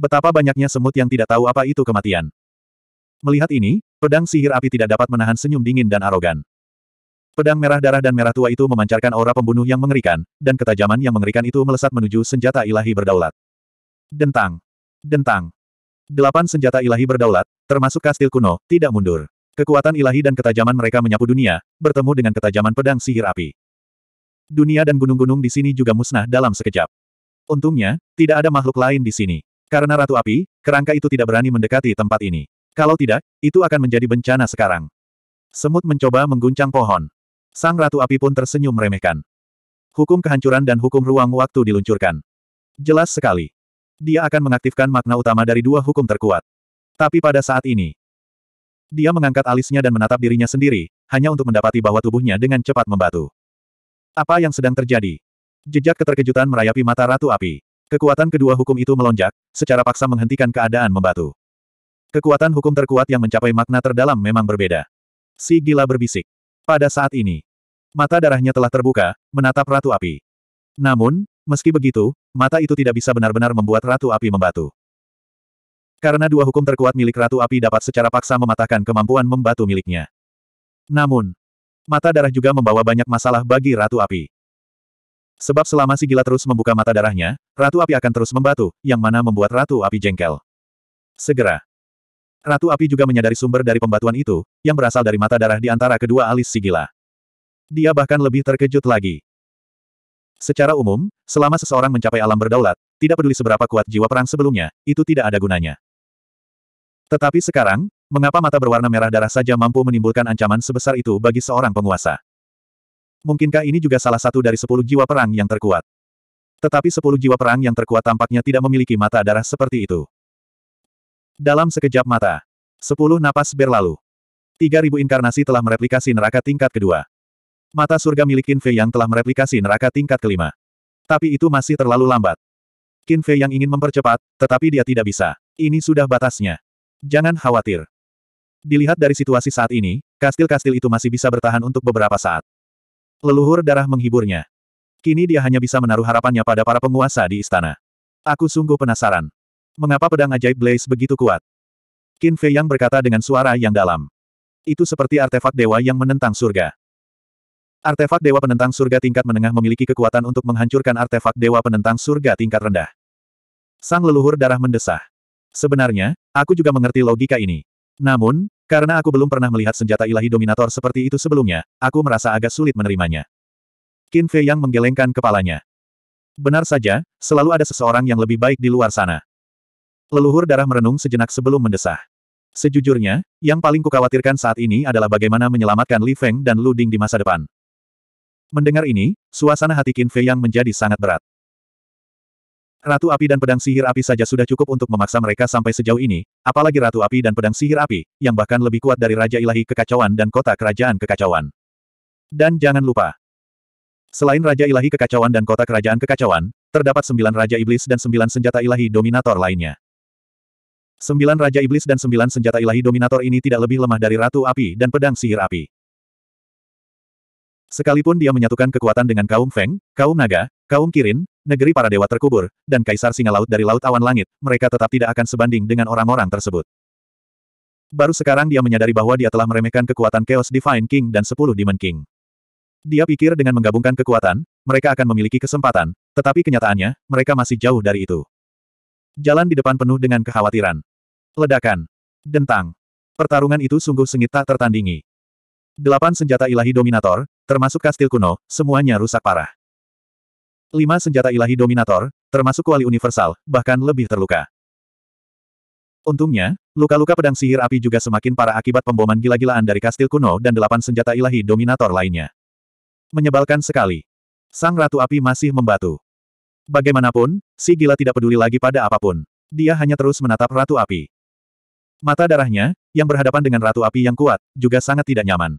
Betapa banyaknya semut yang tidak tahu apa itu kematian. Melihat ini, pedang sihir api tidak dapat menahan senyum dingin dan arogan. Pedang merah darah dan merah tua itu memancarkan aura pembunuh yang mengerikan, dan ketajaman yang mengerikan itu melesat menuju senjata ilahi berdaulat. Dentang. Dentang. Delapan senjata ilahi berdaulat, termasuk kastil kuno, tidak mundur. Kekuatan ilahi dan ketajaman mereka menyapu dunia, bertemu dengan ketajaman pedang sihir api. Dunia dan gunung-gunung di sini juga musnah dalam sekejap. Untungnya, tidak ada makhluk lain di sini. Karena Ratu Api, kerangka itu tidak berani mendekati tempat ini. Kalau tidak, itu akan menjadi bencana sekarang. Semut mencoba mengguncang pohon. Sang Ratu Api pun tersenyum meremehkan. Hukum kehancuran dan hukum ruang waktu diluncurkan. Jelas sekali. Dia akan mengaktifkan makna utama dari dua hukum terkuat. Tapi pada saat ini, dia mengangkat alisnya dan menatap dirinya sendiri, hanya untuk mendapati bahwa tubuhnya dengan cepat membatu. Apa yang sedang terjadi? Jejak keterkejutan merayapi mata Ratu Api. Kekuatan kedua hukum itu melonjak, secara paksa menghentikan keadaan membatu. Kekuatan hukum terkuat yang mencapai makna terdalam memang berbeda. Si gila berbisik. Pada saat ini, mata darahnya telah terbuka, menatap Ratu Api. Namun, meski begitu, mata itu tidak bisa benar-benar membuat Ratu Api membatu. Karena dua hukum terkuat milik Ratu Api dapat secara paksa mematahkan kemampuan membatu miliknya. Namun, mata darah juga membawa banyak masalah bagi Ratu Api. Sebab selama si gila terus membuka mata darahnya, Ratu Api akan terus membatu, yang mana membuat Ratu Api jengkel. Segera. Ratu Api juga menyadari sumber dari pembatuan itu, yang berasal dari mata darah di antara kedua alis si gila. Dia bahkan lebih terkejut lagi. Secara umum, selama seseorang mencapai alam berdaulat, tidak peduli seberapa kuat jiwa perang sebelumnya, itu tidak ada gunanya. Tetapi sekarang, mengapa mata berwarna merah darah saja mampu menimbulkan ancaman sebesar itu bagi seorang penguasa? Mungkinkah ini juga salah satu dari sepuluh jiwa perang yang terkuat? Tetapi sepuluh jiwa perang yang terkuat tampaknya tidak memiliki mata darah seperti itu. Dalam sekejap mata, sepuluh napas berlalu. Tiga ribu inkarnasi telah mereplikasi neraka tingkat kedua. Mata surga milik Qin Fei yang telah mereplikasi neraka tingkat kelima. Tapi itu masih terlalu lambat. Qin Fei yang ingin mempercepat, tetapi dia tidak bisa. Ini sudah batasnya. Jangan khawatir. Dilihat dari situasi saat ini, kastil-kastil itu masih bisa bertahan untuk beberapa saat. Leluhur darah menghiburnya. Kini dia hanya bisa menaruh harapannya pada para penguasa di istana. Aku sungguh penasaran. Mengapa pedang ajaib Blaze begitu kuat? Qin Fei Yang berkata dengan suara yang dalam. Itu seperti artefak dewa yang menentang surga. Artefak dewa penentang surga tingkat menengah memiliki kekuatan untuk menghancurkan artefak dewa penentang surga tingkat rendah. Sang leluhur darah mendesah. Sebenarnya, aku juga mengerti logika ini. Namun, karena aku belum pernah melihat senjata ilahi dominator seperti itu sebelumnya, aku merasa agak sulit menerimanya. Qin Fei yang menggelengkan kepalanya. Benar saja, selalu ada seseorang yang lebih baik di luar sana. Leluhur darah merenung sejenak sebelum mendesah. Sejujurnya, yang paling kukhawatirkan saat ini adalah bagaimana menyelamatkan Li Feng dan Lu Ding di masa depan. Mendengar ini, suasana hati Qin Fei yang menjadi sangat berat. Ratu api dan pedang sihir api saja sudah cukup untuk memaksa mereka sampai sejauh ini, apalagi ratu api dan pedang sihir api, yang bahkan lebih kuat dari Raja Ilahi Kekacauan dan Kota Kerajaan Kekacauan. Dan jangan lupa, selain Raja Ilahi Kekacauan dan Kota Kerajaan Kekacauan, terdapat sembilan Raja Iblis dan sembilan senjata ilahi dominator lainnya. Sembilan Raja Iblis dan sembilan senjata ilahi dominator ini tidak lebih lemah dari Ratu Api dan Pedang Sihir Api. Sekalipun dia menyatukan kekuatan dengan kaum Feng, kaum Naga, kaum Kirin, negeri para dewa terkubur, dan kaisar singa laut dari laut awan langit, mereka tetap tidak akan sebanding dengan orang-orang tersebut. Baru sekarang dia menyadari bahwa dia telah meremehkan kekuatan Chaos Divine King dan sepuluh Demon King. Dia pikir dengan menggabungkan kekuatan, mereka akan memiliki kesempatan, tetapi kenyataannya, mereka masih jauh dari itu. Jalan di depan penuh dengan kekhawatiran. Ledakan. Dentang. Pertarungan itu sungguh sengit tak tertandingi. Delapan senjata ilahi Dominator, termasuk kastil kuno, semuanya rusak parah. Lima senjata ilahi dominator, termasuk kuali universal, bahkan lebih terluka. Untungnya, luka-luka pedang sihir api juga semakin parah akibat pemboman gila-gilaan dari kastil kuno dan delapan senjata ilahi dominator lainnya. Menyebalkan sekali. Sang Ratu Api masih membatu. Bagaimanapun, si gila tidak peduli lagi pada apapun. Dia hanya terus menatap Ratu Api. Mata darahnya, yang berhadapan dengan Ratu Api yang kuat, juga sangat tidak nyaman.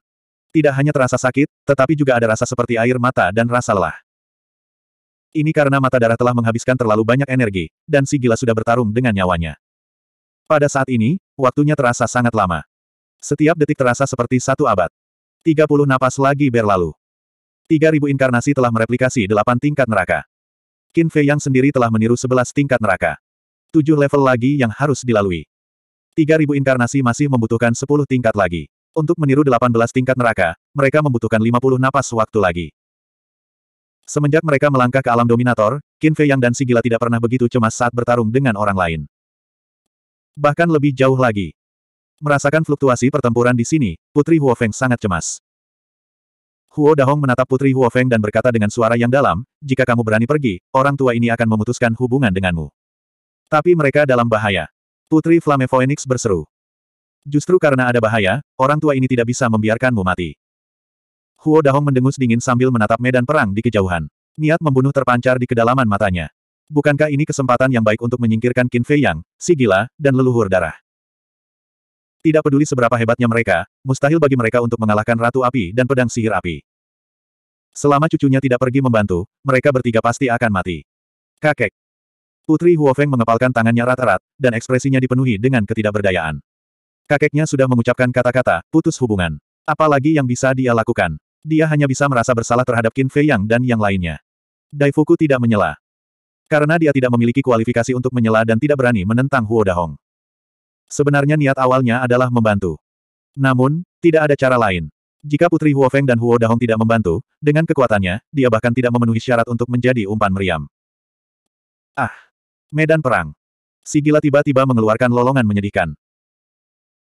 Tidak hanya terasa sakit, tetapi juga ada rasa seperti air mata dan rasa lelah. Ini karena mata darah telah menghabiskan terlalu banyak energi, dan si gila sudah bertarung dengan nyawanya. Pada saat ini, waktunya terasa sangat lama. Setiap detik terasa seperti satu abad. 30 napas lagi berlalu. 3000 inkarnasi telah mereplikasi 8 tingkat neraka. Qin Fei yang sendiri telah meniru 11 tingkat neraka. 7 level lagi yang harus dilalui. 3000 inkarnasi masih membutuhkan 10 tingkat lagi. Untuk meniru 18 tingkat neraka, mereka membutuhkan 50 napas waktu lagi. Semenjak mereka melangkah ke alam dominator, Qin Fei Yang dan si gila tidak pernah begitu cemas saat bertarung dengan orang lain. Bahkan lebih jauh lagi. Merasakan fluktuasi pertempuran di sini, Putri Huo Feng sangat cemas. Huo Dahong menatap Putri Huo Feng dan berkata dengan suara yang dalam, jika kamu berani pergi, orang tua ini akan memutuskan hubungan denganmu. Tapi mereka dalam bahaya. Putri Flame Phoenix berseru. Justru karena ada bahaya, orang tua ini tidak bisa membiarkanmu mati. Huo Dahong mendengus dingin sambil menatap medan perang di kejauhan. Niat membunuh terpancar di kedalaman matanya. Bukankah ini kesempatan yang baik untuk menyingkirkan Qin Fei Yang, si gila, dan leluhur darah? Tidak peduli seberapa hebatnya mereka, mustahil bagi mereka untuk mengalahkan Ratu Api dan Pedang Sihir Api. Selama cucunya tidak pergi membantu, mereka bertiga pasti akan mati. Kakek. Putri Huo Feng mengepalkan tangannya rata-rat, dan ekspresinya dipenuhi dengan ketidakberdayaan. Kakeknya sudah mengucapkan kata-kata, putus hubungan. Apalagi yang bisa dia lakukan? Dia hanya bisa merasa bersalah terhadap Qin Fei Yang dan yang lainnya. Daifuku tidak menyela. Karena dia tidak memiliki kualifikasi untuk menyela dan tidak berani menentang Huo Dahong. Sebenarnya niat awalnya adalah membantu. Namun, tidak ada cara lain. Jika Putri Huo Feng dan Huo Dahong tidak membantu, dengan kekuatannya, dia bahkan tidak memenuhi syarat untuk menjadi umpan meriam. Ah! Medan perang. Si gila tiba-tiba mengeluarkan lolongan menyedihkan.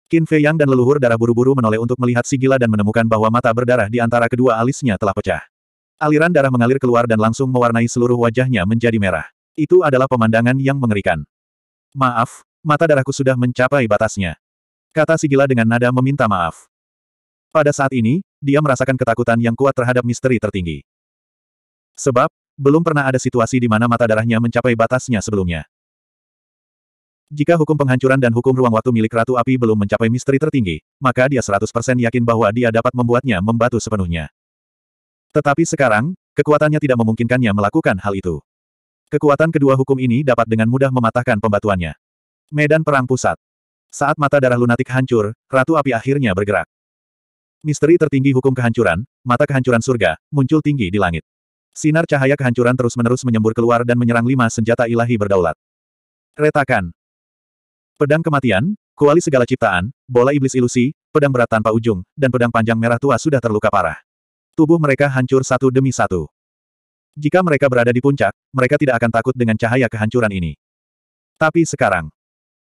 Qin Fei Yang dan leluhur darah buru-buru menoleh untuk melihat si dan menemukan bahwa mata berdarah di antara kedua alisnya telah pecah. Aliran darah mengalir keluar dan langsung mewarnai seluruh wajahnya menjadi merah. Itu adalah pemandangan yang mengerikan. Maaf, mata darahku sudah mencapai batasnya. Kata si dengan nada meminta maaf. Pada saat ini, dia merasakan ketakutan yang kuat terhadap misteri tertinggi. Sebab, belum pernah ada situasi di mana mata darahnya mencapai batasnya sebelumnya. Jika hukum penghancuran dan hukum ruang waktu milik Ratu Api belum mencapai misteri tertinggi, maka dia 100% yakin bahwa dia dapat membuatnya membatu sepenuhnya. Tetapi sekarang, kekuatannya tidak memungkinkannya melakukan hal itu. Kekuatan kedua hukum ini dapat dengan mudah mematahkan pembatuannya. Medan Perang Pusat Saat mata darah lunatik hancur, Ratu Api akhirnya bergerak. Misteri tertinggi hukum kehancuran, mata kehancuran surga, muncul tinggi di langit. Sinar cahaya kehancuran terus-menerus menyembur keluar dan menyerang lima senjata ilahi berdaulat. Retakan, Pedang kematian, kuali segala ciptaan, bola iblis ilusi, pedang berat tanpa ujung, dan pedang panjang merah tua sudah terluka parah. Tubuh mereka hancur satu demi satu. Jika mereka berada di puncak, mereka tidak akan takut dengan cahaya kehancuran ini. Tapi sekarang,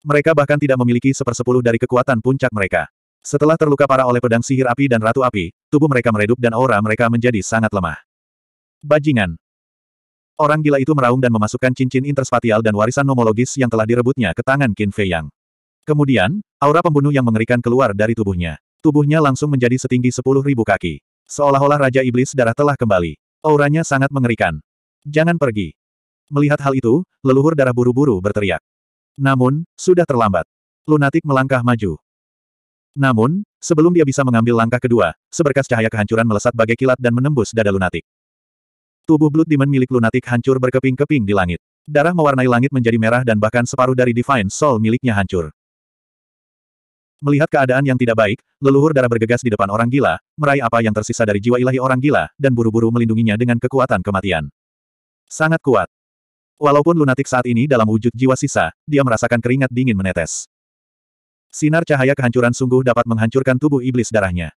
mereka bahkan tidak memiliki sepersepuluh dari kekuatan puncak mereka. Setelah terluka parah oleh pedang sihir api dan ratu api, tubuh mereka meredup dan aura mereka menjadi sangat lemah. Bajingan. Orang gila itu meraung dan memasukkan cincin interspatial dan warisan nomologis yang telah direbutnya ke tangan Qin Fei Yang. Kemudian, aura pembunuh yang mengerikan keluar dari tubuhnya. Tubuhnya langsung menjadi setinggi sepuluh ribu kaki. Seolah-olah Raja Iblis darah telah kembali. Auranya sangat mengerikan. Jangan pergi. Melihat hal itu, leluhur darah buru-buru berteriak. Namun, sudah terlambat. Lunatik melangkah maju. Namun, sebelum dia bisa mengambil langkah kedua, seberkas cahaya kehancuran melesat bagai kilat dan menembus dada lunatik. Tubuh Blood Demon milik lunatik hancur berkeping-keping di langit. Darah mewarnai langit menjadi merah dan bahkan separuh dari Divine Soul miliknya hancur. Melihat keadaan yang tidak baik, leluhur darah bergegas di depan orang gila, meraih apa yang tersisa dari jiwa ilahi orang gila, dan buru-buru melindunginya dengan kekuatan kematian. Sangat kuat. Walaupun lunatik saat ini dalam wujud jiwa sisa, dia merasakan keringat dingin menetes. Sinar cahaya kehancuran sungguh dapat menghancurkan tubuh iblis darahnya.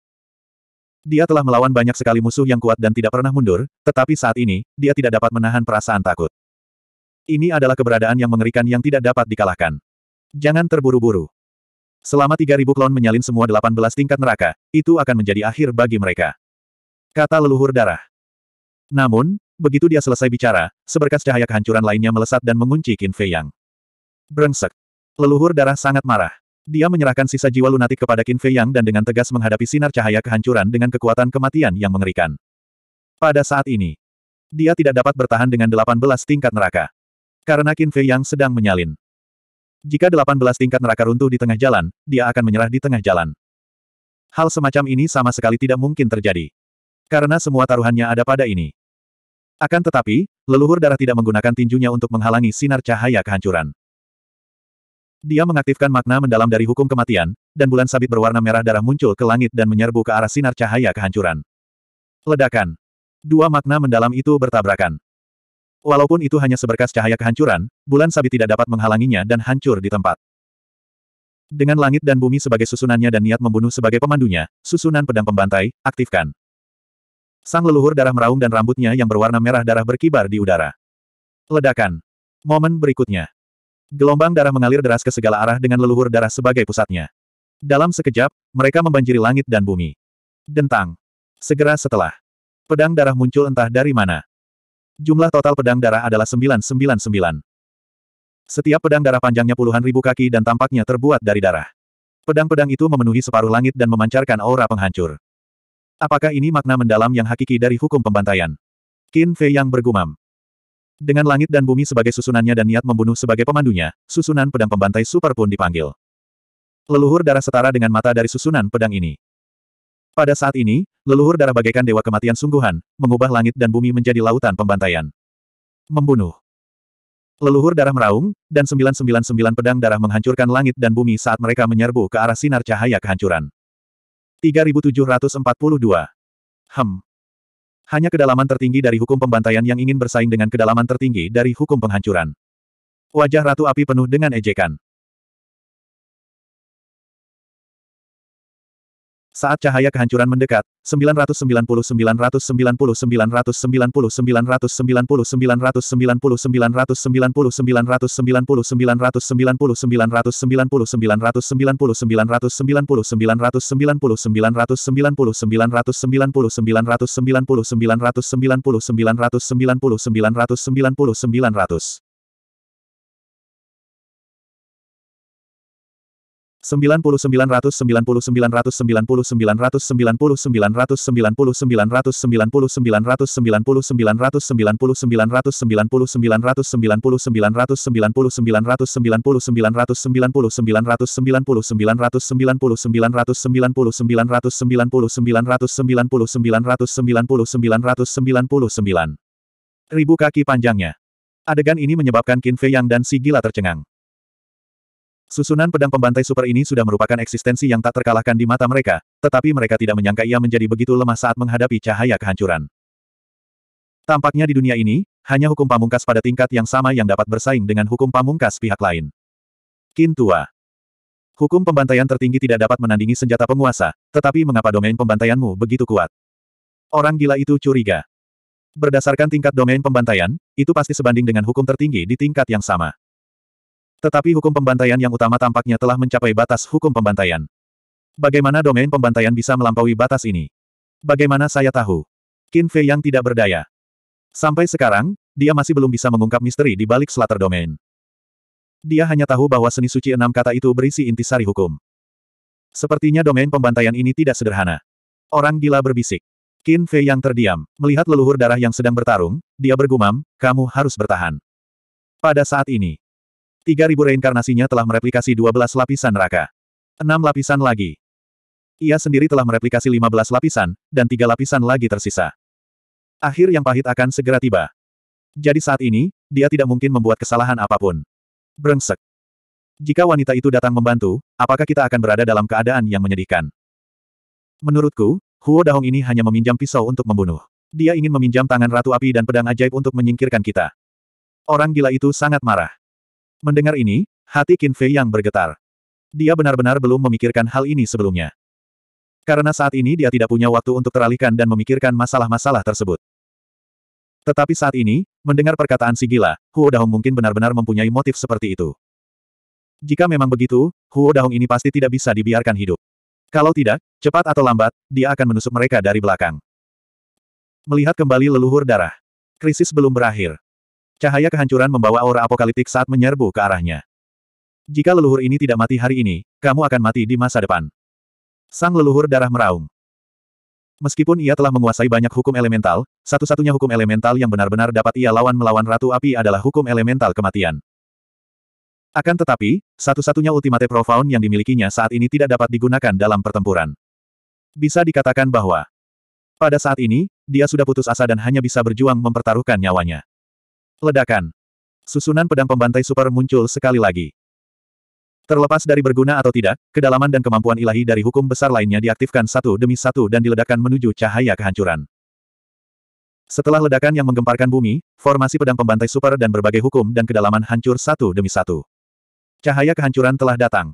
Dia telah melawan banyak sekali musuh yang kuat dan tidak pernah mundur, tetapi saat ini, dia tidak dapat menahan perasaan takut. Ini adalah keberadaan yang mengerikan yang tidak dapat dikalahkan. Jangan terburu-buru. Selama 3.000 klon menyalin semua 18 tingkat neraka, itu akan menjadi akhir bagi mereka. Kata leluhur darah. Namun, begitu dia selesai bicara, seberkas cahaya kehancuran lainnya melesat dan mengunci Qin Fei Yang. Brengsek. Leluhur darah sangat marah. Dia menyerahkan sisa jiwa lunatik kepada Qin Fei Yang dan dengan tegas menghadapi sinar cahaya kehancuran dengan kekuatan kematian yang mengerikan. Pada saat ini, dia tidak dapat bertahan dengan 18 tingkat neraka. Karena Qin Fei Yang sedang menyalin. Jika 18 tingkat neraka runtuh di tengah jalan, dia akan menyerah di tengah jalan. Hal semacam ini sama sekali tidak mungkin terjadi. Karena semua taruhannya ada pada ini. Akan tetapi, leluhur darah tidak menggunakan tinjunya untuk menghalangi sinar cahaya kehancuran. Dia mengaktifkan makna mendalam dari hukum kematian, dan bulan sabit berwarna merah darah muncul ke langit dan menyerbu ke arah sinar cahaya kehancuran. Ledakan. Dua makna mendalam itu bertabrakan. Walaupun itu hanya seberkas cahaya kehancuran, bulan sabit tidak dapat menghalanginya dan hancur di tempat. Dengan langit dan bumi sebagai susunannya dan niat membunuh sebagai pemandunya, susunan pedang pembantai, aktifkan. Sang leluhur darah meraung dan rambutnya yang berwarna merah darah berkibar di udara. Ledakan. Momen berikutnya. Gelombang darah mengalir deras ke segala arah dengan leluhur darah sebagai pusatnya. Dalam sekejap, mereka membanjiri langit dan bumi. Dentang. Segera setelah. Pedang darah muncul entah dari mana. Jumlah total pedang darah adalah 999. Setiap pedang darah panjangnya puluhan ribu kaki dan tampaknya terbuat dari darah. Pedang-pedang itu memenuhi separuh langit dan memancarkan aura penghancur. Apakah ini makna mendalam yang hakiki dari hukum pembantaian? Qin Fei yang bergumam. Dengan langit dan bumi sebagai susunannya dan niat membunuh sebagai pemandunya, susunan pedang pembantai super pun dipanggil. Leluhur darah setara dengan mata dari susunan pedang ini. Pada saat ini, leluhur darah bagaikan dewa kematian sungguhan, mengubah langit dan bumi menjadi lautan pembantaian. Membunuh. Leluhur darah meraung, dan 999 pedang darah menghancurkan langit dan bumi saat mereka menyerbu ke arah sinar cahaya kehancuran. 3742. Hem. Hanya kedalaman tertinggi dari hukum pembantaian yang ingin bersaing dengan kedalaman tertinggi dari hukum penghancuran. Wajah Ratu Api penuh dengan ejekan. Saat cahaya kehancuran mendekat, 999 Ribu kaki panjangnya. Adegan ini menyebabkan Qin Fei Yang dan si gila tercengang. Susunan pedang pembantai super ini sudah merupakan eksistensi yang tak terkalahkan di mata mereka, tetapi mereka tidak menyangka ia menjadi begitu lemah saat menghadapi cahaya kehancuran. Tampaknya di dunia ini, hanya hukum pamungkas pada tingkat yang sama yang dapat bersaing dengan hukum pamungkas pihak lain. Kintua, Hukum pembantaian tertinggi tidak dapat menandingi senjata penguasa, tetapi mengapa domain pembantaianmu begitu kuat? Orang gila itu curiga. Berdasarkan tingkat domain pembantaian, itu pasti sebanding dengan hukum tertinggi di tingkat yang sama. Tetapi hukum pembantaian yang utama tampaknya telah mencapai batas hukum pembantaian. Bagaimana domain pembantaian bisa melampaui batas ini? Bagaimana saya tahu? Qin Fei yang tidak berdaya. Sampai sekarang, dia masih belum bisa mengungkap misteri di balik selater domain. Dia hanya tahu bahwa seni suci enam kata itu berisi intisari hukum. Sepertinya domain pembantaian ini tidak sederhana. Orang gila berbisik. Qin Fei yang terdiam, melihat leluhur darah yang sedang bertarung, dia bergumam, kamu harus bertahan. Pada saat ini, Tiga ribu reinkarnasinya telah mereplikasi dua belas lapisan neraka. Enam lapisan lagi. Ia sendiri telah mereplikasi lima belas lapisan, dan tiga lapisan lagi tersisa. Akhir yang pahit akan segera tiba. Jadi saat ini, dia tidak mungkin membuat kesalahan apapun. Brengsek. Jika wanita itu datang membantu, apakah kita akan berada dalam keadaan yang menyedihkan? Menurutku, Huo Dahong ini hanya meminjam pisau untuk membunuh. Dia ingin meminjam tangan Ratu Api dan pedang ajaib untuk menyingkirkan kita. Orang gila itu sangat marah. Mendengar ini, hati Qin Fei yang bergetar. Dia benar-benar belum memikirkan hal ini sebelumnya. Karena saat ini dia tidak punya waktu untuk teralihkan dan memikirkan masalah-masalah tersebut. Tetapi saat ini, mendengar perkataan si gila, Huo Dahong mungkin benar-benar mempunyai motif seperti itu. Jika memang begitu, Huo Dahong ini pasti tidak bisa dibiarkan hidup. Kalau tidak, cepat atau lambat, dia akan menusuk mereka dari belakang. Melihat kembali leluhur darah. Krisis belum berakhir. Cahaya kehancuran membawa aura apokaliptik saat menyerbu ke arahnya. Jika leluhur ini tidak mati hari ini, kamu akan mati di masa depan. Sang leluhur darah meraung. Meskipun ia telah menguasai banyak hukum elemental, satu-satunya hukum elemental yang benar-benar dapat ia lawan melawan Ratu Api adalah hukum elemental kematian. Akan tetapi, satu-satunya ultimate profound yang dimilikinya saat ini tidak dapat digunakan dalam pertempuran. Bisa dikatakan bahwa pada saat ini, dia sudah putus asa dan hanya bisa berjuang mempertaruhkan nyawanya. Ledakan. Susunan pedang pembantai super muncul sekali lagi. Terlepas dari berguna atau tidak, kedalaman dan kemampuan ilahi dari hukum besar lainnya diaktifkan satu demi satu dan diledakkan menuju cahaya kehancuran. Setelah ledakan yang menggemparkan bumi, formasi pedang pembantai super dan berbagai hukum dan kedalaman hancur satu demi satu. Cahaya kehancuran telah datang.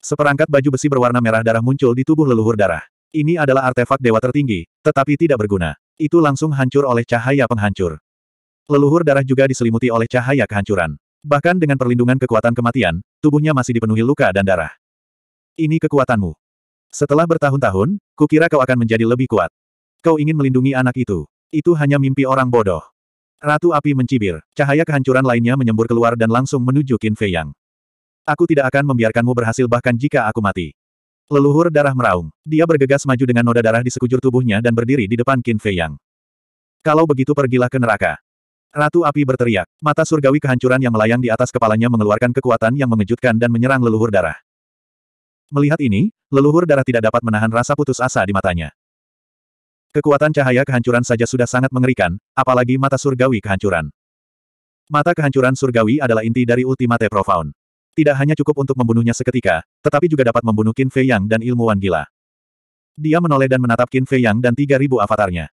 Seperangkat baju besi berwarna merah darah muncul di tubuh leluhur darah. Ini adalah artefak dewa tertinggi, tetapi tidak berguna. Itu langsung hancur oleh cahaya penghancur. Leluhur darah juga diselimuti oleh cahaya kehancuran. Bahkan dengan perlindungan kekuatan kematian, tubuhnya masih dipenuhi luka dan darah. Ini kekuatanmu. Setelah bertahun-tahun, kukira kau akan menjadi lebih kuat. Kau ingin melindungi anak itu. Itu hanya mimpi orang bodoh. Ratu api mencibir, cahaya kehancuran lainnya menyembur keluar dan langsung menuju Qin Fei Yang. Aku tidak akan membiarkanmu berhasil bahkan jika aku mati. Leluhur darah meraung. Dia bergegas maju dengan noda darah di sekujur tubuhnya dan berdiri di depan Qin Fei Yang. Kalau begitu pergilah ke neraka. Ratu api berteriak. Mata surgawi kehancuran yang melayang di atas kepalanya mengeluarkan kekuatan yang mengejutkan dan menyerang leluhur darah. Melihat ini, leluhur darah tidak dapat menahan rasa putus asa di matanya. Kekuatan cahaya kehancuran saja sudah sangat mengerikan, apalagi mata surgawi kehancuran. Mata kehancuran surgawi adalah inti dari Ultimate Profound. Tidak hanya cukup untuk membunuhnya seketika, tetapi juga dapat membunuh Qin Fei Yang dan ilmuwan gila. Dia menoleh dan menatap Qin Fei Yang dan 3000 avatarnya.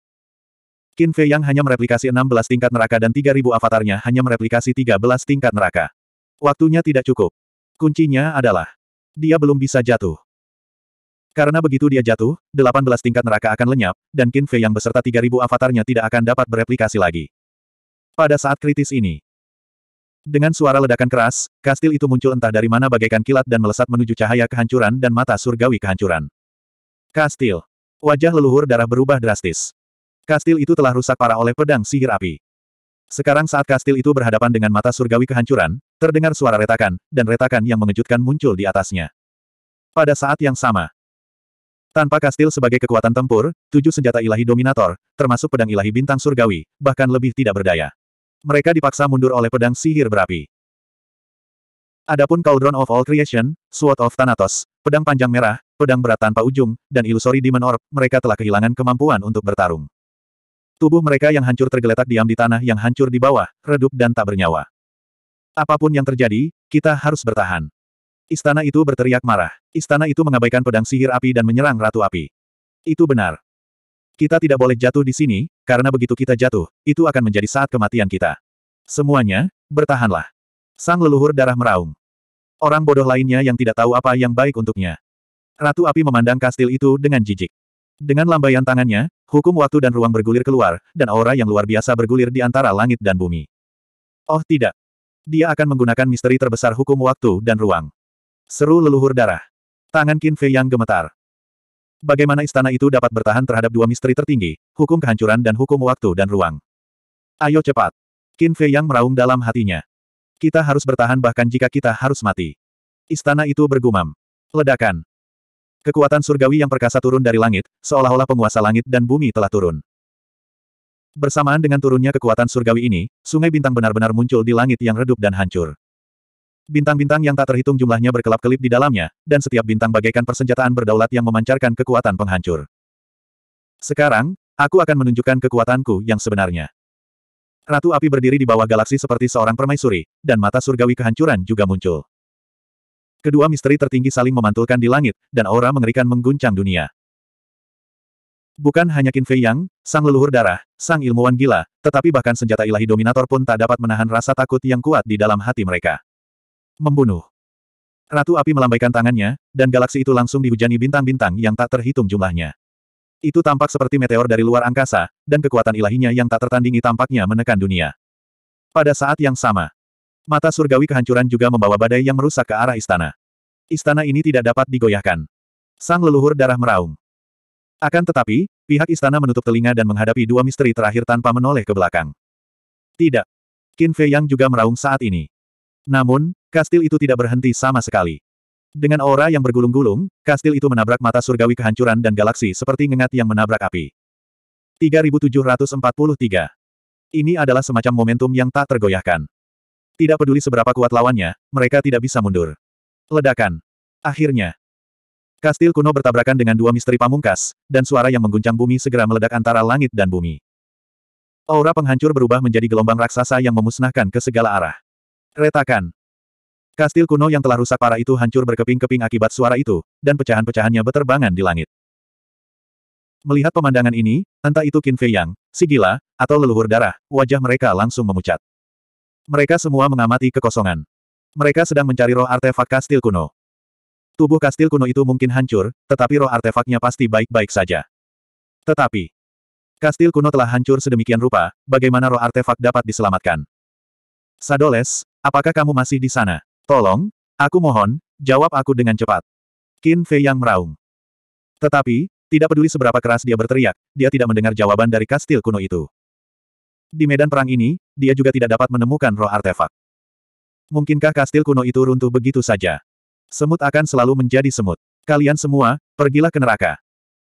Qin Fei yang hanya mereplikasi 16 tingkat neraka dan 3000 avatarnya hanya mereplikasi 13 tingkat neraka. Waktunya tidak cukup. Kuncinya adalah dia belum bisa jatuh. Karena begitu dia jatuh, 18 tingkat neraka akan lenyap, dan Qin Fei yang beserta 3000 avatarnya tidak akan dapat bereplikasi lagi. Pada saat kritis ini, dengan suara ledakan keras, kastil itu muncul entah dari mana bagaikan kilat dan melesat menuju cahaya kehancuran dan mata surgawi kehancuran. Kastil. Wajah leluhur darah berubah drastis. Kastil itu telah rusak parah oleh pedang sihir api. Sekarang saat kastil itu berhadapan dengan mata surgawi kehancuran, terdengar suara retakan, dan retakan yang mengejutkan muncul di atasnya. Pada saat yang sama, tanpa kastil sebagai kekuatan tempur, tujuh senjata ilahi dominator, termasuk pedang ilahi bintang surgawi, bahkan lebih tidak berdaya. Mereka dipaksa mundur oleh pedang sihir berapi. Adapun Cauldron of All Creation, Sword of Thanatos, pedang panjang merah, pedang berat tanpa ujung, dan Illusory Demon Orb, mereka telah kehilangan kemampuan untuk bertarung. Tubuh mereka yang hancur tergeletak diam di tanah yang hancur di bawah, redup dan tak bernyawa. Apapun yang terjadi, kita harus bertahan. Istana itu berteriak marah. Istana itu mengabaikan pedang sihir api dan menyerang Ratu Api. Itu benar. Kita tidak boleh jatuh di sini, karena begitu kita jatuh, itu akan menjadi saat kematian kita. Semuanya, bertahanlah. Sang leluhur darah meraung. Orang bodoh lainnya yang tidak tahu apa yang baik untuknya. Ratu Api memandang kastil itu dengan jijik. Dengan lambaian tangannya, Hukum waktu dan ruang bergulir keluar, dan aura yang luar biasa bergulir di antara langit dan bumi. Oh tidak. Dia akan menggunakan misteri terbesar hukum waktu dan ruang. Seru leluhur darah. Tangan Qin Fei yang gemetar. Bagaimana istana itu dapat bertahan terhadap dua misteri tertinggi, hukum kehancuran dan hukum waktu dan ruang. Ayo cepat. Qin Fei yang meraung dalam hatinya. Kita harus bertahan bahkan jika kita harus mati. Istana itu bergumam. Ledakan. Kekuatan surgawi yang perkasa turun dari langit, seolah-olah penguasa langit dan bumi telah turun. Bersamaan dengan turunnya kekuatan surgawi ini, sungai bintang benar-benar muncul di langit yang redup dan hancur. Bintang-bintang yang tak terhitung jumlahnya berkelap-kelip di dalamnya, dan setiap bintang bagaikan persenjataan berdaulat yang memancarkan kekuatan penghancur. Sekarang, aku akan menunjukkan kekuatanku yang sebenarnya. Ratu api berdiri di bawah galaksi seperti seorang permaisuri, dan mata surgawi kehancuran juga muncul. Kedua misteri tertinggi saling memantulkan di langit, dan aura mengerikan mengguncang dunia. Bukan hanya Qin Fei Yang, sang leluhur darah, sang ilmuwan gila, tetapi bahkan senjata ilahi dominator pun tak dapat menahan rasa takut yang kuat di dalam hati mereka. Membunuh. Ratu api melambaikan tangannya, dan galaksi itu langsung dihujani bintang-bintang yang tak terhitung jumlahnya. Itu tampak seperti meteor dari luar angkasa, dan kekuatan ilahinya yang tak tertandingi tampaknya menekan dunia. Pada saat yang sama, Mata surgawi kehancuran juga membawa badai yang merusak ke arah istana. Istana ini tidak dapat digoyahkan. Sang leluhur darah meraung. Akan tetapi, pihak istana menutup telinga dan menghadapi dua misteri terakhir tanpa menoleh ke belakang. Tidak. Qin Fei Yang juga meraung saat ini. Namun, kastil itu tidak berhenti sama sekali. Dengan aura yang bergulung-gulung, kastil itu menabrak mata surgawi kehancuran dan galaksi seperti ngengat yang menabrak api. 3743. Ini adalah semacam momentum yang tak tergoyahkan. Tidak peduli seberapa kuat lawannya, mereka tidak bisa mundur. Ledakan. Akhirnya. Kastil kuno bertabrakan dengan dua misteri pamungkas, dan suara yang mengguncang bumi segera meledak antara langit dan bumi. Aura penghancur berubah menjadi gelombang raksasa yang memusnahkan ke segala arah. Retakan. Kastil kuno yang telah rusak parah itu hancur berkeping-keping akibat suara itu, dan pecahan-pecahannya beterbangan di langit. Melihat pemandangan ini, entah itu Qin Fei Yang, si atau leluhur darah, wajah mereka langsung memucat. Mereka semua mengamati kekosongan. Mereka sedang mencari roh artefak kastil kuno. Tubuh kastil kuno itu mungkin hancur, tetapi roh artefaknya pasti baik-baik saja. Tetapi, kastil kuno telah hancur sedemikian rupa, bagaimana roh artefak dapat diselamatkan? Sadoles, apakah kamu masih di sana? Tolong, aku mohon, jawab aku dengan cepat. Qin Fei yang meraung. Tetapi, tidak peduli seberapa keras dia berteriak, dia tidak mendengar jawaban dari kastil kuno itu. Di medan perang ini, dia juga tidak dapat menemukan roh artefak. Mungkinkah kastil kuno itu runtuh begitu saja? Semut akan selalu menjadi semut. Kalian semua, pergilah ke neraka.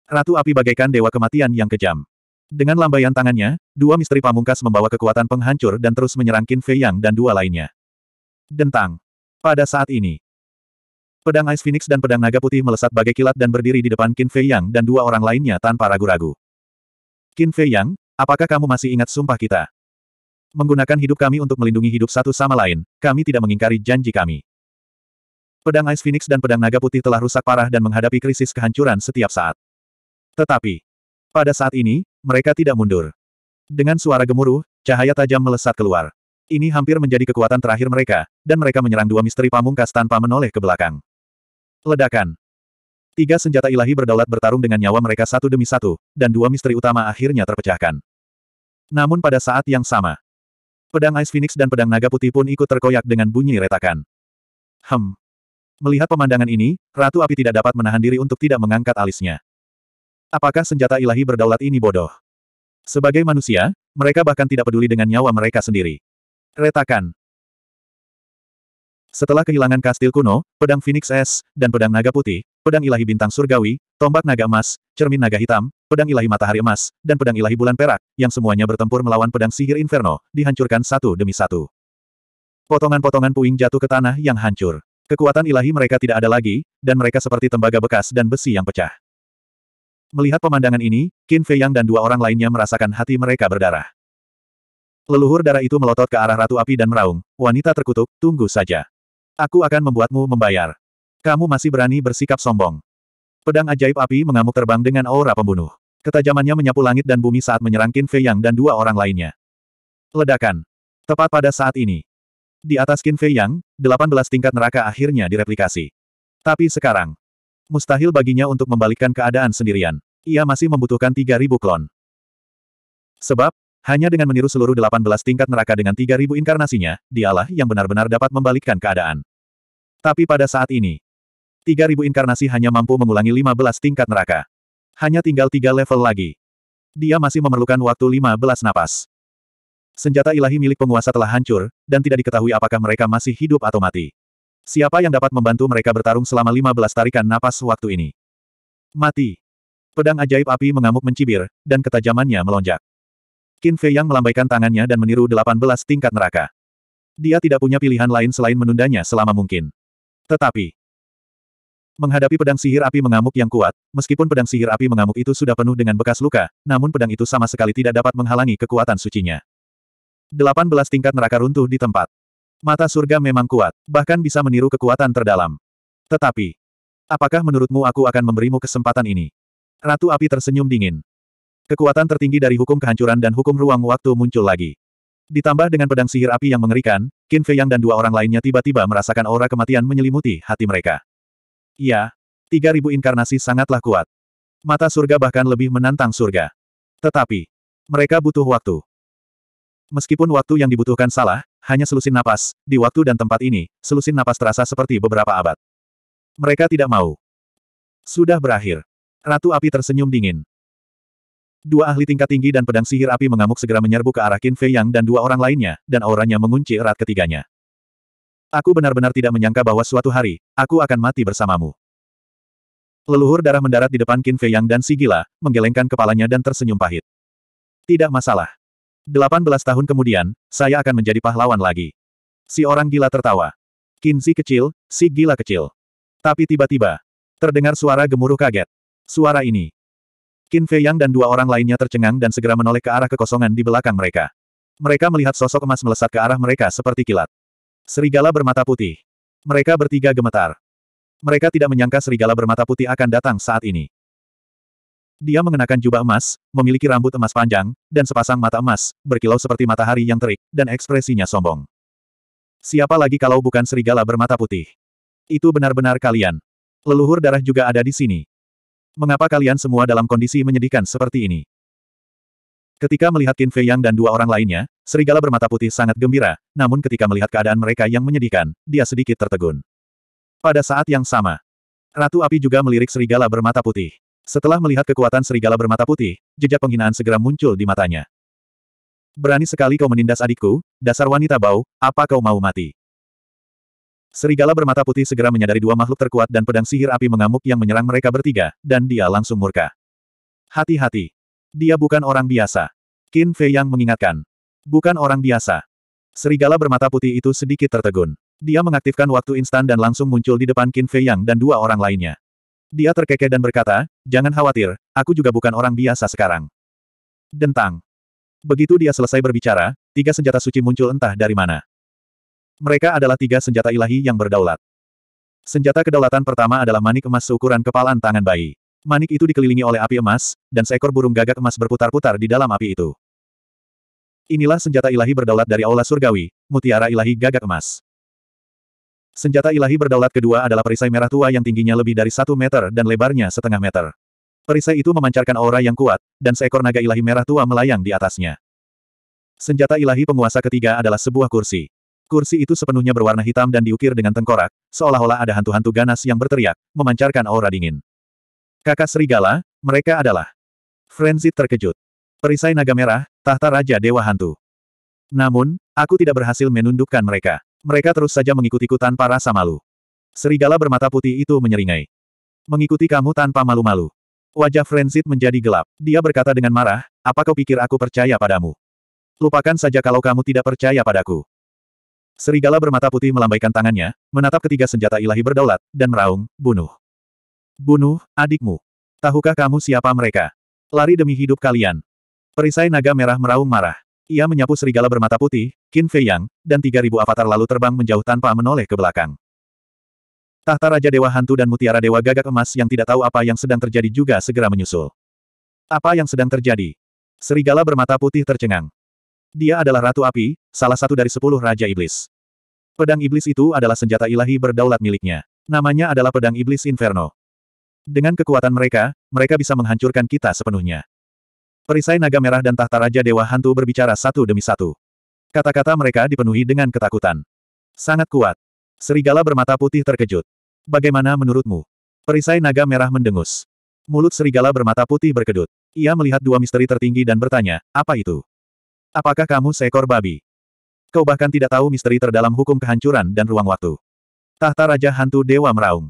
Ratu api bagaikan dewa kematian yang kejam. Dengan lambaian tangannya, dua misteri pamungkas membawa kekuatan penghancur dan terus menyerang Qin Fei Yang dan dua lainnya. Dentang. Pada saat ini, pedang Ice Phoenix dan pedang naga putih melesat bagai kilat dan berdiri di depan Qin Fei Yang dan dua orang lainnya tanpa ragu-ragu. Qin Fei Yang, Apakah kamu masih ingat sumpah kita? Menggunakan hidup kami untuk melindungi hidup satu sama lain, kami tidak mengingkari janji kami. Pedang Ice Phoenix dan pedang naga putih telah rusak parah dan menghadapi krisis kehancuran setiap saat. Tetapi, pada saat ini, mereka tidak mundur. Dengan suara gemuruh, cahaya tajam melesat keluar. Ini hampir menjadi kekuatan terakhir mereka, dan mereka menyerang dua misteri pamungkas tanpa menoleh ke belakang. Ledakan. Tiga senjata ilahi berdaulat bertarung dengan nyawa mereka satu demi satu, dan dua misteri utama akhirnya terpecahkan. Namun pada saat yang sama, pedang Ice Phoenix dan pedang naga putih pun ikut terkoyak dengan bunyi retakan. Hem. Melihat pemandangan ini, Ratu Api tidak dapat menahan diri untuk tidak mengangkat alisnya. Apakah senjata ilahi berdaulat ini bodoh? Sebagai manusia, mereka bahkan tidak peduli dengan nyawa mereka sendiri. Retakan. Setelah kehilangan kastil kuno, pedang Phoenix S, dan pedang naga putih, pedang ilahi bintang surgawi, tombak naga emas, cermin naga hitam, pedang ilahi matahari emas, dan pedang ilahi bulan perak, yang semuanya bertempur melawan pedang sihir inferno, dihancurkan satu demi satu. Potongan-potongan puing jatuh ke tanah yang hancur. Kekuatan ilahi mereka tidak ada lagi, dan mereka seperti tembaga bekas dan besi yang pecah. Melihat pemandangan ini, Qin Fei Yang dan dua orang lainnya merasakan hati mereka berdarah. Leluhur darah itu melotot ke arah Ratu Api dan meraung, wanita terkutuk, tunggu saja. Aku akan membuatmu membayar. Kamu masih berani bersikap sombong. Pedang ajaib api mengamuk terbang dengan aura pembunuh. Ketajamannya menyapu langit dan bumi saat menyerang Qin Fei Yang dan dua orang lainnya. Ledakan. Tepat pada saat ini. Di atas Qin Fei Yang, 18 tingkat neraka akhirnya direplikasi. Tapi sekarang, mustahil baginya untuk membalikkan keadaan sendirian. Ia masih membutuhkan 3.000 klon. Sebab, hanya dengan meniru seluruh 18 tingkat neraka dengan 3.000 inkarnasinya, dialah yang benar-benar dapat membalikkan keadaan. Tapi pada saat ini, 3000 inkarnasi hanya mampu mengulangi 15 tingkat neraka. Hanya tinggal tiga level lagi. Dia masih memerlukan waktu 15 napas. Senjata ilahi milik penguasa telah hancur, dan tidak diketahui apakah mereka masih hidup atau mati. Siapa yang dapat membantu mereka bertarung selama 15 tarikan napas waktu ini? Mati. Pedang ajaib api mengamuk mencibir, dan ketajamannya melonjak. Qin Fei yang melambaikan tangannya dan meniru 18 tingkat neraka. Dia tidak punya pilihan lain selain menundanya selama mungkin. Tetapi, Menghadapi pedang sihir api mengamuk yang kuat, meskipun pedang sihir api mengamuk itu sudah penuh dengan bekas luka, namun pedang itu sama sekali tidak dapat menghalangi kekuatan sucinya. 18 tingkat neraka runtuh di tempat. Mata surga memang kuat, bahkan bisa meniru kekuatan terdalam. Tetapi, apakah menurutmu aku akan memberimu kesempatan ini? Ratu api tersenyum dingin. Kekuatan tertinggi dari hukum kehancuran dan hukum ruang waktu muncul lagi. Ditambah dengan pedang sihir api yang mengerikan, Qin Fei Yang dan dua orang lainnya tiba-tiba merasakan aura kematian menyelimuti hati mereka. Iya, ribu inkarnasi sangatlah kuat. Mata surga bahkan lebih menantang surga. Tetapi, mereka butuh waktu. Meskipun waktu yang dibutuhkan salah, hanya selusin napas, di waktu dan tempat ini, selusin napas terasa seperti beberapa abad. Mereka tidak mau. Sudah berakhir. Ratu api tersenyum dingin. Dua ahli tingkat tinggi dan pedang sihir api mengamuk segera menyerbu ke arah Qin Fei Yang dan dua orang lainnya, dan auranya mengunci erat ketiganya. Aku benar-benar tidak menyangka bahwa suatu hari, aku akan mati bersamamu. Leluhur darah mendarat di depan Qin Fei Yang dan si gila, menggelengkan kepalanya dan tersenyum pahit. Tidak masalah. 18 tahun kemudian, saya akan menjadi pahlawan lagi. Si orang gila tertawa. Qin Zi kecil, si gila kecil. Tapi tiba-tiba, terdengar suara gemuruh kaget. Suara ini. Qin Fei Yang dan dua orang lainnya tercengang dan segera menoleh ke arah kekosongan di belakang mereka. Mereka melihat sosok emas melesat ke arah mereka seperti kilat. Serigala bermata putih. Mereka bertiga gemetar. Mereka tidak menyangka serigala bermata putih akan datang saat ini. Dia mengenakan jubah emas, memiliki rambut emas panjang, dan sepasang mata emas, berkilau seperti matahari yang terik, dan ekspresinya sombong. Siapa lagi kalau bukan serigala bermata putih? Itu benar-benar kalian. Leluhur darah juga ada di sini. Mengapa kalian semua dalam kondisi menyedihkan seperti ini? Ketika melihat Qin Fei Yang dan dua orang lainnya, serigala bermata putih sangat gembira, namun ketika melihat keadaan mereka yang menyedihkan, dia sedikit tertegun. Pada saat yang sama, Ratu Api juga melirik serigala bermata putih. Setelah melihat kekuatan serigala bermata putih, jejak penghinaan segera muncul di matanya. Berani sekali kau menindas adikku, dasar wanita bau, apa kau mau mati? Serigala bermata putih segera menyadari dua makhluk terkuat dan pedang sihir api mengamuk yang menyerang mereka bertiga, dan dia langsung murka. Hati-hati, dia bukan orang biasa. Qin Fei yang mengingatkan. Bukan orang biasa. Serigala bermata putih itu sedikit tertegun. Dia mengaktifkan waktu instan dan langsung muncul di depan Qin Fei Yang dan dua orang lainnya. Dia terkekeh dan berkata, jangan khawatir, aku juga bukan orang biasa sekarang. Dentang. Begitu dia selesai berbicara, tiga senjata suci muncul entah dari mana. Mereka adalah tiga senjata ilahi yang berdaulat. Senjata kedaulatan pertama adalah manik emas seukuran kepalan tangan bayi. Manik itu dikelilingi oleh api emas, dan seekor burung gagak emas berputar-putar di dalam api itu. Inilah senjata ilahi berdaulat dari Aula Surgawi, Mutiara Ilahi Gagak Emas. Senjata ilahi berdaulat kedua adalah perisai merah tua yang tingginya lebih dari satu meter dan lebarnya setengah meter. Perisai itu memancarkan aura yang kuat, dan seekor naga ilahi merah tua melayang di atasnya. Senjata ilahi penguasa ketiga adalah sebuah kursi. Kursi itu sepenuhnya berwarna hitam dan diukir dengan tengkorak, seolah-olah ada hantu-hantu ganas yang berteriak, memancarkan aura dingin. Kakak serigala, mereka adalah. Frenzy terkejut. Perisai naga merah, tahta Raja Dewa Hantu. Namun, aku tidak berhasil menundukkan mereka. Mereka terus saja mengikutiku tanpa rasa malu. Serigala bermata putih itu menyeringai. Mengikuti kamu tanpa malu-malu. Wajah Frenzit menjadi gelap. Dia berkata dengan marah, apa kau pikir aku percaya padamu? Lupakan saja kalau kamu tidak percaya padaku. Serigala bermata putih melambaikan tangannya, menatap ketiga senjata ilahi berdaulat, dan meraung, bunuh. Bunuh, adikmu. Tahukah kamu siapa mereka? Lari demi hidup kalian. Perisai naga merah meraung marah. Ia menyapu serigala bermata putih, Qin Fei Yang, dan 3000 avatar lalu terbang menjauh tanpa menoleh ke belakang. Tahta Raja Dewa Hantu dan Mutiara Dewa Gagak Emas yang tidak tahu apa yang sedang terjadi juga segera menyusul. Apa yang sedang terjadi? Serigala bermata putih tercengang. Dia adalah Ratu Api, salah satu dari sepuluh Raja Iblis. Pedang Iblis itu adalah senjata ilahi berdaulat miliknya. Namanya adalah Pedang Iblis Inferno. Dengan kekuatan mereka, mereka bisa menghancurkan kita sepenuhnya. Perisai naga merah dan tahta Raja Dewa Hantu berbicara satu demi satu. Kata-kata mereka dipenuhi dengan ketakutan. Sangat kuat. Serigala bermata putih terkejut. Bagaimana menurutmu? Perisai naga merah mendengus. Mulut serigala bermata putih berkedut. Ia melihat dua misteri tertinggi dan bertanya, apa itu? Apakah kamu seekor babi? Kau bahkan tidak tahu misteri terdalam hukum kehancuran dan ruang waktu. Tahta Raja Hantu Dewa meraung.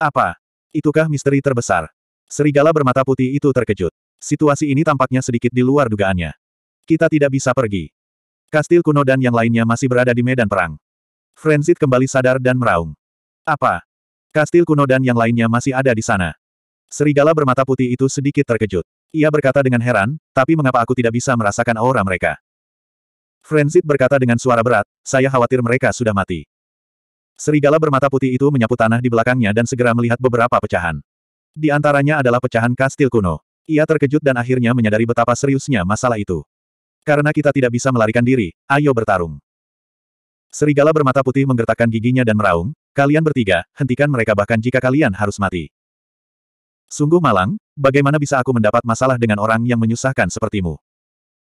Apa? Itukah misteri terbesar? Serigala bermata putih itu terkejut. Situasi ini tampaknya sedikit di luar dugaannya. Kita tidak bisa pergi. Kastil kuno dan yang lainnya masih berada di medan perang. Frenzit kembali sadar dan meraung. Apa? Kastil kuno dan yang lainnya masih ada di sana. Serigala bermata putih itu sedikit terkejut. Ia berkata dengan heran, tapi mengapa aku tidak bisa merasakan aura mereka? Frenzit berkata dengan suara berat, saya khawatir mereka sudah mati. Serigala bermata putih itu menyapu tanah di belakangnya dan segera melihat beberapa pecahan. Di antaranya adalah pecahan kastil kuno. Ia terkejut dan akhirnya menyadari betapa seriusnya masalah itu. Karena kita tidak bisa melarikan diri, ayo bertarung. Serigala bermata putih menggertakkan giginya dan meraung, kalian bertiga, hentikan mereka bahkan jika kalian harus mati. Sungguh malang, bagaimana bisa aku mendapat masalah dengan orang yang menyusahkan sepertimu?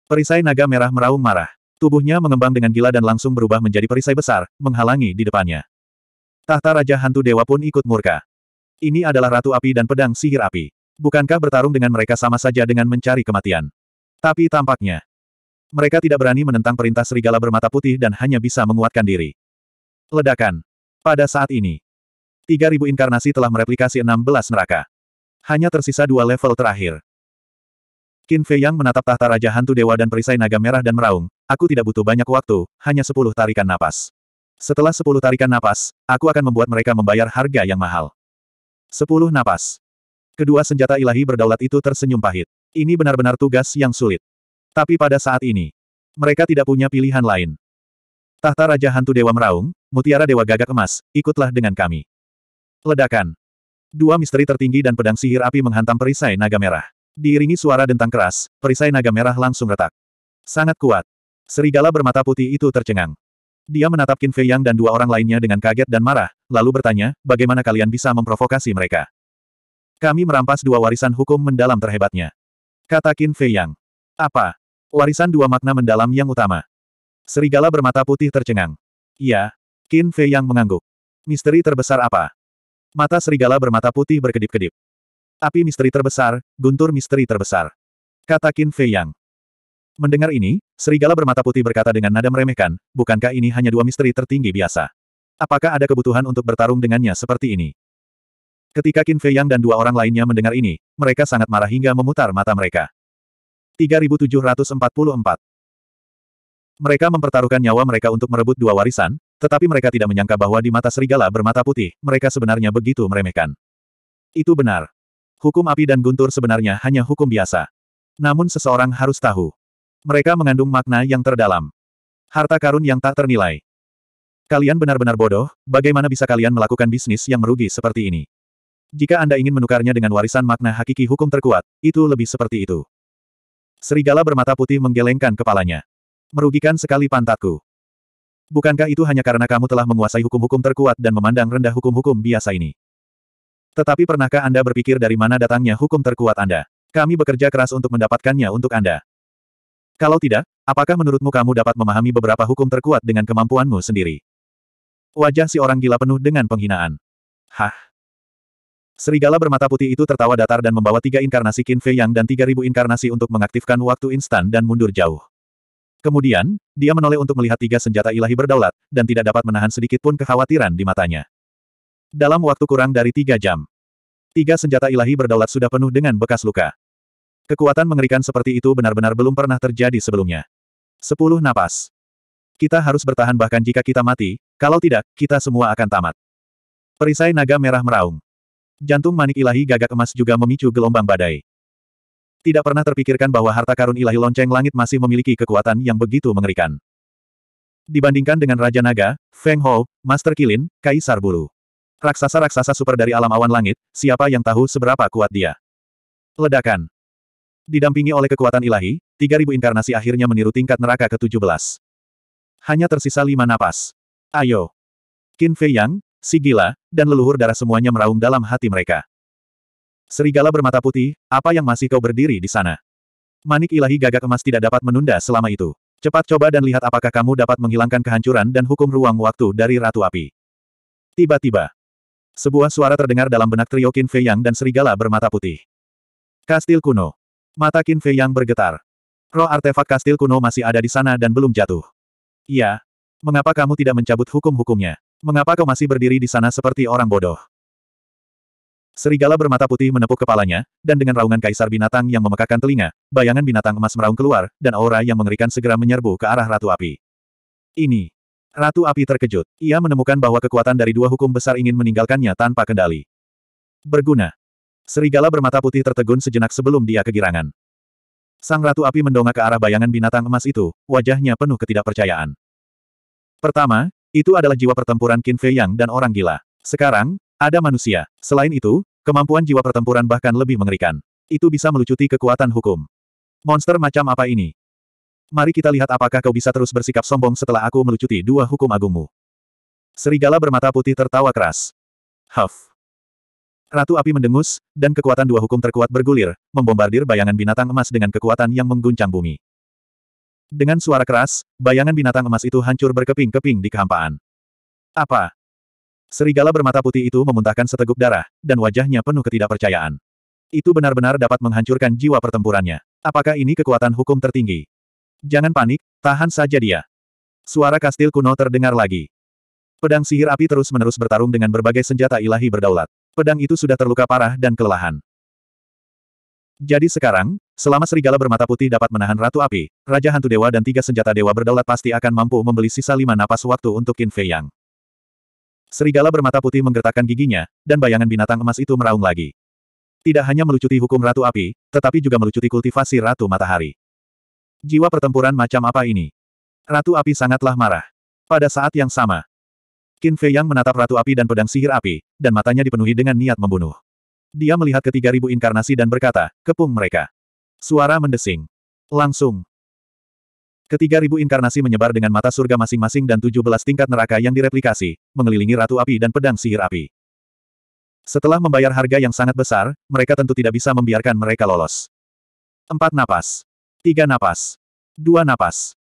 Perisai naga merah meraung marah. Tubuhnya mengembang dengan gila dan langsung berubah menjadi perisai besar, menghalangi di depannya. Tahta Raja Hantu Dewa pun ikut murka. Ini adalah Ratu Api dan Pedang Sihir Api. Bukankah bertarung dengan mereka sama saja dengan mencari kematian? Tapi tampaknya, mereka tidak berani menentang perintah serigala bermata putih dan hanya bisa menguatkan diri. Ledakan. Pada saat ini, 3000 inkarnasi telah mereplikasi 16 neraka. Hanya tersisa dua level terakhir. Qin Fei Yang menatap tahta Raja Hantu Dewa dan perisai naga merah dan meraung, aku tidak butuh banyak waktu, hanya 10 tarikan napas. Setelah sepuluh tarikan napas, aku akan membuat mereka membayar harga yang mahal. Sepuluh napas. Kedua senjata ilahi berdaulat itu tersenyum pahit. Ini benar-benar tugas yang sulit. Tapi pada saat ini, mereka tidak punya pilihan lain. Tahta Raja Hantu Dewa Meraung, Mutiara Dewa Gagak Emas, ikutlah dengan kami. Ledakan. Dua misteri tertinggi dan pedang sihir api menghantam perisai naga merah. Diiringi suara dentang keras, perisai naga merah langsung retak. Sangat kuat. Serigala bermata putih itu tercengang. Dia menatap Qin Fei Yang dan dua orang lainnya dengan kaget dan marah, lalu bertanya, bagaimana kalian bisa memprovokasi mereka? Kami merampas dua warisan hukum mendalam terhebatnya. Kata Qin Fei Yang. Apa? Warisan dua makna mendalam yang utama. Serigala bermata putih tercengang. Iya. Qin Fei Yang mengangguk. Misteri terbesar apa? Mata serigala bermata putih berkedip-kedip. Api misteri terbesar, guntur misteri terbesar. Kata Qin Fei Yang. Mendengar ini, serigala bermata putih berkata dengan nada meremehkan, bukankah ini hanya dua misteri tertinggi biasa? Apakah ada kebutuhan untuk bertarung dengannya seperti ini? Ketika Qin Fei Yang dan dua orang lainnya mendengar ini, mereka sangat marah hingga memutar mata mereka. 3744 Mereka mempertaruhkan nyawa mereka untuk merebut dua warisan, tetapi mereka tidak menyangka bahwa di mata serigala bermata putih, mereka sebenarnya begitu meremehkan. Itu benar. Hukum api dan guntur sebenarnya hanya hukum biasa. Namun seseorang harus tahu, mereka mengandung makna yang terdalam. Harta karun yang tak ternilai. Kalian benar-benar bodoh, bagaimana bisa kalian melakukan bisnis yang merugi seperti ini? Jika Anda ingin menukarnya dengan warisan makna hakiki hukum terkuat, itu lebih seperti itu. Serigala bermata putih menggelengkan kepalanya. Merugikan sekali pantatku. Bukankah itu hanya karena kamu telah menguasai hukum-hukum terkuat dan memandang rendah hukum-hukum biasa ini? Tetapi pernahkah Anda berpikir dari mana datangnya hukum terkuat Anda? Kami bekerja keras untuk mendapatkannya untuk Anda. Kalau tidak, apakah menurutmu kamu dapat memahami beberapa hukum terkuat dengan kemampuanmu sendiri? Wajah si orang gila penuh dengan penghinaan. Hah? Serigala bermata putih itu tertawa datar dan membawa tiga inkarnasi Qin Fei Yang dan tiga ribu inkarnasi untuk mengaktifkan waktu instan dan mundur jauh. Kemudian, dia menoleh untuk melihat tiga senjata ilahi berdaulat, dan tidak dapat menahan sedikit pun kekhawatiran di matanya. Dalam waktu kurang dari tiga jam, tiga senjata ilahi berdaulat sudah penuh dengan bekas luka. Kekuatan mengerikan seperti itu benar-benar belum pernah terjadi sebelumnya. Sepuluh napas. Kita harus bertahan bahkan jika kita mati, kalau tidak, kita semua akan tamat. Perisai naga merah meraung. Jantung manik ilahi gagak emas juga memicu gelombang badai. Tidak pernah terpikirkan bahwa harta karun ilahi lonceng langit masih memiliki kekuatan yang begitu mengerikan. Dibandingkan dengan Raja Naga, Feng Ho, Master Kilin, Kaisar Bulu. Raksasa-raksasa super dari alam awan langit, siapa yang tahu seberapa kuat dia. Ledakan. Didampingi oleh kekuatan ilahi, 3000 inkarnasi akhirnya meniru tingkat neraka ke-17. Hanya tersisa lima napas. Ayo. Qin Fei Yang, si dan leluhur darah semuanya meraung dalam hati mereka. Serigala bermata putih, apa yang masih kau berdiri di sana? Manik ilahi gagak emas tidak dapat menunda selama itu. Cepat coba dan lihat apakah kamu dapat menghilangkan kehancuran dan hukum ruang waktu dari Ratu Api. Tiba-tiba. Sebuah suara terdengar dalam benak trio Qin Fei Yang dan Serigala bermata putih. Kastil kuno. Mata Qin Fei yang bergetar. Roh artefak kastil kuno masih ada di sana dan belum jatuh. Iya. Mengapa kamu tidak mencabut hukum-hukumnya? Mengapa kau masih berdiri di sana seperti orang bodoh? Serigala bermata putih menepuk kepalanya, dan dengan raungan kaisar binatang yang memekakan telinga, bayangan binatang emas meraung keluar, dan aura yang mengerikan segera menyerbu ke arah Ratu Api. Ini. Ratu Api terkejut. Ia menemukan bahwa kekuatan dari dua hukum besar ingin meninggalkannya tanpa kendali. Berguna. Serigala bermata putih tertegun sejenak sebelum dia kegirangan. Sang Ratu Api mendongak ke arah bayangan binatang emas itu, wajahnya penuh ketidakpercayaan. Pertama, itu adalah jiwa pertempuran Qin Fei Yang dan orang gila. Sekarang, ada manusia. Selain itu, kemampuan jiwa pertempuran bahkan lebih mengerikan. Itu bisa melucuti kekuatan hukum. Monster macam apa ini? Mari kita lihat apakah kau bisa terus bersikap sombong setelah aku melucuti dua hukum agungmu. Serigala bermata putih tertawa keras. Huff. Ratu api mendengus, dan kekuatan dua hukum terkuat bergulir, membombardir bayangan binatang emas dengan kekuatan yang mengguncang bumi. Dengan suara keras, bayangan binatang emas itu hancur berkeping-keping di kehampaan. Apa? Serigala bermata putih itu memuntahkan seteguk darah, dan wajahnya penuh ketidakpercayaan. Itu benar-benar dapat menghancurkan jiwa pertempurannya. Apakah ini kekuatan hukum tertinggi? Jangan panik, tahan saja dia. Suara kastil kuno terdengar lagi. Pedang sihir api terus-menerus bertarung dengan berbagai senjata ilahi berdaulat. Pedang itu sudah terluka parah dan kelelahan. Jadi sekarang, selama serigala bermata putih dapat menahan Ratu Api, Raja Hantu Dewa dan tiga senjata dewa berdaulat pasti akan mampu membeli sisa lima napas waktu untuk Qin Fei Yang. Serigala bermata putih menggertakkan giginya, dan bayangan binatang emas itu meraung lagi. Tidak hanya melucuti hukum Ratu Api, tetapi juga melucuti kultivasi Ratu Matahari. Jiwa pertempuran macam apa ini? Ratu Api sangatlah marah. Pada saat yang sama, Qin Fei Yang menatap Ratu Api dan pedang sihir api, dan matanya dipenuhi dengan niat membunuh. Dia melihat ketiga ribu inkarnasi dan berkata, kepung mereka. Suara mendesing. Langsung. Ketiga ribu inkarnasi menyebar dengan mata surga masing-masing dan tujuh belas tingkat neraka yang direplikasi, mengelilingi Ratu Api dan pedang sihir api. Setelah membayar harga yang sangat besar, mereka tentu tidak bisa membiarkan mereka lolos. Empat napas. Tiga napas. Dua napas.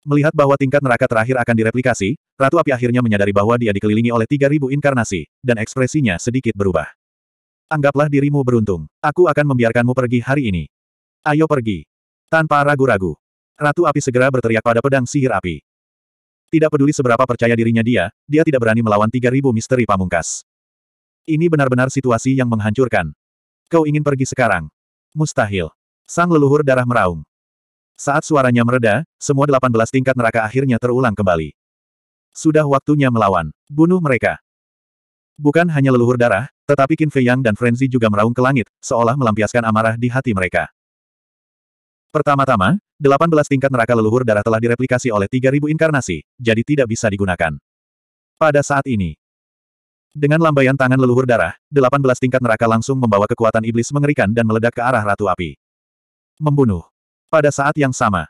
Melihat bahwa tingkat neraka terakhir akan direplikasi, Ratu Api akhirnya menyadari bahwa dia dikelilingi oleh 3.000 inkarnasi, dan ekspresinya sedikit berubah. Anggaplah dirimu beruntung. Aku akan membiarkanmu pergi hari ini. Ayo pergi. Tanpa ragu-ragu. Ratu Api segera berteriak pada pedang sihir api. Tidak peduli seberapa percaya dirinya dia, dia tidak berani melawan 3.000 misteri pamungkas. Ini benar-benar situasi yang menghancurkan. Kau ingin pergi sekarang? Mustahil. Sang leluhur darah meraung. Saat suaranya mereda, semua 18 tingkat neraka akhirnya terulang kembali. Sudah waktunya melawan. Bunuh mereka. Bukan hanya leluhur darah, tetapi Qin Fei Yang dan Frenzy juga meraung ke langit, seolah melampiaskan amarah di hati mereka. Pertama-tama, 18 tingkat neraka leluhur darah telah direplikasi oleh 3000 inkarnasi, jadi tidak bisa digunakan. Pada saat ini, dengan lambaian tangan leluhur darah, 18 tingkat neraka langsung membawa kekuatan iblis mengerikan dan meledak ke arah Ratu Api. Membunuh. Pada saat yang sama,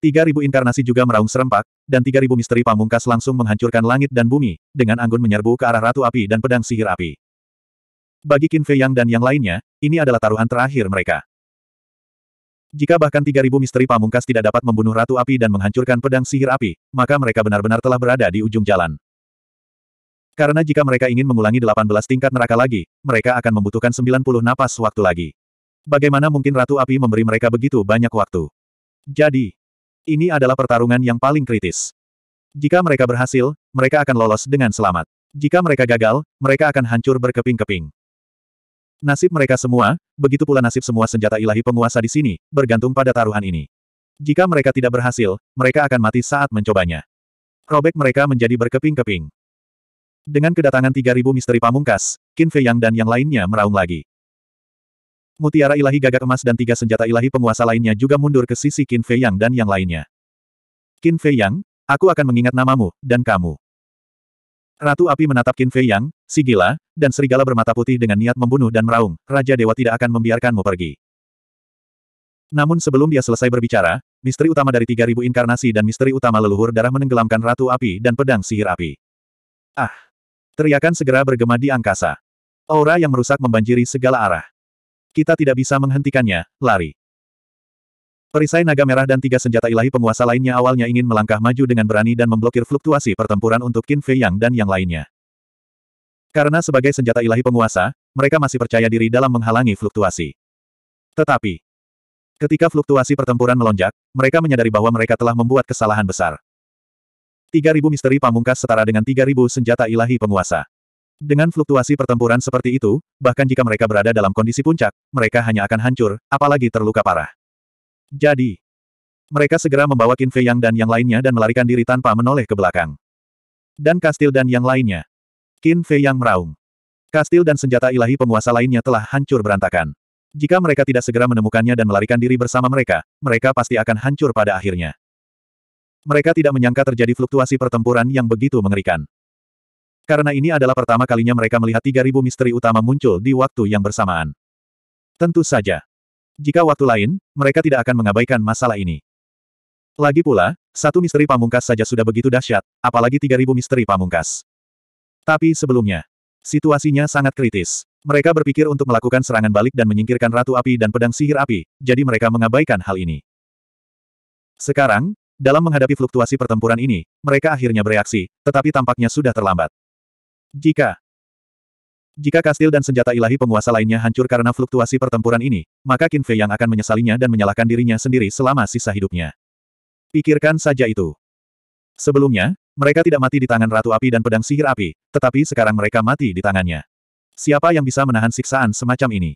3.000 inkarnasi juga meraung serempak, dan 3.000 misteri pamungkas langsung menghancurkan langit dan bumi, dengan anggun menyerbu ke arah Ratu Api dan Pedang Sihir Api. Bagi Qin Fei Yang dan yang lainnya, ini adalah taruhan terakhir mereka. Jika bahkan 3.000 misteri pamungkas tidak dapat membunuh Ratu Api dan menghancurkan Pedang Sihir Api, maka mereka benar-benar telah berada di ujung jalan. Karena jika mereka ingin mengulangi 18 tingkat neraka lagi, mereka akan membutuhkan 90 napas waktu lagi. Bagaimana mungkin Ratu Api memberi mereka begitu banyak waktu? Jadi, ini adalah pertarungan yang paling kritis. Jika mereka berhasil, mereka akan lolos dengan selamat. Jika mereka gagal, mereka akan hancur berkeping-keping. Nasib mereka semua, begitu pula nasib semua senjata ilahi penguasa di sini, bergantung pada taruhan ini. Jika mereka tidak berhasil, mereka akan mati saat mencobanya. Robek mereka menjadi berkeping-keping. Dengan kedatangan 3.000 misteri pamungkas, Qin Fei Yang dan yang lainnya meraung lagi. Mutiara ilahi gagak emas dan tiga senjata ilahi penguasa lainnya juga mundur ke sisi Qin Fei Yang dan yang lainnya. Qin Fei Yang, aku akan mengingat namamu, dan kamu. Ratu api menatap Qin Fei Yang, si dan serigala bermata putih dengan niat membunuh dan meraung, Raja Dewa tidak akan membiarkanmu pergi. Namun sebelum dia selesai berbicara, misteri utama dari 3000 inkarnasi dan misteri utama leluhur darah menenggelamkan Ratu Api dan pedang sihir api. Ah! Teriakan segera bergema di angkasa. Aura yang merusak membanjiri segala arah. Kita tidak bisa menghentikannya, lari. Perisai naga merah dan tiga senjata ilahi penguasa lainnya awalnya ingin melangkah maju dengan berani dan memblokir fluktuasi pertempuran untuk Qin Fei Yang dan yang lainnya. Karena sebagai senjata ilahi penguasa, mereka masih percaya diri dalam menghalangi fluktuasi. Tetapi, ketika fluktuasi pertempuran melonjak, mereka menyadari bahwa mereka telah membuat kesalahan besar. 3000 misteri pamungkas setara dengan 3000 senjata ilahi penguasa. Dengan fluktuasi pertempuran seperti itu, bahkan jika mereka berada dalam kondisi puncak, mereka hanya akan hancur, apalagi terluka parah. Jadi, mereka segera membawa Qin Fei Yang dan yang lainnya dan melarikan diri tanpa menoleh ke belakang. Dan kastil dan yang lainnya. Qin Fei Yang meraung. Kastil dan senjata ilahi penguasa lainnya telah hancur berantakan. Jika mereka tidak segera menemukannya dan melarikan diri bersama mereka, mereka pasti akan hancur pada akhirnya. Mereka tidak menyangka terjadi fluktuasi pertempuran yang begitu mengerikan. Karena ini adalah pertama kalinya mereka melihat 3.000 misteri utama muncul di waktu yang bersamaan. Tentu saja. Jika waktu lain, mereka tidak akan mengabaikan masalah ini. Lagi pula, satu misteri pamungkas saja sudah begitu dahsyat, apalagi 3.000 misteri pamungkas. Tapi sebelumnya, situasinya sangat kritis. Mereka berpikir untuk melakukan serangan balik dan menyingkirkan Ratu Api dan Pedang Sihir Api, jadi mereka mengabaikan hal ini. Sekarang, dalam menghadapi fluktuasi pertempuran ini, mereka akhirnya bereaksi, tetapi tampaknya sudah terlambat. Jika jika kastil dan senjata ilahi penguasa lainnya hancur karena fluktuasi pertempuran ini, maka Qin Fei yang akan menyesalinya dan menyalahkan dirinya sendiri selama sisa hidupnya. Pikirkan saja itu. Sebelumnya, mereka tidak mati di tangan Ratu Api dan pedang sihir api, tetapi sekarang mereka mati di tangannya. Siapa yang bisa menahan siksaan semacam ini?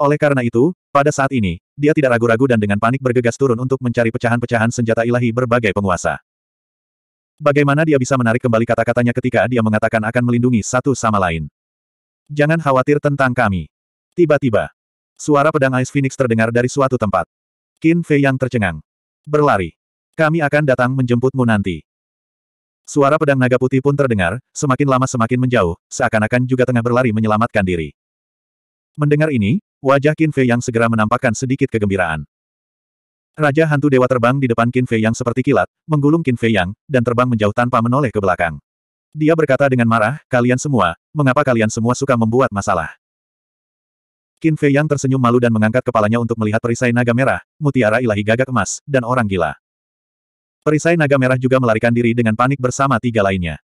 Oleh karena itu, pada saat ini, dia tidak ragu-ragu dan dengan panik bergegas turun untuk mencari pecahan-pecahan senjata ilahi berbagai penguasa. Bagaimana dia bisa menarik kembali kata-katanya ketika dia mengatakan akan melindungi satu sama lain? Jangan khawatir tentang kami. Tiba-tiba, suara pedang Ice Phoenix terdengar dari suatu tempat. Qin Fei yang tercengang. Berlari. Kami akan datang menjemputmu nanti. Suara pedang naga putih pun terdengar, semakin lama semakin menjauh, seakan-akan juga tengah berlari menyelamatkan diri. Mendengar ini, wajah Qin Fei yang segera menampakkan sedikit kegembiraan. Raja hantu dewa terbang di depan Qin Fei Yang seperti kilat, menggulung Qin Fei Yang, dan terbang menjauh tanpa menoleh ke belakang. Dia berkata dengan marah, kalian semua, mengapa kalian semua suka membuat masalah? Qin Fei Yang tersenyum malu dan mengangkat kepalanya untuk melihat perisai naga merah, mutiara ilahi gagak emas, dan orang gila. Perisai naga merah juga melarikan diri dengan panik bersama tiga lainnya.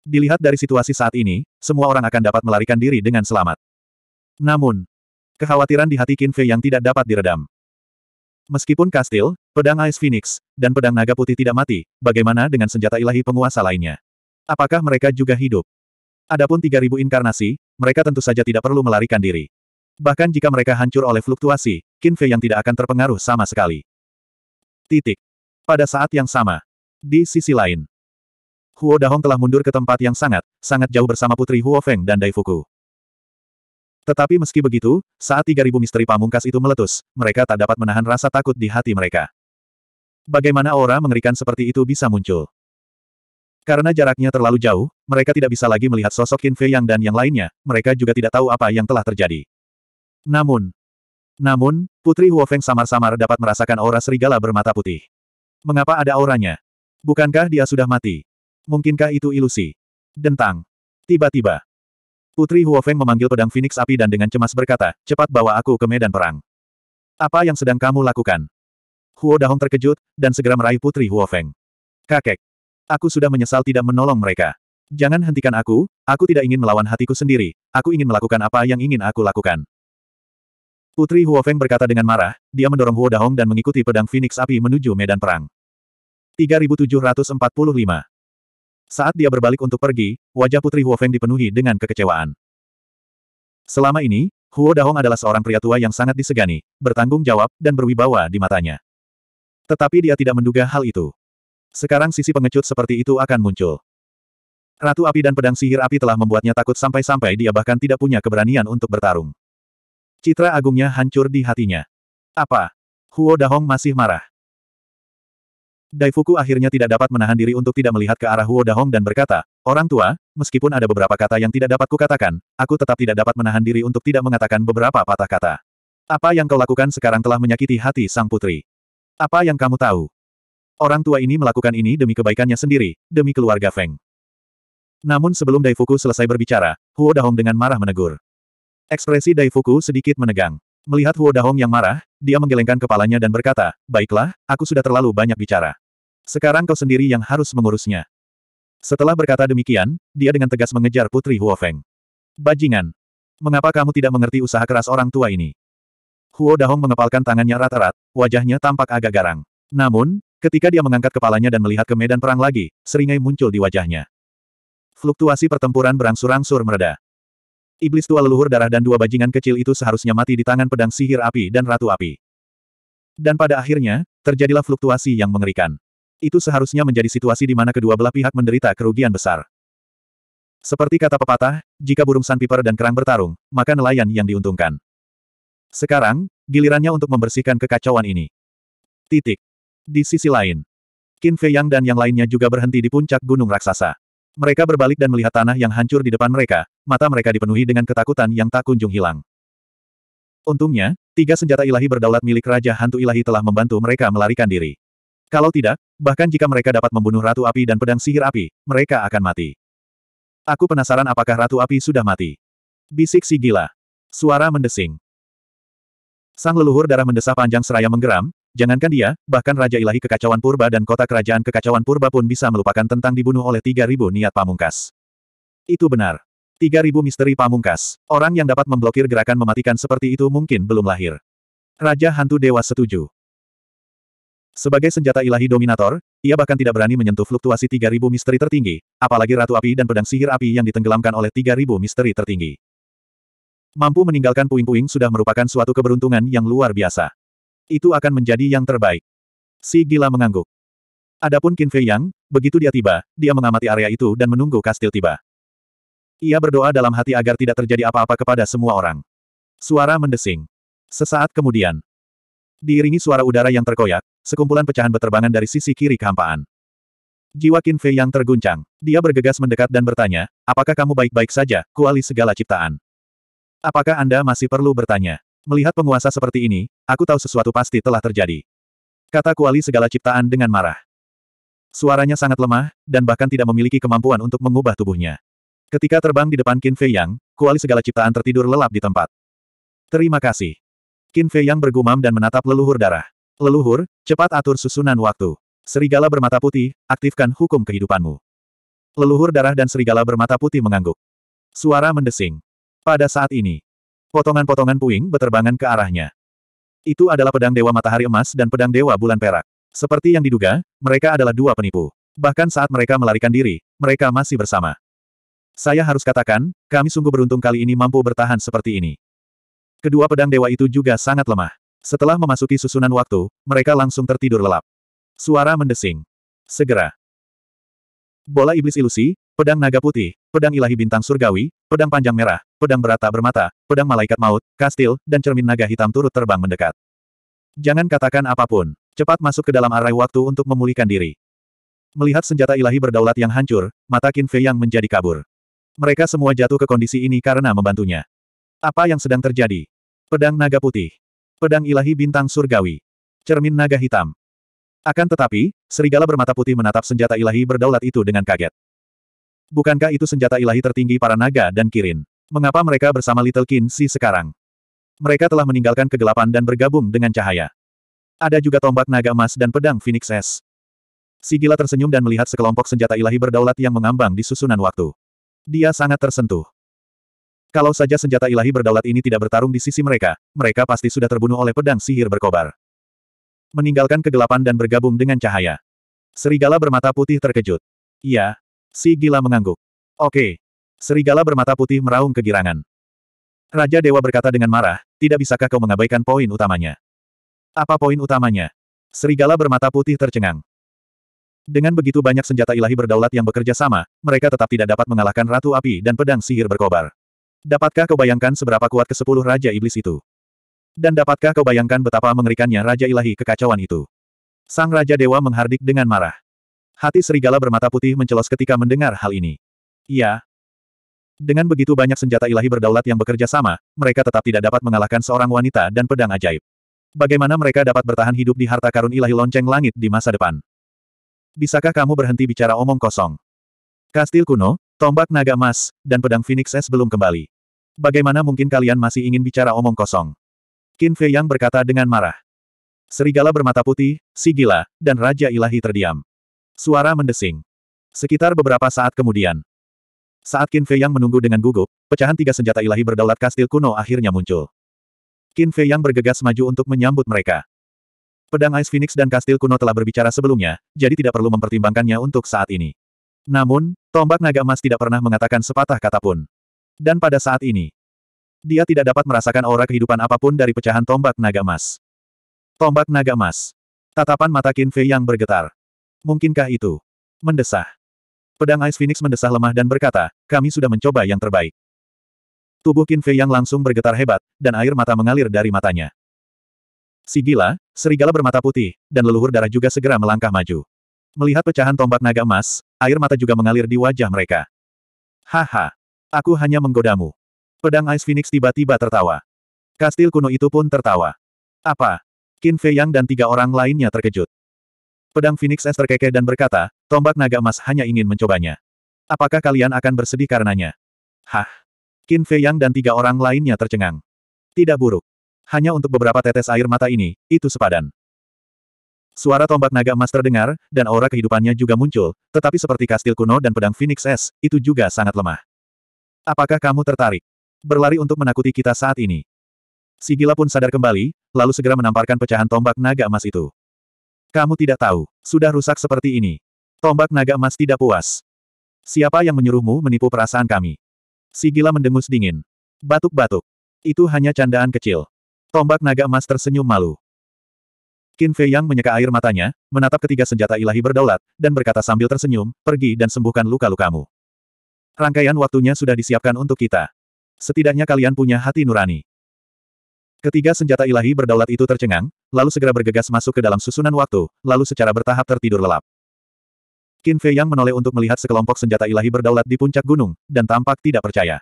Dilihat dari situasi saat ini, semua orang akan dapat melarikan diri dengan selamat. Namun, kekhawatiran di hati Qin Fei Yang tidak dapat diredam. Meskipun kastil, pedang Ice Phoenix, dan pedang naga putih tidak mati, bagaimana dengan senjata ilahi penguasa lainnya? Apakah mereka juga hidup? Adapun 3000 inkarnasi, mereka tentu saja tidak perlu melarikan diri. Bahkan jika mereka hancur oleh fluktuasi, Qin Fei yang tidak akan terpengaruh sama sekali. Titik. Pada saat yang sama. Di sisi lain. Huo Dahong telah mundur ke tempat yang sangat, sangat jauh bersama Putri Huo Feng dan Daifuku. Tetapi meski begitu, saat 3000 misteri pamungkas itu meletus, mereka tak dapat menahan rasa takut di hati mereka. Bagaimana aura mengerikan seperti itu bisa muncul? Karena jaraknya terlalu jauh, mereka tidak bisa lagi melihat sosok Qin Fei Yang dan yang lainnya, mereka juga tidak tahu apa yang telah terjadi. Namun, namun, Putri Huofeng samar-samar dapat merasakan aura serigala bermata putih. Mengapa ada auranya? Bukankah dia sudah mati? Mungkinkah itu ilusi? Dentang. Tiba-tiba, Putri Huofeng memanggil pedang Phoenix api dan dengan cemas berkata, cepat bawa aku ke medan perang. Apa yang sedang kamu lakukan? Huo Dahong terkejut, dan segera meraih Putri Huofeng. Kakek, aku sudah menyesal tidak menolong mereka. Jangan hentikan aku, aku tidak ingin melawan hatiku sendiri, aku ingin melakukan apa yang ingin aku lakukan. Putri Huofeng berkata dengan marah, dia mendorong Huo Dahong dan mengikuti pedang Phoenix api menuju medan perang. 3745 saat dia berbalik untuk pergi, wajah Putri Huo Feng dipenuhi dengan kekecewaan. Selama ini, Huo Dahong adalah seorang pria tua yang sangat disegani, bertanggung jawab, dan berwibawa di matanya. Tetapi dia tidak menduga hal itu. Sekarang sisi pengecut seperti itu akan muncul. Ratu api dan pedang sihir api telah membuatnya takut sampai-sampai dia bahkan tidak punya keberanian untuk bertarung. Citra agungnya hancur di hatinya. Apa? Huo Dahong masih marah. Daifuku akhirnya tidak dapat menahan diri untuk tidak melihat ke arah Huo Dahong dan berkata, Orang tua, meskipun ada beberapa kata yang tidak dapat kukatakan, aku tetap tidak dapat menahan diri untuk tidak mengatakan beberapa patah kata. Apa yang kau lakukan sekarang telah menyakiti hati sang putri. Apa yang kamu tahu? Orang tua ini melakukan ini demi kebaikannya sendiri, demi keluarga Feng. Namun sebelum Daifuku selesai berbicara, Huo Dahong dengan marah menegur. Ekspresi Daifuku sedikit menegang. Melihat Huo Dahong yang marah, dia menggelengkan kepalanya dan berkata, Baiklah, aku sudah terlalu banyak bicara. Sekarang kau sendiri yang harus mengurusnya. Setelah berkata demikian, dia dengan tegas mengejar Putri Huo Feng. Bajingan! Mengapa kamu tidak mengerti usaha keras orang tua ini? Huo Dahong mengepalkan tangannya rata-rat, wajahnya tampak agak garang. Namun, ketika dia mengangkat kepalanya dan melihat ke medan perang lagi, seringai muncul di wajahnya. Fluktuasi pertempuran berangsur-angsur mereda. Iblis tua leluhur darah dan dua bajingan kecil itu seharusnya mati di tangan pedang sihir api dan ratu api. Dan pada akhirnya, terjadilah fluktuasi yang mengerikan. Itu seharusnya menjadi situasi di mana kedua belah pihak menderita kerugian besar. Seperti kata pepatah, jika burung sandpiper dan kerang bertarung, maka nelayan yang diuntungkan. Sekarang, gilirannya untuk membersihkan kekacauan ini. Titik. Di sisi lain, Qin Fei Yang dan yang lainnya juga berhenti di puncak gunung raksasa. Mereka berbalik dan melihat tanah yang hancur di depan mereka, mata mereka dipenuhi dengan ketakutan yang tak kunjung hilang. Untungnya, tiga senjata ilahi berdaulat milik Raja Hantu Ilahi telah membantu mereka melarikan diri. Kalau tidak, bahkan jika mereka dapat membunuh Ratu Api dan pedang sihir api, mereka akan mati. Aku penasaran apakah Ratu Api sudah mati. Bisik si gila. Suara mendesing. Sang leluhur darah mendesah panjang seraya menggeram, Jangankan dia, bahkan Raja Ilahi Kekacauan Purba dan Kota Kerajaan Kekacauan Purba pun bisa melupakan tentang dibunuh oleh 3.000 niat pamungkas. Itu benar. 3.000 misteri pamungkas. Orang yang dapat memblokir gerakan mematikan seperti itu mungkin belum lahir. Raja Hantu Dewa setuju. Sebagai senjata ilahi dominator, ia bahkan tidak berani menyentuh fluktuasi 3.000 misteri tertinggi, apalagi Ratu Api dan Pedang Sihir Api yang ditenggelamkan oleh 3.000 misteri tertinggi. Mampu meninggalkan puing-puing sudah merupakan suatu keberuntungan yang luar biasa. Itu akan menjadi yang terbaik. Si gila mengangguk. Adapun Qin Fei Yang, begitu dia tiba, dia mengamati area itu dan menunggu kastil tiba. Ia berdoa dalam hati agar tidak terjadi apa-apa kepada semua orang. Suara mendesing. Sesaat kemudian, diiringi suara udara yang terkoyak, sekumpulan pecahan berterbangan dari sisi kiri kehampaan. Jiwa Qin Fei Yang terguncang. Dia bergegas mendekat dan bertanya, apakah kamu baik-baik saja, kuali segala ciptaan? Apakah Anda masih perlu bertanya? Melihat penguasa seperti ini, aku tahu sesuatu pasti telah terjadi. Kata kuali segala ciptaan dengan marah. Suaranya sangat lemah, dan bahkan tidak memiliki kemampuan untuk mengubah tubuhnya. Ketika terbang di depan Qin Fei Yang, kuali segala ciptaan tertidur lelap di tempat. Terima kasih. Qin Fei Yang bergumam dan menatap leluhur darah. Leluhur, cepat atur susunan waktu. Serigala bermata putih, aktifkan hukum kehidupanmu. Leluhur darah dan serigala bermata putih mengangguk. Suara mendesing. Pada saat ini, Potongan-potongan puing beterbangan ke arahnya. Itu adalah pedang Dewa Matahari Emas dan pedang Dewa Bulan Perak. Seperti yang diduga, mereka adalah dua penipu. Bahkan saat mereka melarikan diri, mereka masih bersama. Saya harus katakan, kami sungguh beruntung kali ini mampu bertahan seperti ini. Kedua pedang dewa itu juga sangat lemah. Setelah memasuki susunan waktu, mereka langsung tertidur lelap. Suara mendesing. Segera. Bola iblis ilusi, pedang naga putih, pedang ilahi bintang surgawi, pedang panjang merah, pedang berata bermata, pedang malaikat maut, kastil, dan cermin naga hitam turut terbang mendekat. Jangan katakan apapun. Cepat masuk ke dalam arai waktu untuk memulihkan diri. Melihat senjata ilahi berdaulat yang hancur, mata Qin Fei yang menjadi kabur. Mereka semua jatuh ke kondisi ini karena membantunya. Apa yang sedang terjadi? Pedang naga putih. Pedang ilahi bintang surgawi. Cermin naga hitam. Akan tetapi, serigala bermata putih menatap senjata ilahi berdaulat itu dengan kaget. Bukankah itu senjata ilahi tertinggi para naga dan kirin? Mengapa mereka bersama Little si sekarang? Mereka telah meninggalkan kegelapan dan bergabung dengan cahaya. Ada juga tombak naga emas dan pedang Phoenix S. Si gila tersenyum dan melihat sekelompok senjata ilahi berdaulat yang mengambang di susunan waktu. Dia sangat tersentuh. Kalau saja senjata ilahi berdaulat ini tidak bertarung di sisi mereka, mereka pasti sudah terbunuh oleh pedang sihir berkobar. Meninggalkan kegelapan dan bergabung dengan cahaya. Serigala bermata putih terkejut. Iya. Si gila mengangguk. Oke, Serigala bermata putih meraung kegirangan. Raja Dewa berkata dengan marah, tidak bisakah kau mengabaikan poin utamanya? Apa poin utamanya? Serigala bermata putih tercengang. Dengan begitu banyak senjata ilahi berdaulat yang bekerja sama, mereka tetap tidak dapat mengalahkan Ratu Api dan pedang sihir berkobar. Dapatkah kau bayangkan seberapa kuat ke kesepuluh Raja Iblis itu? Dan dapatkah kau bayangkan betapa mengerikannya Raja Ilahi kekacauan itu? Sang Raja Dewa menghardik dengan marah. Hati serigala bermata putih mencelos ketika mendengar hal ini. Iya, dengan begitu banyak senjata ilahi berdaulat yang bekerja sama, mereka tetap tidak dapat mengalahkan seorang wanita dan pedang ajaib. Bagaimana mereka dapat bertahan hidup di harta karun ilahi lonceng langit di masa depan? Bisakah kamu berhenti bicara omong kosong? Kastil kuno, tombak naga emas, dan pedang Phoenix S belum kembali. Bagaimana mungkin kalian masih ingin bicara omong kosong? Qin Fei Yang berkata dengan marah. Serigala bermata putih, si dan Raja Ilahi terdiam. Suara mendesing. Sekitar beberapa saat kemudian, saat Qin Fei Yang menunggu dengan gugup, pecahan tiga senjata ilahi berdaulat kastil kuno akhirnya muncul. Qin Fei Yang bergegas maju untuk menyambut mereka. Pedang Ice Phoenix dan kastil kuno telah berbicara sebelumnya, jadi tidak perlu mempertimbangkannya untuk saat ini. Namun, tombak naga emas tidak pernah mengatakan sepatah kata pun. Dan pada saat ini, dia tidak dapat merasakan aura kehidupan apapun dari pecahan tombak naga emas. Tombak naga emas. Tatapan mata Qin Fei yang bergetar. Mungkinkah itu? Mendesah. Pedang Ice Phoenix mendesah lemah dan berkata, kami sudah mencoba yang terbaik. Tubuh Qin Fei yang langsung bergetar hebat, dan air mata mengalir dari matanya. Si serigala bermata putih, dan leluhur darah juga segera melangkah maju. Melihat pecahan tombak naga emas, air mata juga mengalir di wajah mereka. Haha, aku hanya menggodamu. Pedang Ice Phoenix tiba-tiba tertawa. Kastil kuno itu pun tertawa. Apa? Qin Fei Yang dan tiga orang lainnya terkejut. Pedang Phoenix S terkekeh dan berkata, tombak naga emas hanya ingin mencobanya. Apakah kalian akan bersedih karenanya? Hah? Qin Fei Yang dan tiga orang lainnya tercengang. Tidak buruk. Hanya untuk beberapa tetes air mata ini, itu sepadan. Suara tombak naga emas terdengar, dan aura kehidupannya juga muncul, tetapi seperti kastil kuno dan pedang Phoenix S, itu juga sangat lemah. Apakah kamu tertarik? Berlari untuk menakuti kita saat ini. Sigila pun sadar kembali, lalu segera menamparkan pecahan tombak naga emas itu. Kamu tidak tahu, sudah rusak seperti ini. Tombak naga emas tidak puas. Siapa yang menyuruhmu menipu perasaan kami? Si gila mendengus dingin. Batuk-batuk. Itu hanya candaan kecil. Tombak naga emas tersenyum malu. Qin Fei Yang menyeka air matanya, menatap ketiga senjata ilahi berdaulat, dan berkata sambil tersenyum, pergi dan sembuhkan luka-lukamu. Rangkaian waktunya sudah disiapkan untuk kita. Setidaknya kalian punya hati nurani. Ketiga senjata ilahi berdaulat itu tercengang, lalu segera bergegas masuk ke dalam susunan waktu, lalu secara bertahap tertidur lelap. Qin Fei yang menoleh untuk melihat sekelompok senjata ilahi berdaulat di puncak gunung, dan tampak tidak percaya.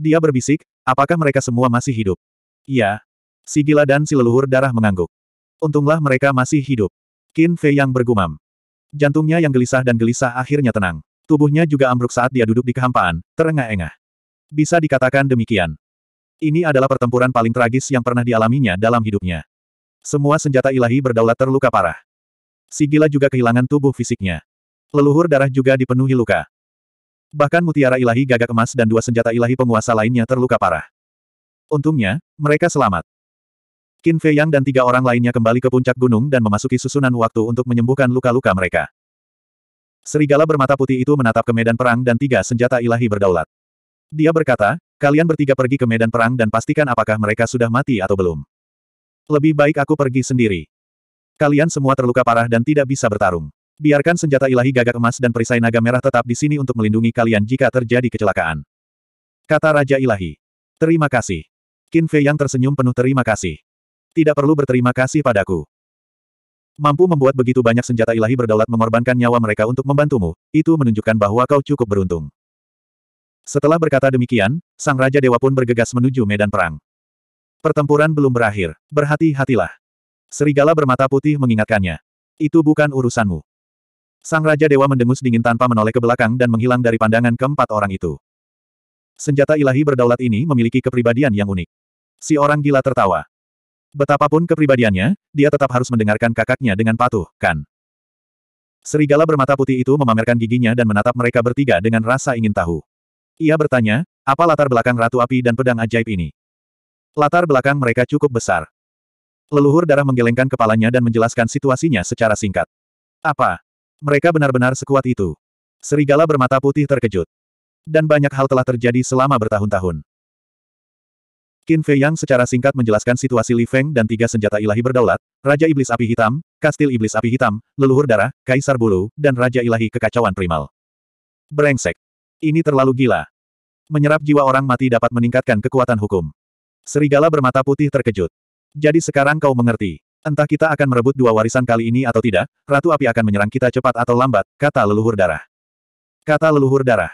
Dia berbisik, apakah mereka semua masih hidup? Iya. Si gila dan si leluhur darah mengangguk. Untunglah mereka masih hidup. Qin Fei yang bergumam. Jantungnya yang gelisah dan gelisah akhirnya tenang. Tubuhnya juga ambruk saat dia duduk di kehampaan, terengah-engah. Bisa dikatakan demikian. Ini adalah pertempuran paling tragis yang pernah dialaminya dalam hidupnya. Semua senjata ilahi berdaulat terluka parah. Sigila juga kehilangan tubuh fisiknya. Leluhur darah juga dipenuhi luka. Bahkan mutiara ilahi gagak emas dan dua senjata ilahi penguasa lainnya terluka parah. Untungnya, mereka selamat. Qin Fei Yang dan tiga orang lainnya kembali ke puncak gunung dan memasuki susunan waktu untuk menyembuhkan luka-luka mereka. Serigala bermata putih itu menatap ke medan perang dan tiga senjata ilahi berdaulat. Dia berkata, Kalian bertiga pergi ke medan perang dan pastikan apakah mereka sudah mati atau belum. Lebih baik aku pergi sendiri. Kalian semua terluka parah dan tidak bisa bertarung. Biarkan senjata ilahi gagak emas dan perisai naga merah tetap di sini untuk melindungi kalian jika terjadi kecelakaan. Kata Raja Ilahi. Terima kasih. Qin Fei yang tersenyum penuh terima kasih. Tidak perlu berterima kasih padaku. Mampu membuat begitu banyak senjata ilahi berdaulat mengorbankan nyawa mereka untuk membantumu, itu menunjukkan bahwa kau cukup beruntung. Setelah berkata demikian, sang Raja Dewa pun bergegas menuju medan perang. Pertempuran belum berakhir, berhati-hatilah. Serigala bermata putih mengingatkannya. Itu bukan urusanmu. Sang Raja Dewa mendengus dingin tanpa menoleh ke belakang dan menghilang dari pandangan keempat orang itu. Senjata ilahi berdaulat ini memiliki kepribadian yang unik. Si orang gila tertawa. Betapapun kepribadiannya, dia tetap harus mendengarkan kakaknya dengan patuh, kan? Serigala bermata putih itu memamerkan giginya dan menatap mereka bertiga dengan rasa ingin tahu. Ia bertanya, apa latar belakang Ratu Api dan pedang ajaib ini? Latar belakang mereka cukup besar. Leluhur darah menggelengkan kepalanya dan menjelaskan situasinya secara singkat. Apa? Mereka benar-benar sekuat itu. Serigala bermata putih terkejut. Dan banyak hal telah terjadi selama bertahun-tahun. Qin Fei Yang secara singkat menjelaskan situasi Li Feng dan tiga senjata ilahi berdaulat, Raja Iblis Api Hitam, Kastil Iblis Api Hitam, Leluhur Darah, Kaisar Bulu, dan Raja Ilahi Kekacauan Primal. Brengsek. Ini terlalu gila. Menyerap jiwa orang mati dapat meningkatkan kekuatan hukum. Serigala bermata putih terkejut. Jadi sekarang kau mengerti. Entah kita akan merebut dua warisan kali ini atau tidak, Ratu Api akan menyerang kita cepat atau lambat, kata leluhur darah. Kata leluhur darah.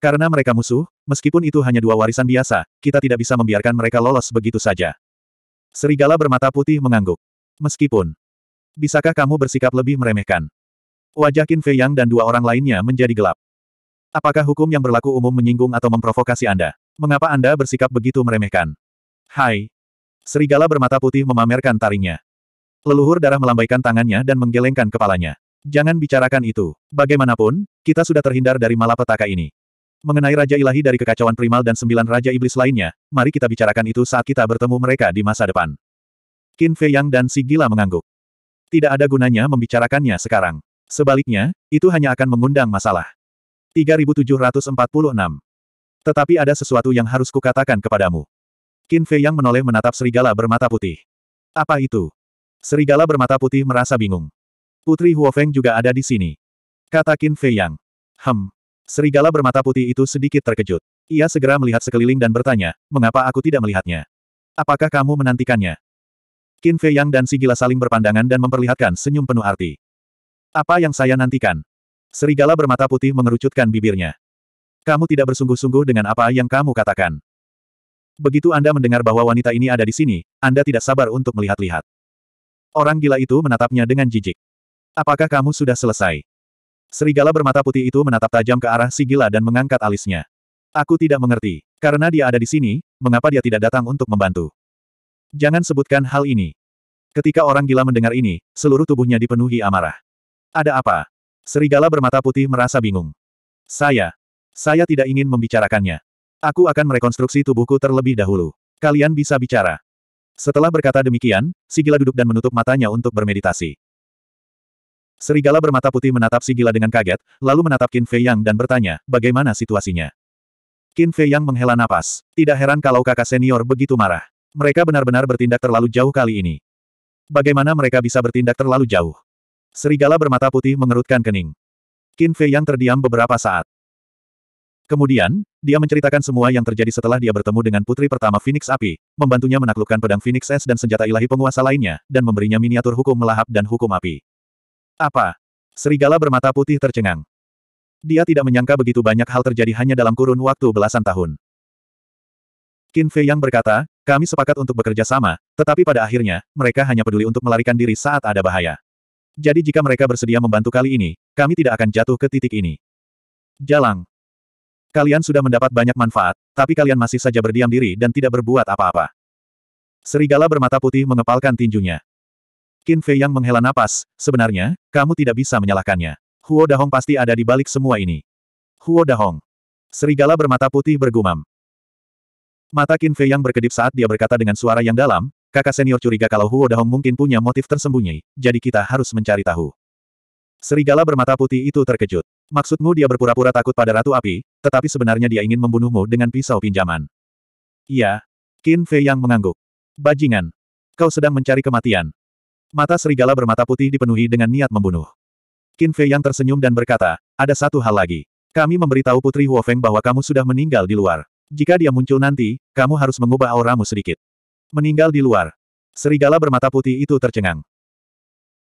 Karena mereka musuh, meskipun itu hanya dua warisan biasa, kita tidak bisa membiarkan mereka lolos begitu saja. Serigala bermata putih mengangguk. Meskipun. Bisakah kamu bersikap lebih meremehkan? Wajah Qin Fei Yang dan dua orang lainnya menjadi gelap. Apakah hukum yang berlaku umum menyinggung atau memprovokasi Anda? Mengapa Anda bersikap begitu meremehkan? Hai. Serigala bermata putih memamerkan taringnya. Leluhur darah melambaikan tangannya dan menggelengkan kepalanya. Jangan bicarakan itu. Bagaimanapun, kita sudah terhindar dari malapetaka ini. Mengenai Raja Ilahi dari kekacauan primal dan sembilan Raja Iblis lainnya, mari kita bicarakan itu saat kita bertemu mereka di masa depan. Qin Fei Yang dan si Gila mengangguk. Tidak ada gunanya membicarakannya sekarang. Sebaliknya, itu hanya akan mengundang masalah. 3746. Tetapi ada sesuatu yang harus kukatakan kepadamu. Qin Fei yang menoleh menatap serigala bermata putih. Apa itu? Serigala bermata putih merasa bingung. Putri Huofeng juga ada di sini. Kata Qin Fei yang. Hem. Serigala bermata putih itu sedikit terkejut. Ia segera melihat sekeliling dan bertanya, mengapa aku tidak melihatnya? Apakah kamu menantikannya? Qin Fei Yang dan si gila saling berpandangan dan memperlihatkan senyum penuh arti. Apa yang saya nantikan? Serigala bermata putih mengerucutkan bibirnya. Kamu tidak bersungguh-sungguh dengan apa yang kamu katakan. Begitu Anda mendengar bahwa wanita ini ada di sini, Anda tidak sabar untuk melihat-lihat. Orang gila itu menatapnya dengan jijik. Apakah kamu sudah selesai? Serigala bermata putih itu menatap tajam ke arah si gila dan mengangkat alisnya. Aku tidak mengerti. Karena dia ada di sini, mengapa dia tidak datang untuk membantu? Jangan sebutkan hal ini. Ketika orang gila mendengar ini, seluruh tubuhnya dipenuhi amarah. Ada apa? Serigala bermata putih merasa bingung. Saya. Saya tidak ingin membicarakannya. Aku akan merekonstruksi tubuhku terlebih dahulu. Kalian bisa bicara. Setelah berkata demikian, Sigila duduk dan menutup matanya untuk bermeditasi. Serigala bermata putih menatap Sigila dengan kaget, lalu menatap Qin Fei Yang dan bertanya, bagaimana situasinya? Qin Fei Yang menghela napas. Tidak heran kalau kakak senior begitu marah. Mereka benar-benar bertindak terlalu jauh kali ini. Bagaimana mereka bisa bertindak terlalu jauh? Serigala bermata putih mengerutkan kening. Qin Fei yang terdiam beberapa saat. Kemudian, dia menceritakan semua yang terjadi setelah dia bertemu dengan putri pertama Phoenix Api, membantunya menaklukkan pedang Phoenix S dan senjata ilahi penguasa lainnya, dan memberinya miniatur hukum melahap dan hukum api. Apa? Serigala bermata putih tercengang. Dia tidak menyangka begitu banyak hal terjadi hanya dalam kurun waktu belasan tahun. Qin Fei Yang berkata, kami sepakat untuk bekerja sama, tetapi pada akhirnya, mereka hanya peduli untuk melarikan diri saat ada bahaya. Jadi jika mereka bersedia membantu kali ini, kami tidak akan jatuh ke titik ini. Jalang. Kalian sudah mendapat banyak manfaat, tapi kalian masih saja berdiam diri dan tidak berbuat apa-apa. Serigala bermata putih mengepalkan tinjunya. Qin Fei yang menghela napas, sebenarnya, kamu tidak bisa menyalahkannya. Huo Dahong pasti ada di balik semua ini. Huo Dahong. Serigala bermata putih bergumam. Mata Qin Fei yang berkedip saat dia berkata dengan suara yang dalam, Kakak senior curiga kalau Huo Dahong mungkin punya motif tersembunyi, jadi kita harus mencari tahu. Serigala bermata putih itu terkejut. Maksudmu dia berpura-pura takut pada Ratu Api, tetapi sebenarnya dia ingin membunuhmu dengan pisau pinjaman. Iya. Qin Fei yang mengangguk. Bajingan. Kau sedang mencari kematian. Mata serigala bermata putih dipenuhi dengan niat membunuh. Qin Fei yang tersenyum dan berkata, ada satu hal lagi. Kami memberitahu Putri Huo Feng bahwa kamu sudah meninggal di luar. Jika dia muncul nanti, kamu harus mengubah auramu sedikit. Meninggal di luar. Serigala bermata putih itu tercengang.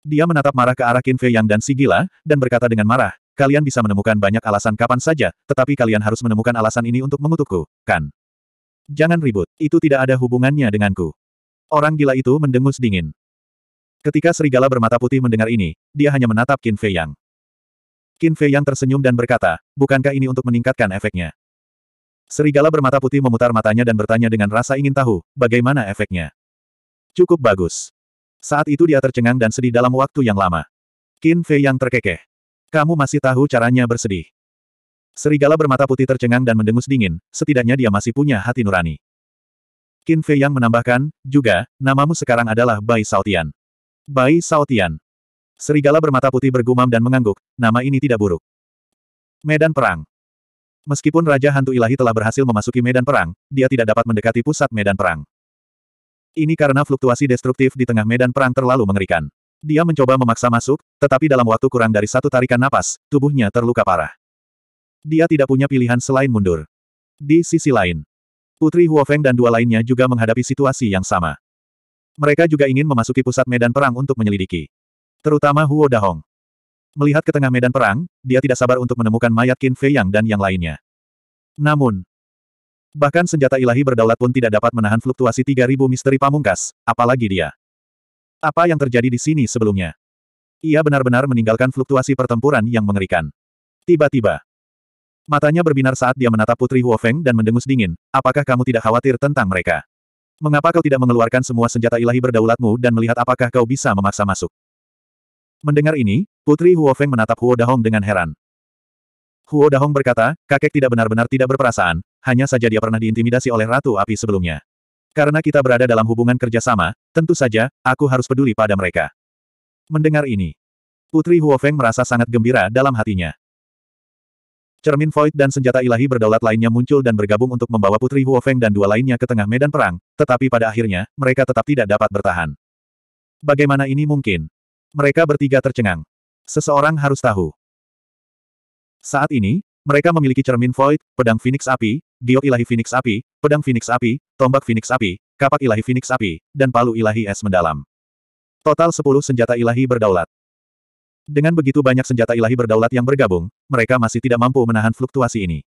Dia menatap marah ke arah Qin Fei Yang dan Sigila, dan berkata dengan marah, kalian bisa menemukan banyak alasan kapan saja, tetapi kalian harus menemukan alasan ini untuk mengutukku, kan? Jangan ribut, itu tidak ada hubungannya denganku. Orang gila itu mendengus dingin. Ketika serigala bermata putih mendengar ini, dia hanya menatap Qin Fei Yang. Qin Fei Yang tersenyum dan berkata, bukankah ini untuk meningkatkan efeknya? Serigala bermata putih memutar matanya dan bertanya dengan rasa ingin tahu, bagaimana efeknya. Cukup bagus. Saat itu dia tercengang dan sedih dalam waktu yang lama. Qin Fei yang terkekeh. Kamu masih tahu caranya bersedih. Serigala bermata putih tercengang dan mendengus dingin, setidaknya dia masih punya hati nurani. Qin Fei yang menambahkan, juga, namamu sekarang adalah Bai Saotian. Bai Saotian. Serigala bermata putih bergumam dan mengangguk, nama ini tidak buruk. Medan Perang Meskipun Raja Hantu Ilahi telah berhasil memasuki medan perang, dia tidak dapat mendekati pusat medan perang. Ini karena fluktuasi destruktif di tengah medan perang terlalu mengerikan. Dia mencoba memaksa masuk, tetapi dalam waktu kurang dari satu tarikan napas, tubuhnya terluka parah. Dia tidak punya pilihan selain mundur. Di sisi lain, Putri Huofeng dan dua lainnya juga menghadapi situasi yang sama. Mereka juga ingin memasuki pusat medan perang untuk menyelidiki. Terutama Huo Dahong. Melihat ke tengah medan perang, dia tidak sabar untuk menemukan mayat Qin Fei Yang dan yang lainnya. Namun, bahkan senjata ilahi berdaulat pun tidak dapat menahan fluktuasi 3000 misteri pamungkas, apalagi dia. Apa yang terjadi di sini sebelumnya? Ia benar-benar meninggalkan fluktuasi pertempuran yang mengerikan. Tiba-tiba, matanya berbinar saat dia menatap Putri Feng dan mendengus dingin, apakah kamu tidak khawatir tentang mereka? Mengapa kau tidak mengeluarkan semua senjata ilahi berdaulatmu dan melihat apakah kau bisa memaksa masuk? Mendengar ini, Putri Huo Feng menatap Huo Dahong dengan heran. Huo Dahong berkata, kakek tidak benar-benar tidak berperasaan, hanya saja dia pernah diintimidasi oleh Ratu Api sebelumnya. Karena kita berada dalam hubungan kerjasama, tentu saja, aku harus peduli pada mereka. Mendengar ini, Putri Huo Feng merasa sangat gembira dalam hatinya. Cermin Void dan senjata ilahi berdaulat lainnya muncul dan bergabung untuk membawa Putri Huo Feng dan dua lainnya ke tengah medan perang, tetapi pada akhirnya, mereka tetap tidak dapat bertahan. Bagaimana ini mungkin? Mereka bertiga tercengang. Seseorang harus tahu. Saat ini, mereka memiliki cermin void, pedang Phoenix api, diok ilahi Phoenix api, pedang Phoenix api, tombak Phoenix api, kapak ilahi Phoenix api, dan palu ilahi es mendalam. Total 10 senjata ilahi berdaulat. Dengan begitu banyak senjata ilahi berdaulat yang bergabung, mereka masih tidak mampu menahan fluktuasi ini.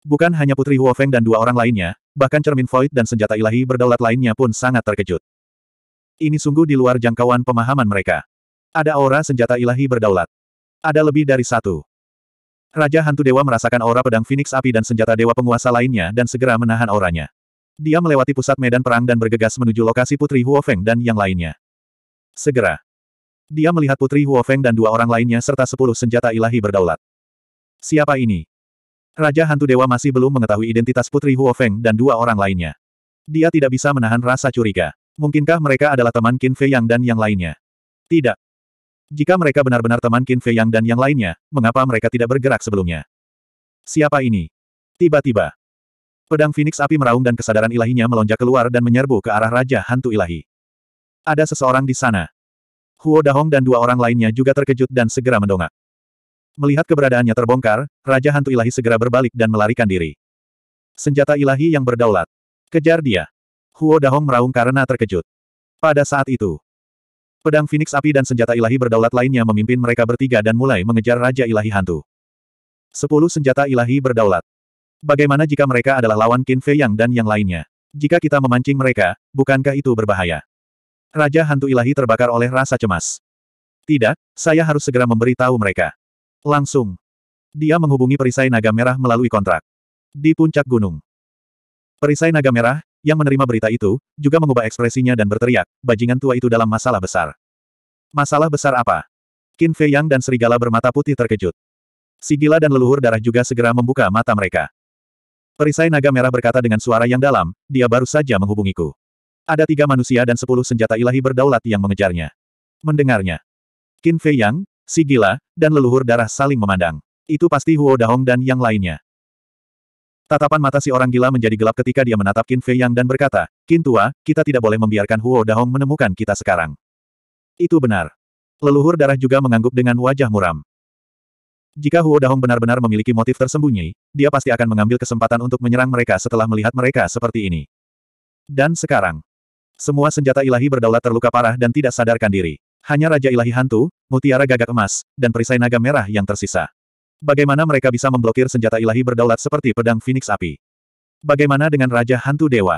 Bukan hanya Putri Huofeng dan dua orang lainnya, bahkan cermin void dan senjata ilahi berdaulat lainnya pun sangat terkejut. Ini sungguh di luar jangkauan pemahaman mereka. Ada aura senjata ilahi berdaulat. Ada lebih dari satu. Raja Hantu Dewa merasakan aura pedang Phoenix Api dan senjata Dewa Penguasa lainnya dan segera menahan auranya. Dia melewati pusat medan perang dan bergegas menuju lokasi Putri Huofeng dan yang lainnya. Segera. Dia melihat Putri Huofeng dan dua orang lainnya serta sepuluh senjata ilahi berdaulat. Siapa ini? Raja Hantu Dewa masih belum mengetahui identitas Putri Huofeng dan dua orang lainnya. Dia tidak bisa menahan rasa curiga. Mungkinkah mereka adalah teman Qin Fei Yang dan yang lainnya? Tidak. Jika mereka benar-benar teman Qin Fei Yang dan yang lainnya, mengapa mereka tidak bergerak sebelumnya? Siapa ini? Tiba-tiba. Pedang Phoenix api meraung dan kesadaran ilahinya melonjak keluar dan menyerbu ke arah Raja Hantu Ilahi. Ada seseorang di sana. Huo Dahong dan dua orang lainnya juga terkejut dan segera mendongak. Melihat keberadaannya terbongkar, Raja Hantu Ilahi segera berbalik dan melarikan diri. Senjata ilahi yang berdaulat. Kejar dia. Huo Dahong meraung karena terkejut. Pada saat itu, pedang Phoenix api dan senjata ilahi berdaulat lainnya memimpin mereka bertiga dan mulai mengejar Raja Ilahi Hantu. Sepuluh senjata ilahi berdaulat. Bagaimana jika mereka adalah lawan Qin Fei Yang dan yang lainnya? Jika kita memancing mereka, bukankah itu berbahaya? Raja Hantu Ilahi terbakar oleh rasa cemas. Tidak, saya harus segera memberitahu mereka. Langsung. Dia menghubungi perisai naga merah melalui kontrak. Di puncak gunung. Perisai naga merah, yang menerima berita itu, juga mengubah ekspresinya dan berteriak, bajingan tua itu dalam masalah besar. Masalah besar apa? Qin Fei Yang dan serigala bermata putih terkejut. Sigila dan leluhur darah juga segera membuka mata mereka. Perisai naga merah berkata dengan suara yang dalam, dia baru saja menghubungiku. Ada tiga manusia dan sepuluh senjata ilahi berdaulat yang mengejarnya. Mendengarnya. Qin Fei Yang, Sigila, dan leluhur darah saling memandang. Itu pasti Huo Dahong dan yang lainnya. Tatapan mata si orang gila menjadi gelap ketika dia menatap Qin Fei Yang dan berkata, Qin Tua, kita tidak boleh membiarkan Huo Dahong menemukan kita sekarang. Itu benar. Leluhur darah juga mengangguk dengan wajah muram. Jika Huo Dahong benar-benar memiliki motif tersembunyi, dia pasti akan mengambil kesempatan untuk menyerang mereka setelah melihat mereka seperti ini. Dan sekarang, semua senjata ilahi berdaulat terluka parah dan tidak sadarkan diri. Hanya Raja Ilahi Hantu, Mutiara Gagak Emas, dan Perisai Naga Merah yang tersisa. Bagaimana mereka bisa memblokir senjata ilahi berdaulat seperti pedang Phoenix api? Bagaimana dengan Raja Hantu Dewa?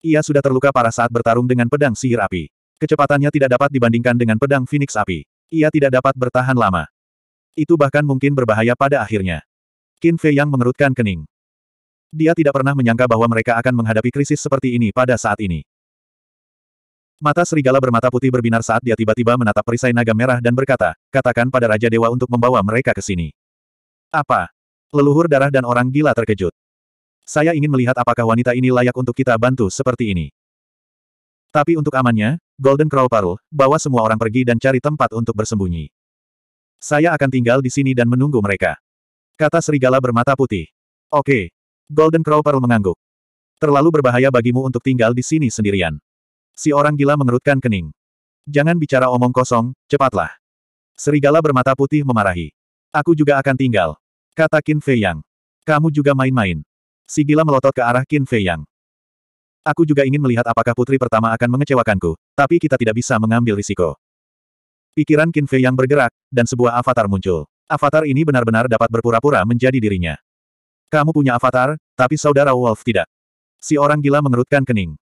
Ia sudah terluka parah saat bertarung dengan pedang sihir api. Kecepatannya tidak dapat dibandingkan dengan pedang Phoenix api. Ia tidak dapat bertahan lama. Itu bahkan mungkin berbahaya pada akhirnya. Qin Fei Yang mengerutkan kening. Dia tidak pernah menyangka bahwa mereka akan menghadapi krisis seperti ini pada saat ini. Mata serigala bermata putih berbinar saat dia tiba-tiba menatap perisai naga merah dan berkata, katakan pada Raja Dewa untuk membawa mereka ke sini. Apa? Leluhur darah dan orang gila terkejut. Saya ingin melihat apakah wanita ini layak untuk kita bantu seperti ini. Tapi untuk amannya, Golden Crow Parul, bawa semua orang pergi dan cari tempat untuk bersembunyi. Saya akan tinggal di sini dan menunggu mereka. Kata serigala bermata putih. Oke. Golden Crow Parul mengangguk. Terlalu berbahaya bagimu untuk tinggal di sini sendirian. Si orang gila mengerutkan kening. Jangan bicara omong kosong, cepatlah. Serigala bermata putih memarahi. Aku juga akan tinggal. Kata Qin Fei Yang. Kamu juga main-main. Si gila melotot ke arah Qin Fei Yang. Aku juga ingin melihat apakah putri pertama akan mengecewakanku, tapi kita tidak bisa mengambil risiko. Pikiran Qin Fei yang bergerak, dan sebuah avatar muncul. Avatar ini benar-benar dapat berpura-pura menjadi dirinya. Kamu punya avatar, tapi saudara Wolf tidak. Si orang gila mengerutkan kening.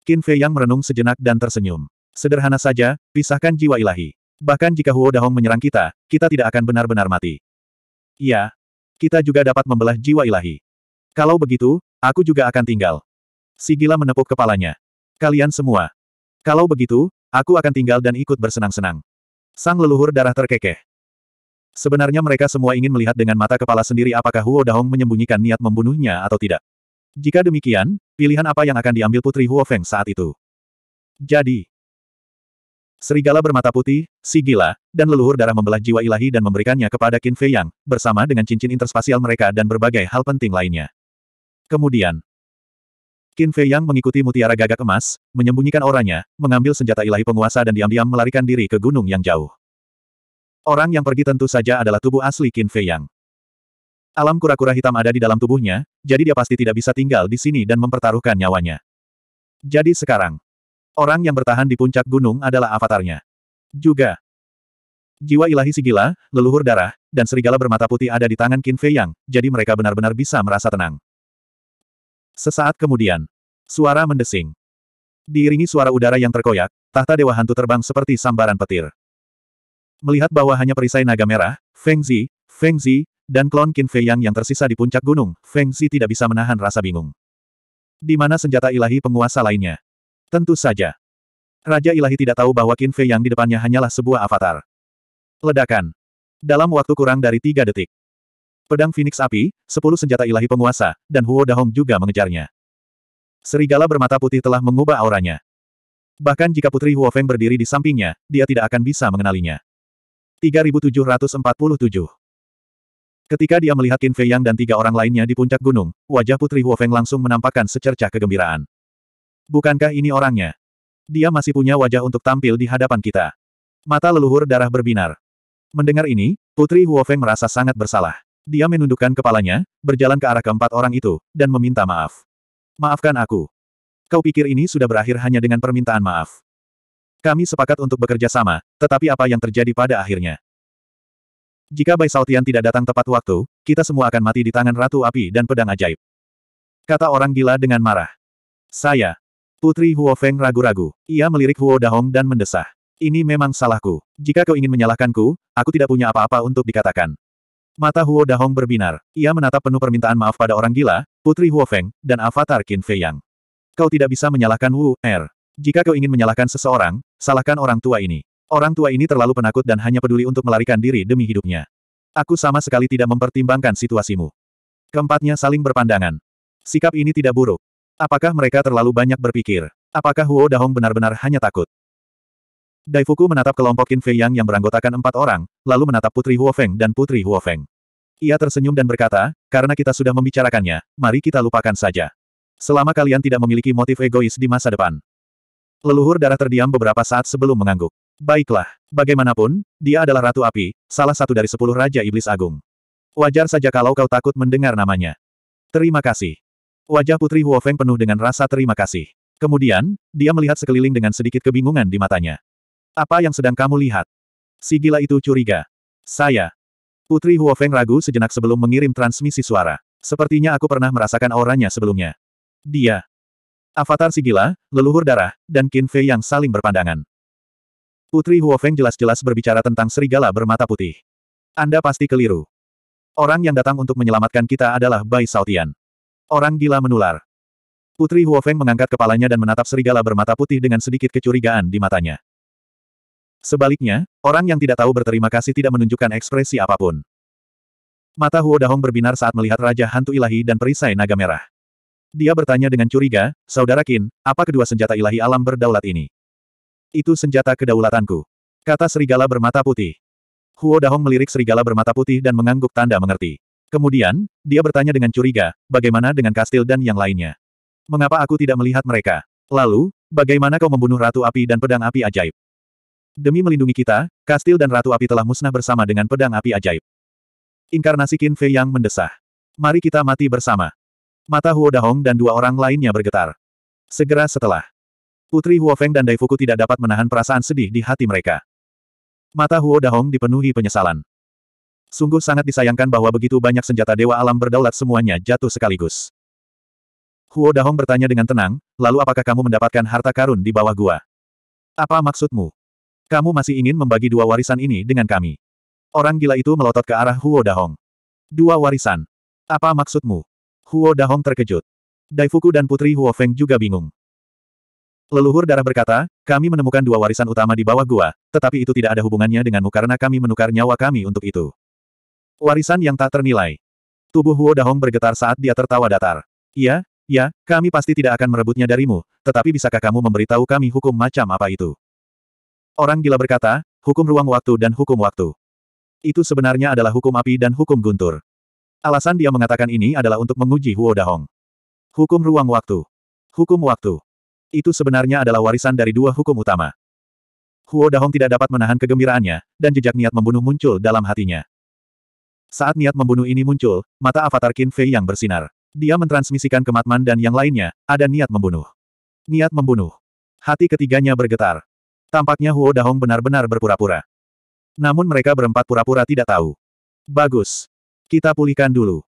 Qin Fei yang merenung sejenak dan tersenyum. Sederhana saja, pisahkan jiwa ilahi. Bahkan jika Huo Dahong menyerang kita, kita tidak akan benar-benar mati. Iya, kita juga dapat membelah jiwa ilahi. Kalau begitu, aku juga akan tinggal. Sigila menepuk kepalanya. Kalian semua. Kalau begitu, aku akan tinggal dan ikut bersenang-senang. Sang leluhur darah terkekeh. Sebenarnya mereka semua ingin melihat dengan mata kepala sendiri apakah Huo Dahong menyembunyikan niat membunuhnya atau tidak. Jika demikian, pilihan apa yang akan diambil Putri Huo Feng saat itu? Jadi, Serigala bermata putih, si gila, dan leluhur darah membelah jiwa ilahi dan memberikannya kepada Qin Fei Yang, bersama dengan cincin interspasial mereka dan berbagai hal penting lainnya. Kemudian, Qin Fei Yang mengikuti mutiara gagak emas, menyembunyikan orangnya, mengambil senjata ilahi penguasa dan diam-diam melarikan diri ke gunung yang jauh. Orang yang pergi tentu saja adalah tubuh asli Qin Fei Yang. Alam kura-kura hitam ada di dalam tubuhnya, jadi dia pasti tidak bisa tinggal di sini dan mempertaruhkan nyawanya. Jadi sekarang, Orang yang bertahan di puncak gunung adalah avatarnya. Juga. Jiwa ilahi sigila, leluhur darah, dan serigala bermata putih ada di tangan Qin Fei Yang, jadi mereka benar-benar bisa merasa tenang. Sesaat kemudian, suara mendesing. Diiringi suara udara yang terkoyak, tahta Dewa Hantu terbang seperti sambaran petir. Melihat bahwa hanya perisai naga merah, Feng Zi, Feng Zi, dan klon Qin Fei Yang yang tersisa di puncak gunung, Feng Zi tidak bisa menahan rasa bingung. Di mana senjata ilahi penguasa lainnya? Tentu saja. Raja Ilahi tidak tahu bahwa Qin Fei yang di depannya hanyalah sebuah avatar. Ledakan. Dalam waktu kurang dari tiga detik. Pedang Phoenix Api, sepuluh senjata ilahi penguasa, dan Huo Dahong juga mengejarnya. Serigala bermata putih telah mengubah auranya. Bahkan jika Putri Huo Feng berdiri di sampingnya, dia tidak akan bisa mengenalinya. 3747 Ketika dia melihat Qin Fei Yang dan tiga orang lainnya di puncak gunung, wajah Putri Huo Feng langsung menampakkan secercah kegembiraan. Bukankah ini orangnya? Dia masih punya wajah untuk tampil di hadapan kita. Mata leluhur darah berbinar. Mendengar ini, Putri Huofeng merasa sangat bersalah. Dia menundukkan kepalanya, berjalan ke arah keempat orang itu, dan meminta maaf. Maafkan aku. Kau pikir ini sudah berakhir hanya dengan permintaan maaf. Kami sepakat untuk bekerja sama, tetapi apa yang terjadi pada akhirnya? Jika Bai Saotian tidak datang tepat waktu, kita semua akan mati di tangan Ratu Api dan Pedang Ajaib. Kata orang gila dengan marah. Saya, Putri Huo Feng ragu-ragu. Ia melirik Huo Dahong dan mendesah. Ini memang salahku. Jika kau ingin menyalahkanku, aku tidak punya apa-apa untuk dikatakan. Mata Huo Dahong berbinar. Ia menatap penuh permintaan maaf pada orang gila, Putri Huo Feng, dan avatar Qin Fei Yang. Kau tidak bisa menyalahkan Wu Er. Jika kau ingin menyalahkan seseorang, salahkan orang tua ini. Orang tua ini terlalu penakut dan hanya peduli untuk melarikan diri demi hidupnya. Aku sama sekali tidak mempertimbangkan situasimu. Keempatnya saling berpandangan. Sikap ini tidak buruk. Apakah mereka terlalu banyak berpikir? Apakah Huo Dahong benar-benar hanya takut? Daifuku menatap kelompok Qin Fei Yang yang beranggotakan empat orang, lalu menatap Putri Huo Feng dan Putri Huo Feng. Ia tersenyum dan berkata, karena kita sudah membicarakannya, mari kita lupakan saja. Selama kalian tidak memiliki motif egois di masa depan. Leluhur darah terdiam beberapa saat sebelum mengangguk. Baiklah, bagaimanapun, dia adalah Ratu Api, salah satu dari sepuluh Raja Iblis Agung. Wajar saja kalau kau takut mendengar namanya. Terima kasih. Wajah Putri Huofeng penuh dengan rasa terima kasih. Kemudian, dia melihat sekeliling dengan sedikit kebingungan di matanya. Apa yang sedang kamu lihat? Si gila itu curiga. Saya. Putri Huofeng ragu sejenak sebelum mengirim transmisi suara. Sepertinya aku pernah merasakan auranya sebelumnya. Dia. Avatar si gila, leluhur darah, dan Qin Fei yang saling berpandangan. Putri Huofeng jelas-jelas berbicara tentang serigala bermata putih. Anda pasti keliru. Orang yang datang untuk menyelamatkan kita adalah Bai Sautian. Orang gila menular. Putri Huofeng mengangkat kepalanya dan menatap serigala bermata putih dengan sedikit kecurigaan di matanya. Sebaliknya, orang yang tidak tahu berterima kasih tidak menunjukkan ekspresi apapun. Mata Huo Dahong berbinar saat melihat Raja Hantu Ilahi dan perisai naga merah. Dia bertanya dengan curiga, Saudara Qin, apa kedua senjata ilahi alam berdaulat ini? Itu senjata kedaulatanku. Kata serigala bermata putih. Huo Dahong melirik serigala bermata putih dan mengangguk tanda mengerti. Kemudian, dia bertanya dengan curiga, bagaimana dengan kastil dan yang lainnya? Mengapa aku tidak melihat mereka? Lalu, bagaimana kau membunuh Ratu Api dan Pedang Api Ajaib? Demi melindungi kita, kastil dan Ratu Api telah musnah bersama dengan Pedang Api Ajaib. Inkarnasi Qin Fei yang mendesah. Mari kita mati bersama. Mata Huo Dahong dan dua orang lainnya bergetar. Segera setelah, Putri Huo Feng dan Daifuku tidak dapat menahan perasaan sedih di hati mereka. Mata Huo Dahong dipenuhi penyesalan. Sungguh sangat disayangkan bahwa begitu banyak senjata Dewa Alam berdaulat semuanya jatuh sekaligus. Huo Dahong bertanya dengan tenang, lalu apakah kamu mendapatkan harta karun di bawah gua? Apa maksudmu? Kamu masih ingin membagi dua warisan ini dengan kami? Orang gila itu melotot ke arah Huo Dahong. Dua warisan. Apa maksudmu? Huo Dahong terkejut. Daifuku dan Putri Huo Feng juga bingung. Leluhur darah berkata, kami menemukan dua warisan utama di bawah gua, tetapi itu tidak ada hubungannya denganmu karena kami menukar nyawa kami untuk itu. Warisan yang tak ternilai. Tubuh Huo Dahong bergetar saat dia tertawa datar. Iya, ya, kami pasti tidak akan merebutnya darimu, tetapi bisakah kamu memberitahu kami hukum macam apa itu? Orang gila berkata, hukum ruang waktu dan hukum waktu. Itu sebenarnya adalah hukum api dan hukum guntur. Alasan dia mengatakan ini adalah untuk menguji Huo Dahong. Hukum ruang waktu. Hukum waktu. Itu sebenarnya adalah warisan dari dua hukum utama. Huo Dahong tidak dapat menahan kegembiraannya, dan jejak niat membunuh muncul dalam hatinya. Saat niat membunuh ini muncul, mata avatar Qin Fei yang bersinar. Dia mentransmisikan ke Matman dan yang lainnya, ada niat membunuh. Niat membunuh. Hati ketiganya bergetar. Tampaknya Huo Dahong benar-benar berpura-pura. Namun mereka berempat pura-pura tidak tahu. Bagus. Kita pulihkan dulu.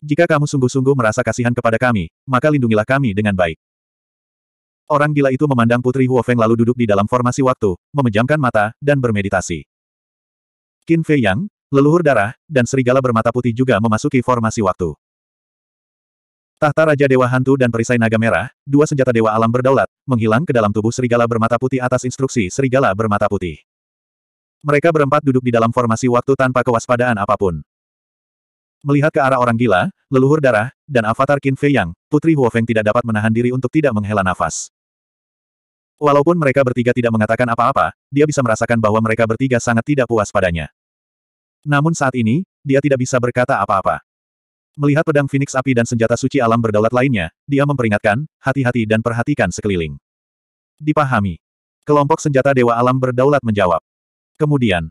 Jika kamu sungguh-sungguh merasa kasihan kepada kami, maka lindungilah kami dengan baik. Orang gila itu memandang Putri Huo Feng lalu duduk di dalam formasi waktu, memejamkan mata, dan bermeditasi. Qin Fei Yang, Leluhur darah, dan serigala bermata putih juga memasuki formasi waktu. Tahta Raja Dewa Hantu dan perisai naga merah, dua senjata Dewa Alam berdaulat, menghilang ke dalam tubuh serigala bermata putih atas instruksi serigala bermata putih. Mereka berempat duduk di dalam formasi waktu tanpa kewaspadaan apapun. Melihat ke arah orang gila, leluhur darah, dan avatar Qin Fei Yang, Putri Huofeng tidak dapat menahan diri untuk tidak menghela nafas. Walaupun mereka bertiga tidak mengatakan apa-apa, dia bisa merasakan bahwa mereka bertiga sangat tidak puas padanya. Namun saat ini, dia tidak bisa berkata apa-apa. Melihat pedang Phoenix api dan senjata suci alam berdaulat lainnya, dia memperingatkan, hati-hati dan perhatikan sekeliling. Dipahami. Kelompok senjata Dewa Alam berdaulat menjawab. Kemudian,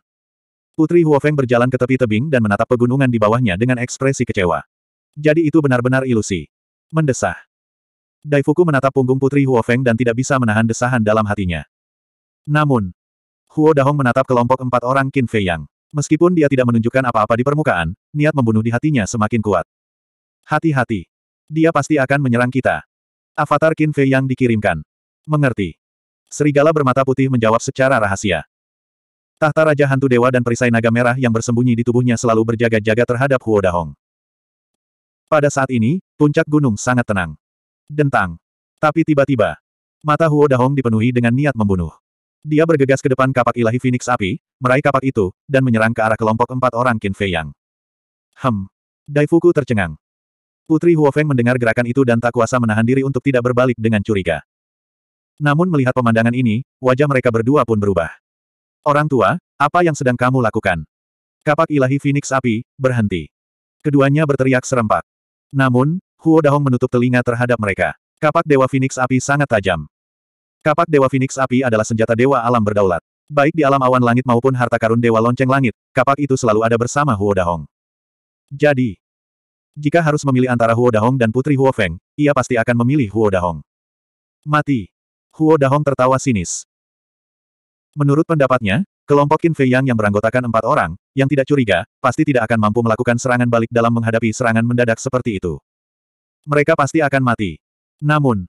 Putri Huofeng berjalan ke tepi tebing dan menatap pegunungan di bawahnya dengan ekspresi kecewa. Jadi itu benar-benar ilusi. Mendesah. Daifuku menatap punggung Putri Huofeng dan tidak bisa menahan desahan dalam hatinya. Namun, Huo Dahong menatap kelompok empat orang Qin Fei Yang. Meskipun dia tidak menunjukkan apa-apa di permukaan, niat membunuh di hatinya semakin kuat. Hati-hati. Dia pasti akan menyerang kita. Avatar Qin Fei yang dikirimkan. Mengerti. Serigala bermata putih menjawab secara rahasia. Tahta Raja Hantu Dewa dan perisai naga merah yang bersembunyi di tubuhnya selalu berjaga-jaga terhadap Huo Dahong. Pada saat ini, puncak gunung sangat tenang. Dentang. Tapi tiba-tiba, mata Huo Dahong dipenuhi dengan niat membunuh. Dia bergegas ke depan kapak ilahi Phoenix Api, meraih kapak itu, dan menyerang ke arah kelompok empat orang Qin Fei Yang. Hem. Daifuku tercengang. Putri Huofeng mendengar gerakan itu dan tak kuasa menahan diri untuk tidak berbalik dengan curiga. Namun melihat pemandangan ini, wajah mereka berdua pun berubah. Orang tua, apa yang sedang kamu lakukan? Kapak ilahi Phoenix Api, berhenti. Keduanya berteriak serempak. Namun, Huo Dahong menutup telinga terhadap mereka. Kapak Dewa Phoenix Api sangat tajam. Kapak Dewa Phoenix Api adalah senjata Dewa Alam berdaulat. Baik di alam awan langit maupun harta karun Dewa Lonceng Langit, kapak itu selalu ada bersama Huo Dahong. Jadi, jika harus memilih antara Huo Dahong dan Putri Huo Feng, ia pasti akan memilih Huo Dahong. Mati. Huo Dahong tertawa sinis. Menurut pendapatnya, kelompok Qin Fei Yang yang beranggotakan empat orang, yang tidak curiga, pasti tidak akan mampu melakukan serangan balik dalam menghadapi serangan mendadak seperti itu. Mereka pasti akan mati. Namun,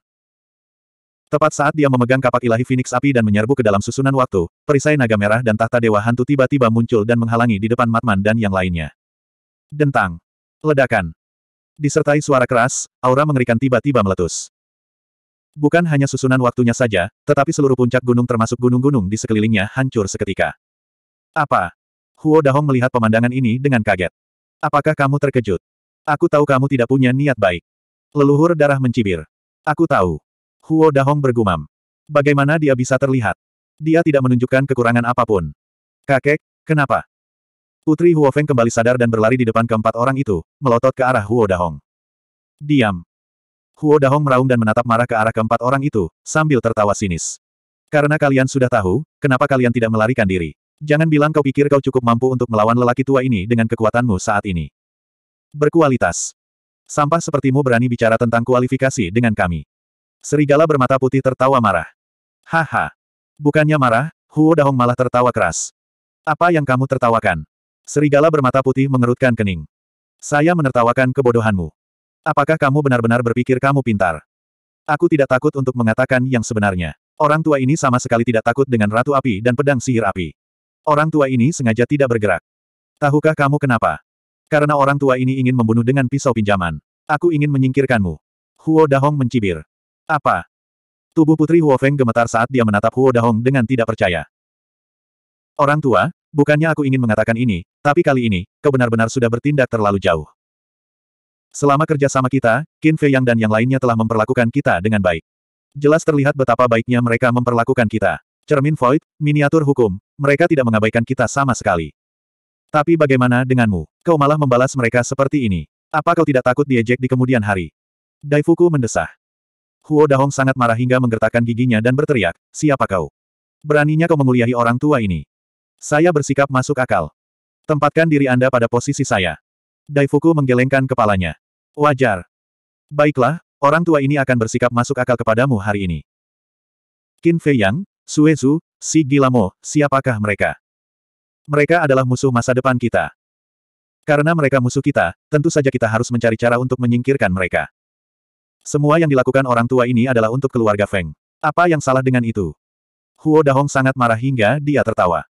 Tepat saat dia memegang kapak ilahi Phoenix api dan menyerbu ke dalam susunan waktu, perisai naga merah dan tahta dewa hantu tiba-tiba muncul dan menghalangi di depan Matman dan yang lainnya. Dentang. Ledakan. Disertai suara keras, aura mengerikan tiba-tiba meletus. Bukan hanya susunan waktunya saja, tetapi seluruh puncak gunung termasuk gunung-gunung di sekelilingnya hancur seketika. Apa? Huo Dahong melihat pemandangan ini dengan kaget. Apakah kamu terkejut? Aku tahu kamu tidak punya niat baik. Leluhur darah mencibir. Aku tahu. Huo Dahong bergumam. Bagaimana dia bisa terlihat? Dia tidak menunjukkan kekurangan apapun. Kakek, kenapa? Putri Huo Feng kembali sadar dan berlari di depan keempat orang itu, melotot ke arah Huo Dahong. Diam. Huo Dahong meraung dan menatap marah ke arah keempat orang itu, sambil tertawa sinis. Karena kalian sudah tahu, kenapa kalian tidak melarikan diri? Jangan bilang kau pikir kau cukup mampu untuk melawan lelaki tua ini dengan kekuatanmu saat ini. Berkualitas. Sampah sepertimu berani bicara tentang kualifikasi dengan kami. Serigala bermata putih tertawa marah. Haha. Bukannya marah, Huo Dahong malah tertawa keras. Apa yang kamu tertawakan? Serigala bermata putih mengerutkan kening. Saya menertawakan kebodohanmu. Apakah kamu benar-benar berpikir kamu pintar? Aku tidak takut untuk mengatakan yang sebenarnya. Orang tua ini sama sekali tidak takut dengan Ratu Api dan pedang sihir api. Orang tua ini sengaja tidak bergerak. Tahukah kamu kenapa? Karena orang tua ini ingin membunuh dengan pisau pinjaman. Aku ingin menyingkirkanmu. Huo Dahong mencibir. Apa? Tubuh Putri Huofeng gemetar saat dia menatap Huo Dahong dengan tidak percaya. Orang tua, bukannya aku ingin mengatakan ini, tapi kali ini, kau benar-benar sudah bertindak terlalu jauh. Selama kerja sama kita, Qin Fei Yang dan yang lainnya telah memperlakukan kita dengan baik. Jelas terlihat betapa baiknya mereka memperlakukan kita. Cermin Void, miniatur hukum, mereka tidak mengabaikan kita sama sekali. Tapi bagaimana denganmu? Kau malah membalas mereka seperti ini. Apa kau tidak takut diejek di kemudian hari? Daifuku mendesah. Huo Daong sangat marah hingga menggertakkan giginya dan berteriak, siapa kau? Beraninya kau menguliahi orang tua ini. Saya bersikap masuk akal. Tempatkan diri Anda pada posisi saya. Daifuku menggelengkan kepalanya. Wajar. Baiklah, orang tua ini akan bersikap masuk akal kepadamu hari ini. Qin Fei Yang, Suezu, Si Gilamo, siapakah mereka? Mereka adalah musuh masa depan kita. Karena mereka musuh kita, tentu saja kita harus mencari cara untuk menyingkirkan mereka. Semua yang dilakukan orang tua ini adalah untuk keluarga Feng. Apa yang salah dengan itu? Huo Dahong sangat marah hingga dia tertawa.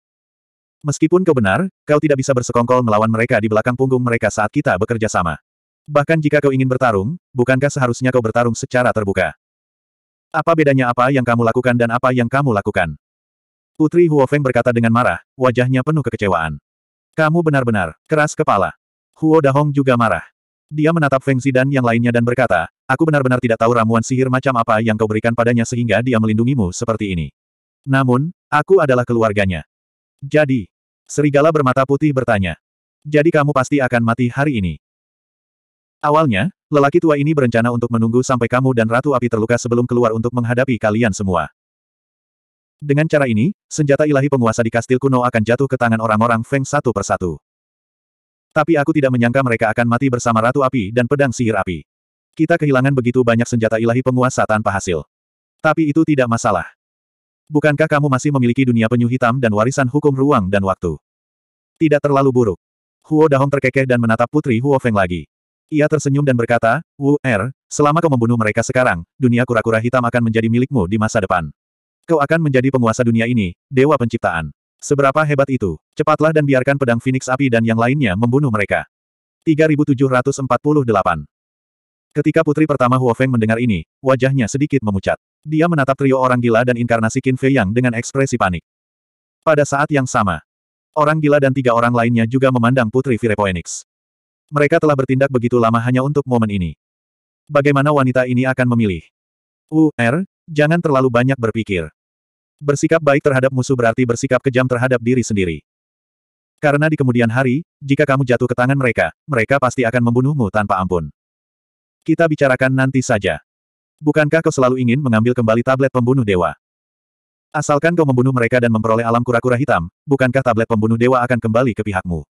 Meskipun kau benar, kau tidak bisa bersekongkol melawan mereka di belakang punggung mereka saat kita bekerja sama. Bahkan jika kau ingin bertarung, bukankah seharusnya kau bertarung secara terbuka? Apa bedanya apa yang kamu lakukan dan apa yang kamu lakukan? Putri Huo Feng berkata dengan marah, wajahnya penuh kekecewaan. Kamu benar-benar keras kepala. Huo Dahong juga marah. Dia menatap Feng Zidan yang lainnya dan berkata, aku benar-benar tidak tahu ramuan sihir macam apa yang kau berikan padanya sehingga dia melindungimu seperti ini. Namun, aku adalah keluarganya. Jadi, serigala bermata putih bertanya. Jadi kamu pasti akan mati hari ini. Awalnya, lelaki tua ini berencana untuk menunggu sampai kamu dan Ratu Api terluka sebelum keluar untuk menghadapi kalian semua. Dengan cara ini, senjata ilahi penguasa di kastil kuno akan jatuh ke tangan orang-orang Feng satu persatu. Tapi aku tidak menyangka mereka akan mati bersama Ratu Api dan Pedang Sihir Api. Kita kehilangan begitu banyak senjata ilahi penguasa tanpa hasil. Tapi itu tidak masalah. Bukankah kamu masih memiliki dunia penyu hitam dan warisan hukum ruang dan waktu? Tidak terlalu buruk. Huo Dahong terkekeh dan menatap putri Huo Feng lagi. Ia tersenyum dan berkata, Wu Er, selama kau membunuh mereka sekarang, dunia kura-kura hitam akan menjadi milikmu di masa depan. Kau akan menjadi penguasa dunia ini, Dewa Penciptaan. Seberapa hebat itu, cepatlah dan biarkan pedang Phoenix api dan yang lainnya membunuh mereka. 3748 Ketika putri pertama Huo Feng mendengar ini, wajahnya sedikit memucat. Dia menatap trio orang gila dan inkarnasi Qin Fei Yang dengan ekspresi panik. Pada saat yang sama, orang gila dan tiga orang lainnya juga memandang putri Virepoenix. Mereka telah bertindak begitu lama hanya untuk momen ini. Bagaimana wanita ini akan memilih? U, R, jangan terlalu banyak berpikir. Bersikap baik terhadap musuh berarti bersikap kejam terhadap diri sendiri. Karena di kemudian hari, jika kamu jatuh ke tangan mereka, mereka pasti akan membunuhmu tanpa ampun. Kita bicarakan nanti saja. Bukankah kau selalu ingin mengambil kembali tablet pembunuh dewa? Asalkan kau membunuh mereka dan memperoleh alam kura-kura hitam, bukankah tablet pembunuh dewa akan kembali ke pihakmu?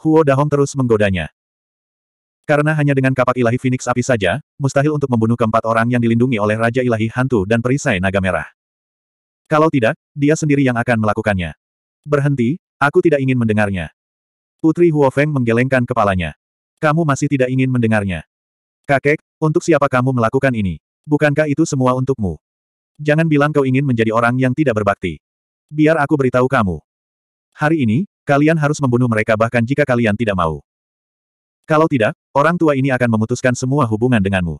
Huo Dahong terus menggodanya. Karena hanya dengan kapak ilahi Phoenix api saja, mustahil untuk membunuh keempat orang yang dilindungi oleh Raja Ilahi Hantu dan Perisai Naga Merah. Kalau tidak, dia sendiri yang akan melakukannya. Berhenti, aku tidak ingin mendengarnya. Putri Huofeng menggelengkan kepalanya. Kamu masih tidak ingin mendengarnya. Kakek, untuk siapa kamu melakukan ini? Bukankah itu semua untukmu? Jangan bilang kau ingin menjadi orang yang tidak berbakti. Biar aku beritahu kamu. Hari ini, kalian harus membunuh mereka bahkan jika kalian tidak mau. Kalau tidak, orang tua ini akan memutuskan semua hubungan denganmu.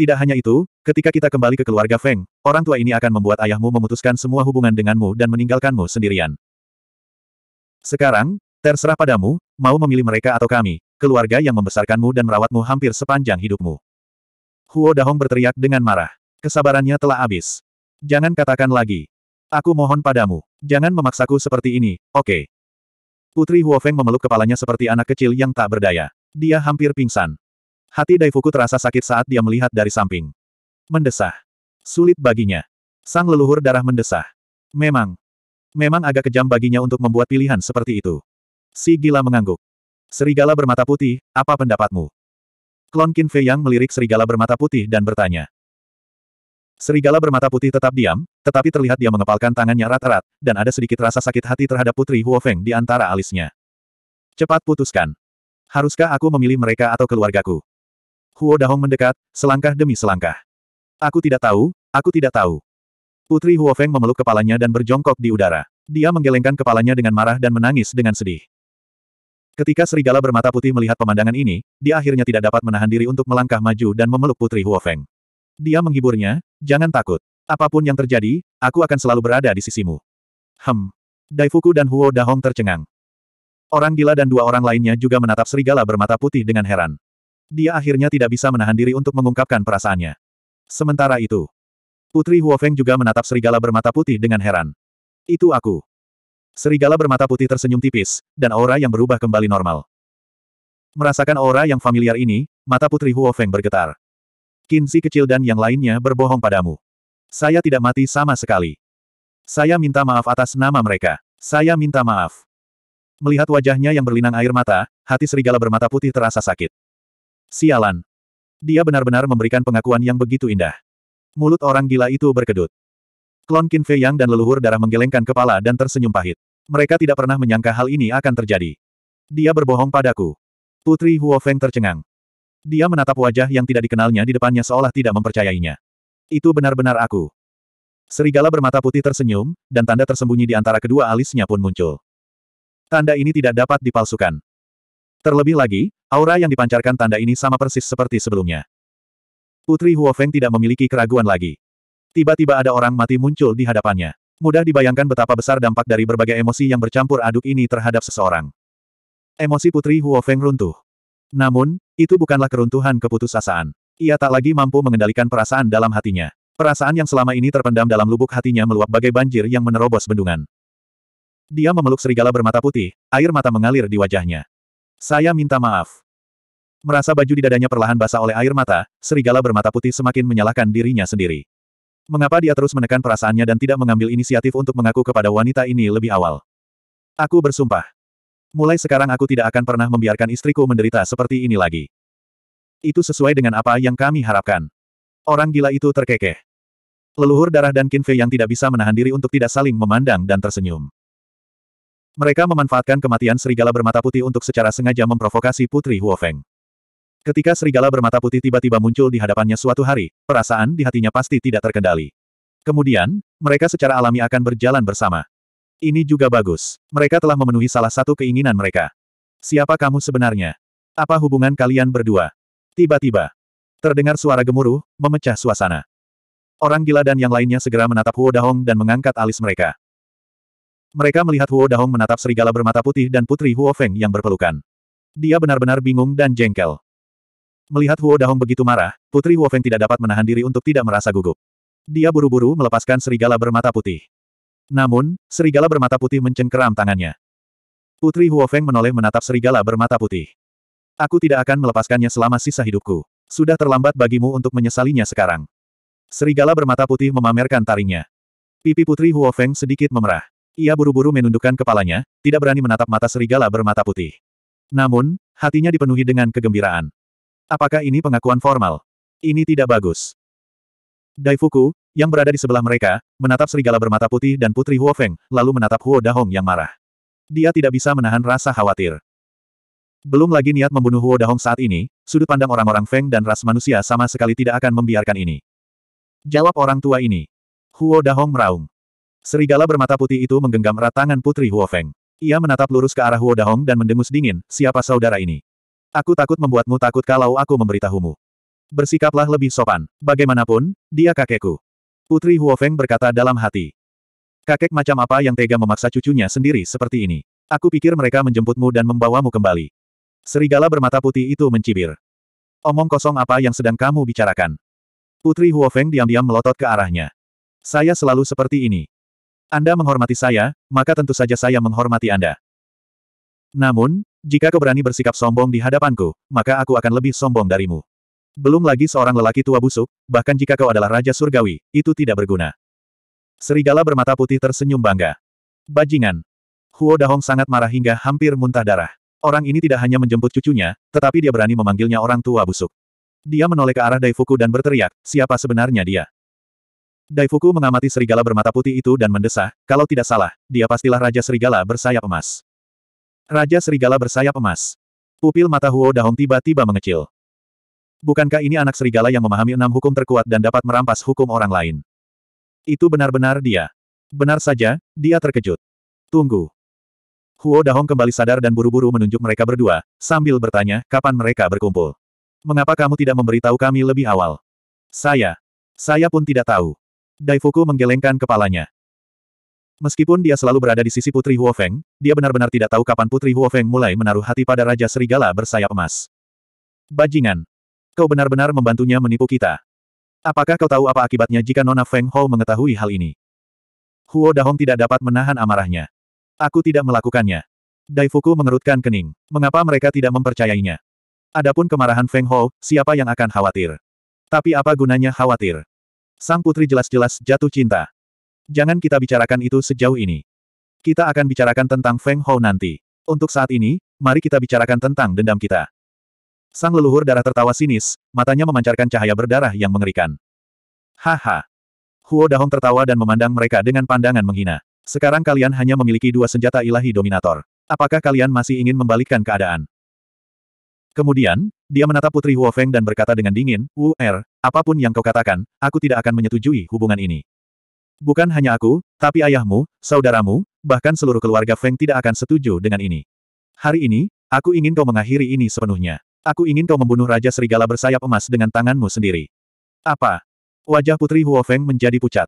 Tidak hanya itu, ketika kita kembali ke keluarga Feng, orang tua ini akan membuat ayahmu memutuskan semua hubungan denganmu dan meninggalkanmu sendirian. Sekarang, terserah padamu, mau memilih mereka atau kami, keluarga yang membesarkanmu dan merawatmu hampir sepanjang hidupmu. Huo Dahong berteriak dengan marah. Kesabarannya telah habis. Jangan katakan lagi. Aku mohon padamu, jangan memaksaku seperti ini, oke. Okay. Putri Huo Feng memeluk kepalanya seperti anak kecil yang tak berdaya. Dia hampir pingsan. Hati Daifuku terasa sakit saat dia melihat dari samping. Mendesah. Sulit baginya. Sang leluhur darah mendesah. Memang. Memang agak kejam baginya untuk membuat pilihan seperti itu. Si gila mengangguk. Serigala bermata putih, apa pendapatmu? Klon Qin Fei Yang melirik serigala bermata putih dan bertanya. Serigala bermata putih tetap diam, tetapi terlihat dia mengepalkan tangannya rata-rata, dan ada sedikit rasa sakit hati terhadap Putri Huo Feng di antara alisnya. Cepat putuskan. Haruskah aku memilih mereka atau keluargaku? Huo Dahong mendekat, selangkah demi selangkah. Aku tidak tahu, aku tidak tahu. Putri Huo Feng memeluk kepalanya dan berjongkok di udara. Dia menggelengkan kepalanya dengan marah dan menangis dengan sedih. Ketika serigala bermata putih melihat pemandangan ini, dia akhirnya tidak dapat menahan diri untuk melangkah maju dan memeluk Putri Huo Feng. Dia menghiburnya, jangan takut. Apapun yang terjadi, aku akan selalu berada di sisimu. Hem. Daifuku dan Huo Dahong tercengang. Orang gila dan dua orang lainnya juga menatap serigala bermata putih dengan heran. Dia akhirnya tidak bisa menahan diri untuk mengungkapkan perasaannya. Sementara itu, Putri Huofeng juga menatap serigala bermata putih dengan heran. Itu aku. Serigala bermata putih tersenyum tipis, dan aura yang berubah kembali normal. Merasakan aura yang familiar ini, mata Putri Huofeng bergetar. Kinzi kecil dan yang lainnya berbohong padamu. Saya tidak mati sama sekali. Saya minta maaf atas nama mereka. Saya minta maaf. Melihat wajahnya yang berlinang air mata, hati serigala bermata putih terasa sakit. Sialan. Dia benar-benar memberikan pengakuan yang begitu indah. Mulut orang gila itu berkedut. Klon Qin Fei Yang dan leluhur darah menggelengkan kepala dan tersenyum pahit. Mereka tidak pernah menyangka hal ini akan terjadi. Dia berbohong padaku. Putri Huo Feng tercengang. Dia menatap wajah yang tidak dikenalnya di depannya seolah tidak mempercayainya. Itu benar-benar aku. Serigala bermata putih tersenyum, dan tanda tersembunyi di antara kedua alisnya pun muncul. Tanda ini tidak dapat dipalsukan. Terlebih lagi, aura yang dipancarkan tanda ini sama persis seperti sebelumnya. Putri Huofeng tidak memiliki keraguan lagi. Tiba-tiba ada orang mati muncul di hadapannya. Mudah dibayangkan betapa besar dampak dari berbagai emosi yang bercampur aduk ini terhadap seseorang. Emosi Putri Huofeng runtuh. Namun, itu bukanlah keruntuhan keputusasaan. Ia tak lagi mampu mengendalikan perasaan dalam hatinya. Perasaan yang selama ini terpendam dalam lubuk hatinya meluap bagai banjir yang menerobos bendungan. Dia memeluk serigala bermata putih, air mata mengalir di wajahnya. Saya minta maaf. Merasa baju di dadanya perlahan basah oleh air mata, serigala bermata putih semakin menyalahkan dirinya sendiri. Mengapa dia terus menekan perasaannya dan tidak mengambil inisiatif untuk mengaku kepada wanita ini lebih awal? Aku bersumpah. Mulai sekarang aku tidak akan pernah membiarkan istriku menderita seperti ini lagi. Itu sesuai dengan apa yang kami harapkan. Orang gila itu terkekeh. Leluhur darah dan Kinfe yang tidak bisa menahan diri untuk tidak saling memandang dan tersenyum. Mereka memanfaatkan kematian serigala bermata putih untuk secara sengaja memprovokasi Putri Huofeng. Ketika serigala bermata putih tiba-tiba muncul di hadapannya suatu hari, perasaan di hatinya pasti tidak terkendali. Kemudian, mereka secara alami akan berjalan bersama. Ini juga bagus. Mereka telah memenuhi salah satu keinginan mereka. Siapa kamu sebenarnya? Apa hubungan kalian berdua? Tiba-tiba, terdengar suara gemuruh, memecah suasana. Orang gila dan yang lainnya segera menatap Huo Dahong dan mengangkat alis mereka. Mereka melihat Huo Dahong menatap serigala bermata putih dan putri Huo Feng yang berpelukan. Dia benar-benar bingung dan jengkel. Melihat Huo Dahong begitu marah, putri Huo Feng tidak dapat menahan diri untuk tidak merasa gugup. Dia buru-buru melepaskan serigala bermata putih. Namun, serigala bermata putih mencengkeram tangannya. Putri Huo Feng menoleh menatap serigala bermata putih. Aku tidak akan melepaskannya selama sisa hidupku. Sudah terlambat bagimu untuk menyesalinya sekarang. Serigala bermata putih memamerkan taringnya. Pipi putri Huo Feng sedikit memerah. Ia buru-buru menundukkan kepalanya, tidak berani menatap mata serigala bermata putih. Namun, hatinya dipenuhi dengan kegembiraan. Apakah ini pengakuan formal? Ini tidak bagus. Daifuku, yang berada di sebelah mereka, menatap serigala bermata putih dan putri Huo Feng, lalu menatap Huo Dahong yang marah. Dia tidak bisa menahan rasa khawatir. Belum lagi niat membunuh Huo Dahong saat ini, sudut pandang orang-orang Feng dan ras manusia sama sekali tidak akan membiarkan ini. Jawab orang tua ini. Huo Dahong meraung. Serigala bermata putih itu menggenggam erat tangan Putri Huofeng. Ia menatap lurus ke arah Huo Dahong dan mendengus dingin, siapa saudara ini? Aku takut membuatmu takut kalau aku memberitahumu. Bersikaplah lebih sopan. Bagaimanapun, dia kakekku. Putri Huofeng berkata dalam hati. Kakek macam apa yang tega memaksa cucunya sendiri seperti ini? Aku pikir mereka menjemputmu dan membawamu kembali. Serigala bermata putih itu mencibir. Omong kosong apa yang sedang kamu bicarakan? Putri Huofeng diam-diam melotot ke arahnya. Saya selalu seperti ini. Anda menghormati saya, maka tentu saja saya menghormati Anda. Namun, jika kau berani bersikap sombong di hadapanku, maka aku akan lebih sombong darimu. Belum lagi seorang lelaki tua busuk, bahkan jika kau adalah Raja Surgawi, itu tidak berguna. Serigala bermata putih tersenyum bangga. Bajingan. Huo Dahong sangat marah hingga hampir muntah darah. Orang ini tidak hanya menjemput cucunya, tetapi dia berani memanggilnya orang tua busuk. Dia menoleh ke arah Daifuku dan berteriak, siapa sebenarnya dia? Daifuku mengamati serigala bermata putih itu dan mendesah, kalau tidak salah, dia pastilah Raja Serigala bersayap emas. Raja Serigala bersayap emas. Pupil mata Huo Dahong tiba-tiba mengecil. Bukankah ini anak serigala yang memahami enam hukum terkuat dan dapat merampas hukum orang lain? Itu benar-benar dia. Benar saja, dia terkejut. Tunggu. Huo Dahong kembali sadar dan buru-buru menunjuk mereka berdua, sambil bertanya, kapan mereka berkumpul? Mengapa kamu tidak memberitahu kami lebih awal? Saya. Saya pun tidak tahu. Daifuku menggelengkan kepalanya. Meskipun dia selalu berada di sisi Putri Huofeng, dia benar-benar tidak tahu kapan Putri Huofeng mulai menaruh hati pada Raja Serigala bersayap emas. Bajingan! Kau benar-benar membantunya menipu kita. Apakah kau tahu apa akibatnya jika Nona Feng Hou mengetahui hal ini? Huo Dahong tidak dapat menahan amarahnya. Aku tidak melakukannya. Daifuku mengerutkan kening. Mengapa mereka tidak mempercayainya? Adapun kemarahan Feng Hou, siapa yang akan khawatir? Tapi apa gunanya khawatir? Sang putri jelas-jelas jatuh cinta. Jangan kita bicarakan itu sejauh ini. Kita akan bicarakan tentang Feng Hou nanti. Untuk saat ini, mari kita bicarakan tentang dendam kita. Sang leluhur darah tertawa sinis, matanya memancarkan cahaya berdarah yang mengerikan. Haha. Huo Dahong tertawa dan memandang mereka dengan pandangan menghina. Sekarang kalian hanya memiliki dua senjata ilahi dominator. Apakah kalian masih ingin membalikkan keadaan? Kemudian, dia menatap Putri Huofeng dan berkata dengan dingin, Wu Er, apapun yang kau katakan, aku tidak akan menyetujui hubungan ini. Bukan hanya aku, tapi ayahmu, saudaramu, bahkan seluruh keluarga Feng tidak akan setuju dengan ini. Hari ini, aku ingin kau mengakhiri ini sepenuhnya. Aku ingin kau membunuh Raja Serigala bersayap emas dengan tanganmu sendiri. Apa? Wajah Putri Huofeng menjadi pucat.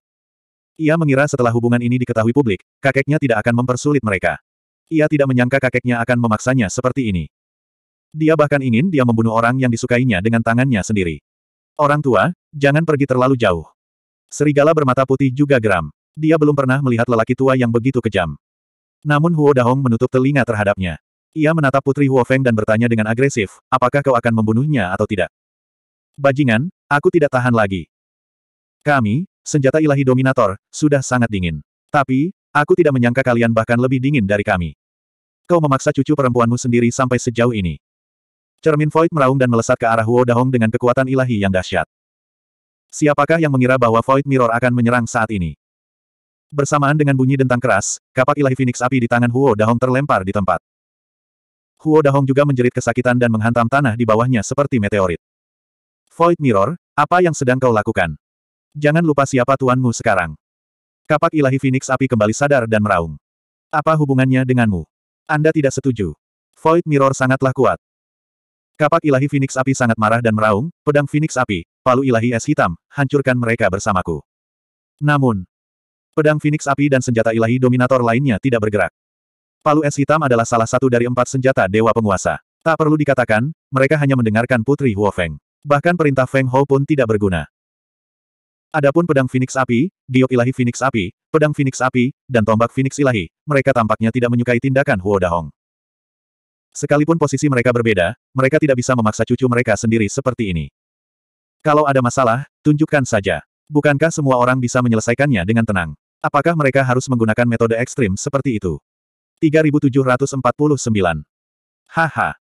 Ia mengira setelah hubungan ini diketahui publik, kakeknya tidak akan mempersulit mereka. Ia tidak menyangka kakeknya akan memaksanya seperti ini. Dia bahkan ingin dia membunuh orang yang disukainya dengan tangannya sendiri. Orang tua, jangan pergi terlalu jauh. Serigala bermata putih juga geram. Dia belum pernah melihat lelaki tua yang begitu kejam. Namun Huo Dahong menutup telinga terhadapnya. Ia menatap Putri Huo Feng dan bertanya dengan agresif, apakah kau akan membunuhnya atau tidak? Bajingan, aku tidak tahan lagi. Kami, senjata ilahi dominator, sudah sangat dingin. Tapi, aku tidak menyangka kalian bahkan lebih dingin dari kami. Kau memaksa cucu perempuanmu sendiri sampai sejauh ini. Cermin Void meraung dan melesat ke arah Huo Dahong dengan kekuatan ilahi yang dahsyat. Siapakah yang mengira bahwa Void Mirror akan menyerang saat ini? Bersamaan dengan bunyi dentang keras, kapak ilahi Phoenix api di tangan Huo Dahong terlempar di tempat. Huo Dahong juga menjerit kesakitan dan menghantam tanah di bawahnya seperti meteorit. Void Mirror, apa yang sedang kau lakukan? Jangan lupa siapa tuanmu sekarang. Kapak ilahi Phoenix api kembali sadar dan meraung. Apa hubungannya denganmu? Anda tidak setuju. Void Mirror sangatlah kuat. Kapak ilahi Phoenix api sangat marah dan meraung, pedang Phoenix api, palu ilahi es hitam, hancurkan mereka bersamaku. Namun, pedang Phoenix api dan senjata ilahi dominator lainnya tidak bergerak. Palu es hitam adalah salah satu dari empat senjata dewa penguasa. Tak perlu dikatakan, mereka hanya mendengarkan Putri Huo Feng. Bahkan perintah Feng Ho pun tidak berguna. Adapun pedang Phoenix api, giok ilahi Phoenix api, pedang Phoenix api, dan tombak Phoenix ilahi, mereka tampaknya tidak menyukai tindakan Huo Dahong. Sekalipun posisi mereka berbeda, mereka tidak bisa memaksa cucu mereka sendiri seperti ini. Kalau ada masalah, tunjukkan saja. Bukankah semua orang bisa menyelesaikannya dengan tenang? Apakah mereka harus menggunakan metode ekstrim seperti itu? 3749. Haha.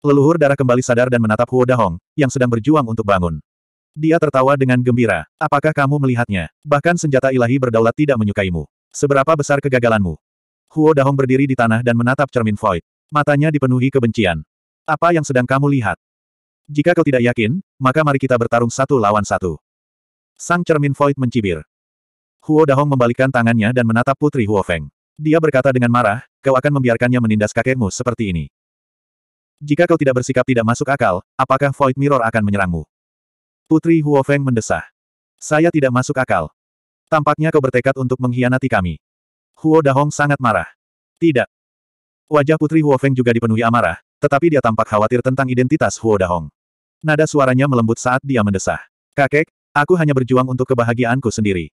Leluhur darah kembali sadar dan menatap Huo Dahong, yang sedang berjuang untuk bangun. Dia tertawa dengan gembira. Apakah kamu melihatnya? Bahkan senjata ilahi berdaulat tidak menyukaimu. Seberapa besar kegagalanmu? Huo Dahong berdiri di tanah dan menatap cermin void. Matanya dipenuhi kebencian. Apa yang sedang kamu lihat? Jika kau tidak yakin, maka mari kita bertarung satu lawan satu. Sang cermin void mencibir. Huo Dahong membalikkan tangannya dan menatap putri Huo Feng. Dia berkata dengan marah, kau akan membiarkannya menindas kakekmu seperti ini. Jika kau tidak bersikap tidak masuk akal, apakah Void Mirror akan menyerangmu? Putri Huo Feng mendesah. Saya tidak masuk akal. Tampaknya kau bertekad untuk mengkhianati kami. Huo Dahong sangat marah. Tidak. Wajah Putri Huo Feng juga dipenuhi amarah, tetapi dia tampak khawatir tentang identitas Huo Dahong. Nada suaranya melembut saat dia mendesah. Kakek, aku hanya berjuang untuk kebahagiaanku sendiri.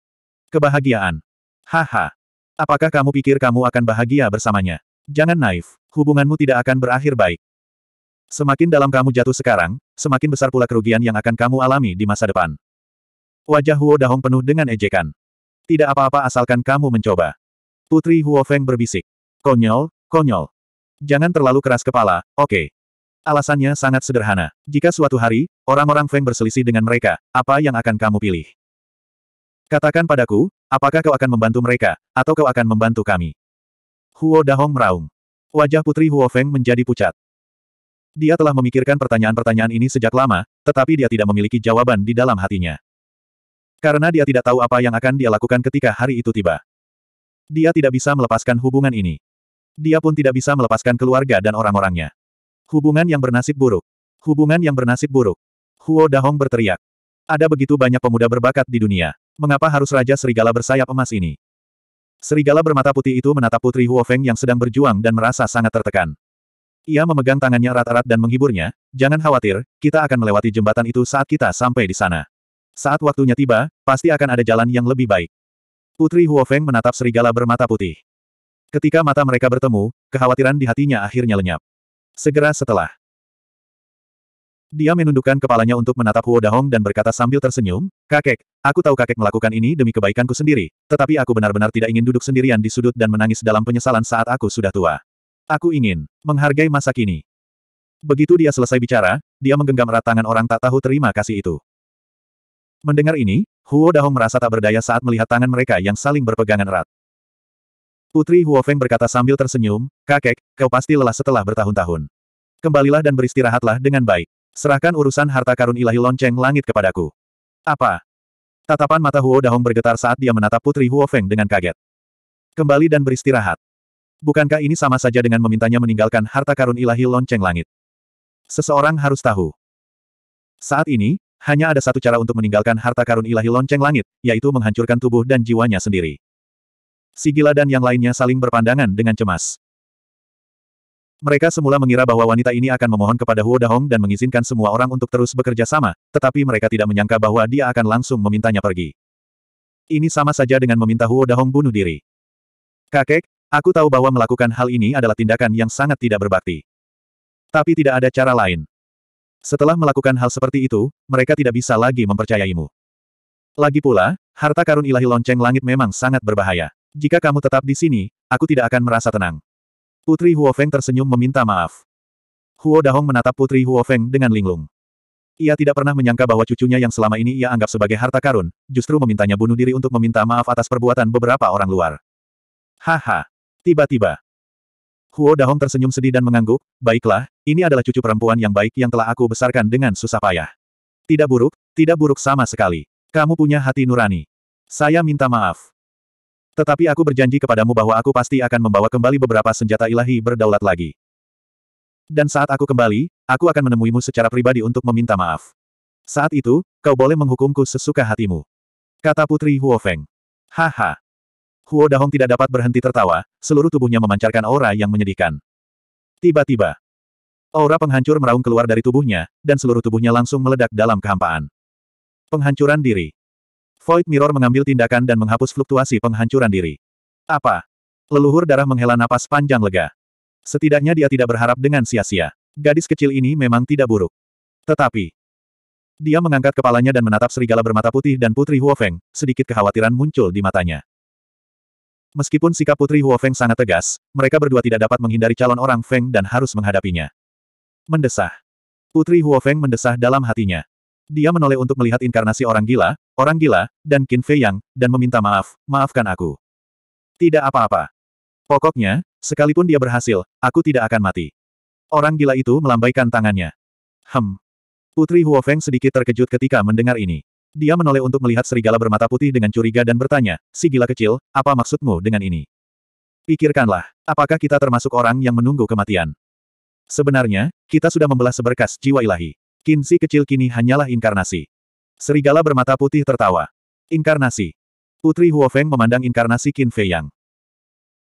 Kebahagiaan. Haha. Apakah kamu pikir kamu akan bahagia bersamanya? Jangan naif, hubunganmu tidak akan berakhir baik. Semakin dalam kamu jatuh sekarang, semakin besar pula kerugian yang akan kamu alami di masa depan. Wajah Huo Dahong penuh dengan ejekan. Tidak apa-apa asalkan kamu mencoba. Putri Huo Feng berbisik. Konyol, Konyol. Jangan terlalu keras kepala, oke. Okay. Alasannya sangat sederhana. Jika suatu hari, orang-orang Feng berselisih dengan mereka, apa yang akan kamu pilih? Katakan padaku, apakah kau akan membantu mereka, atau kau akan membantu kami? Huo Dahong meraung. Wajah putri Huo Feng menjadi pucat. Dia telah memikirkan pertanyaan-pertanyaan ini sejak lama, tetapi dia tidak memiliki jawaban di dalam hatinya. Karena dia tidak tahu apa yang akan dia lakukan ketika hari itu tiba. Dia tidak bisa melepaskan hubungan ini. Dia pun tidak bisa melepaskan keluarga dan orang-orangnya. Hubungan yang bernasib buruk. Hubungan yang bernasib buruk. Huo Dahong berteriak. Ada begitu banyak pemuda berbakat di dunia. Mengapa harus Raja Serigala bersayap emas ini? Serigala bermata putih itu menatap Putri Huo Feng yang sedang berjuang dan merasa sangat tertekan. Ia memegang tangannya erat-erat dan menghiburnya, jangan khawatir, kita akan melewati jembatan itu saat kita sampai di sana. Saat waktunya tiba, pasti akan ada jalan yang lebih baik. Putri Huo Feng menatap serigala bermata putih. Ketika mata mereka bertemu, kekhawatiran di hatinya akhirnya lenyap. Segera setelah. Dia menundukkan kepalanya untuk menatap Huo Dahong dan berkata sambil tersenyum, Kakek, aku tahu kakek melakukan ini demi kebaikanku sendiri, tetapi aku benar-benar tidak ingin duduk sendirian di sudut dan menangis dalam penyesalan saat aku sudah tua. Aku ingin menghargai masa kini. Begitu dia selesai bicara, dia menggenggam erat tangan orang tak tahu terima kasih itu. Mendengar ini, Huo Dahong merasa tak berdaya saat melihat tangan mereka yang saling berpegangan erat. Putri Huofeng berkata sambil tersenyum, kakek, kau pasti lelah setelah bertahun-tahun. Kembalilah dan beristirahatlah dengan baik. Serahkan urusan harta karun ilahi lonceng langit kepadaku. Apa? Tatapan mata Huo Dahong bergetar saat dia menatap Putri Huofeng dengan kaget. Kembali dan beristirahat. Bukankah ini sama saja dengan memintanya meninggalkan harta karun ilahi lonceng langit? Seseorang harus tahu. Saat ini, hanya ada satu cara untuk meninggalkan harta karun ilahi lonceng langit, yaitu menghancurkan tubuh dan jiwanya sendiri. Sigila dan yang lainnya saling berpandangan dengan cemas. Mereka semula mengira bahwa wanita ini akan memohon kepada Huo Dahong dan mengizinkan semua orang untuk terus bekerja sama, tetapi mereka tidak menyangka bahwa dia akan langsung memintanya pergi. Ini sama saja dengan meminta Huo Dahong bunuh diri. Kakek, aku tahu bahwa melakukan hal ini adalah tindakan yang sangat tidak berbakti. Tapi tidak ada cara lain. Setelah melakukan hal seperti itu, mereka tidak bisa lagi mempercayaimu. Lagi pula, harta karun ilahi lonceng langit memang sangat berbahaya. Jika kamu tetap di sini, aku tidak akan merasa tenang. Putri Huo Feng tersenyum meminta maaf. Huo Dahong menatap Putri Huo Feng dengan linglung. Ia tidak pernah menyangka bahwa cucunya yang selama ini ia anggap sebagai harta karun, justru memintanya bunuh diri untuk meminta maaf atas perbuatan beberapa orang luar. Haha. Tiba-tiba. Huo Dahong tersenyum sedih dan mengangguk, baiklah, ini adalah cucu perempuan yang baik yang telah aku besarkan dengan susah payah. Tidak buruk, tidak buruk sama sekali. Kamu punya hati nurani. Saya minta maaf. Tetapi aku berjanji kepadamu bahwa aku pasti akan membawa kembali beberapa senjata ilahi berdaulat lagi. Dan saat aku kembali, aku akan menemuimu secara pribadi untuk meminta maaf. Saat itu, kau boleh menghukumku sesuka hatimu. Kata Putri Huo Feng. Haha. Huo Dahong tidak dapat berhenti tertawa, seluruh tubuhnya memancarkan aura yang menyedihkan. Tiba-tiba, aura penghancur meraung keluar dari tubuhnya, dan seluruh tubuhnya langsung meledak dalam kehampaan. Penghancuran diri. Void Mirror mengambil tindakan dan menghapus fluktuasi penghancuran diri. Apa? Leluhur darah menghela napas panjang lega. Setidaknya dia tidak berharap dengan sia-sia. Gadis kecil ini memang tidak buruk. Tetapi, dia mengangkat kepalanya dan menatap serigala bermata putih dan Putri Huofeng, sedikit kekhawatiran muncul di matanya. Meskipun sikap Putri Huofeng sangat tegas, mereka berdua tidak dapat menghindari calon orang Feng dan harus menghadapinya. Mendesah. Putri Huofeng mendesah dalam hatinya. Dia menoleh untuk melihat inkarnasi orang gila, orang gila, dan Qin Fei Yang, dan meminta maaf, maafkan aku. Tidak apa-apa. Pokoknya, sekalipun dia berhasil, aku tidak akan mati. Orang gila itu melambaikan tangannya. Hem. Putri Huofeng sedikit terkejut ketika mendengar ini. Dia menoleh untuk melihat serigala bermata putih dengan curiga dan bertanya, si gila kecil, apa maksudmu dengan ini? Pikirkanlah, apakah kita termasuk orang yang menunggu kematian? Sebenarnya, kita sudah membelah seberkas jiwa ilahi. Kinsi kecil kini hanyalah inkarnasi. Serigala bermata putih tertawa. Inkarnasi. Putri Huofeng memandang inkarnasi Qin Fei Yang.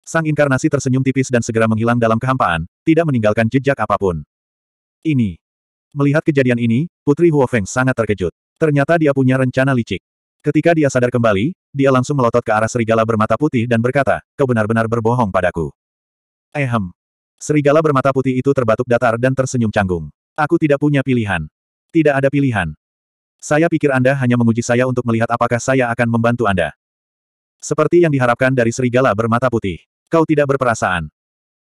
Sang inkarnasi tersenyum tipis dan segera menghilang dalam kehampaan, tidak meninggalkan jejak apapun. Ini. Melihat kejadian ini, Putri Huofeng sangat terkejut. Ternyata dia punya rencana licik. Ketika dia sadar kembali, dia langsung melotot ke arah serigala bermata putih dan berkata, kau benar-benar berbohong padaku. Ehem. Serigala bermata putih itu terbatuk datar dan tersenyum canggung. Aku tidak punya pilihan. Tidak ada pilihan. Saya pikir Anda hanya menguji saya untuk melihat apakah saya akan membantu Anda. Seperti yang diharapkan dari serigala bermata putih. Kau tidak berperasaan.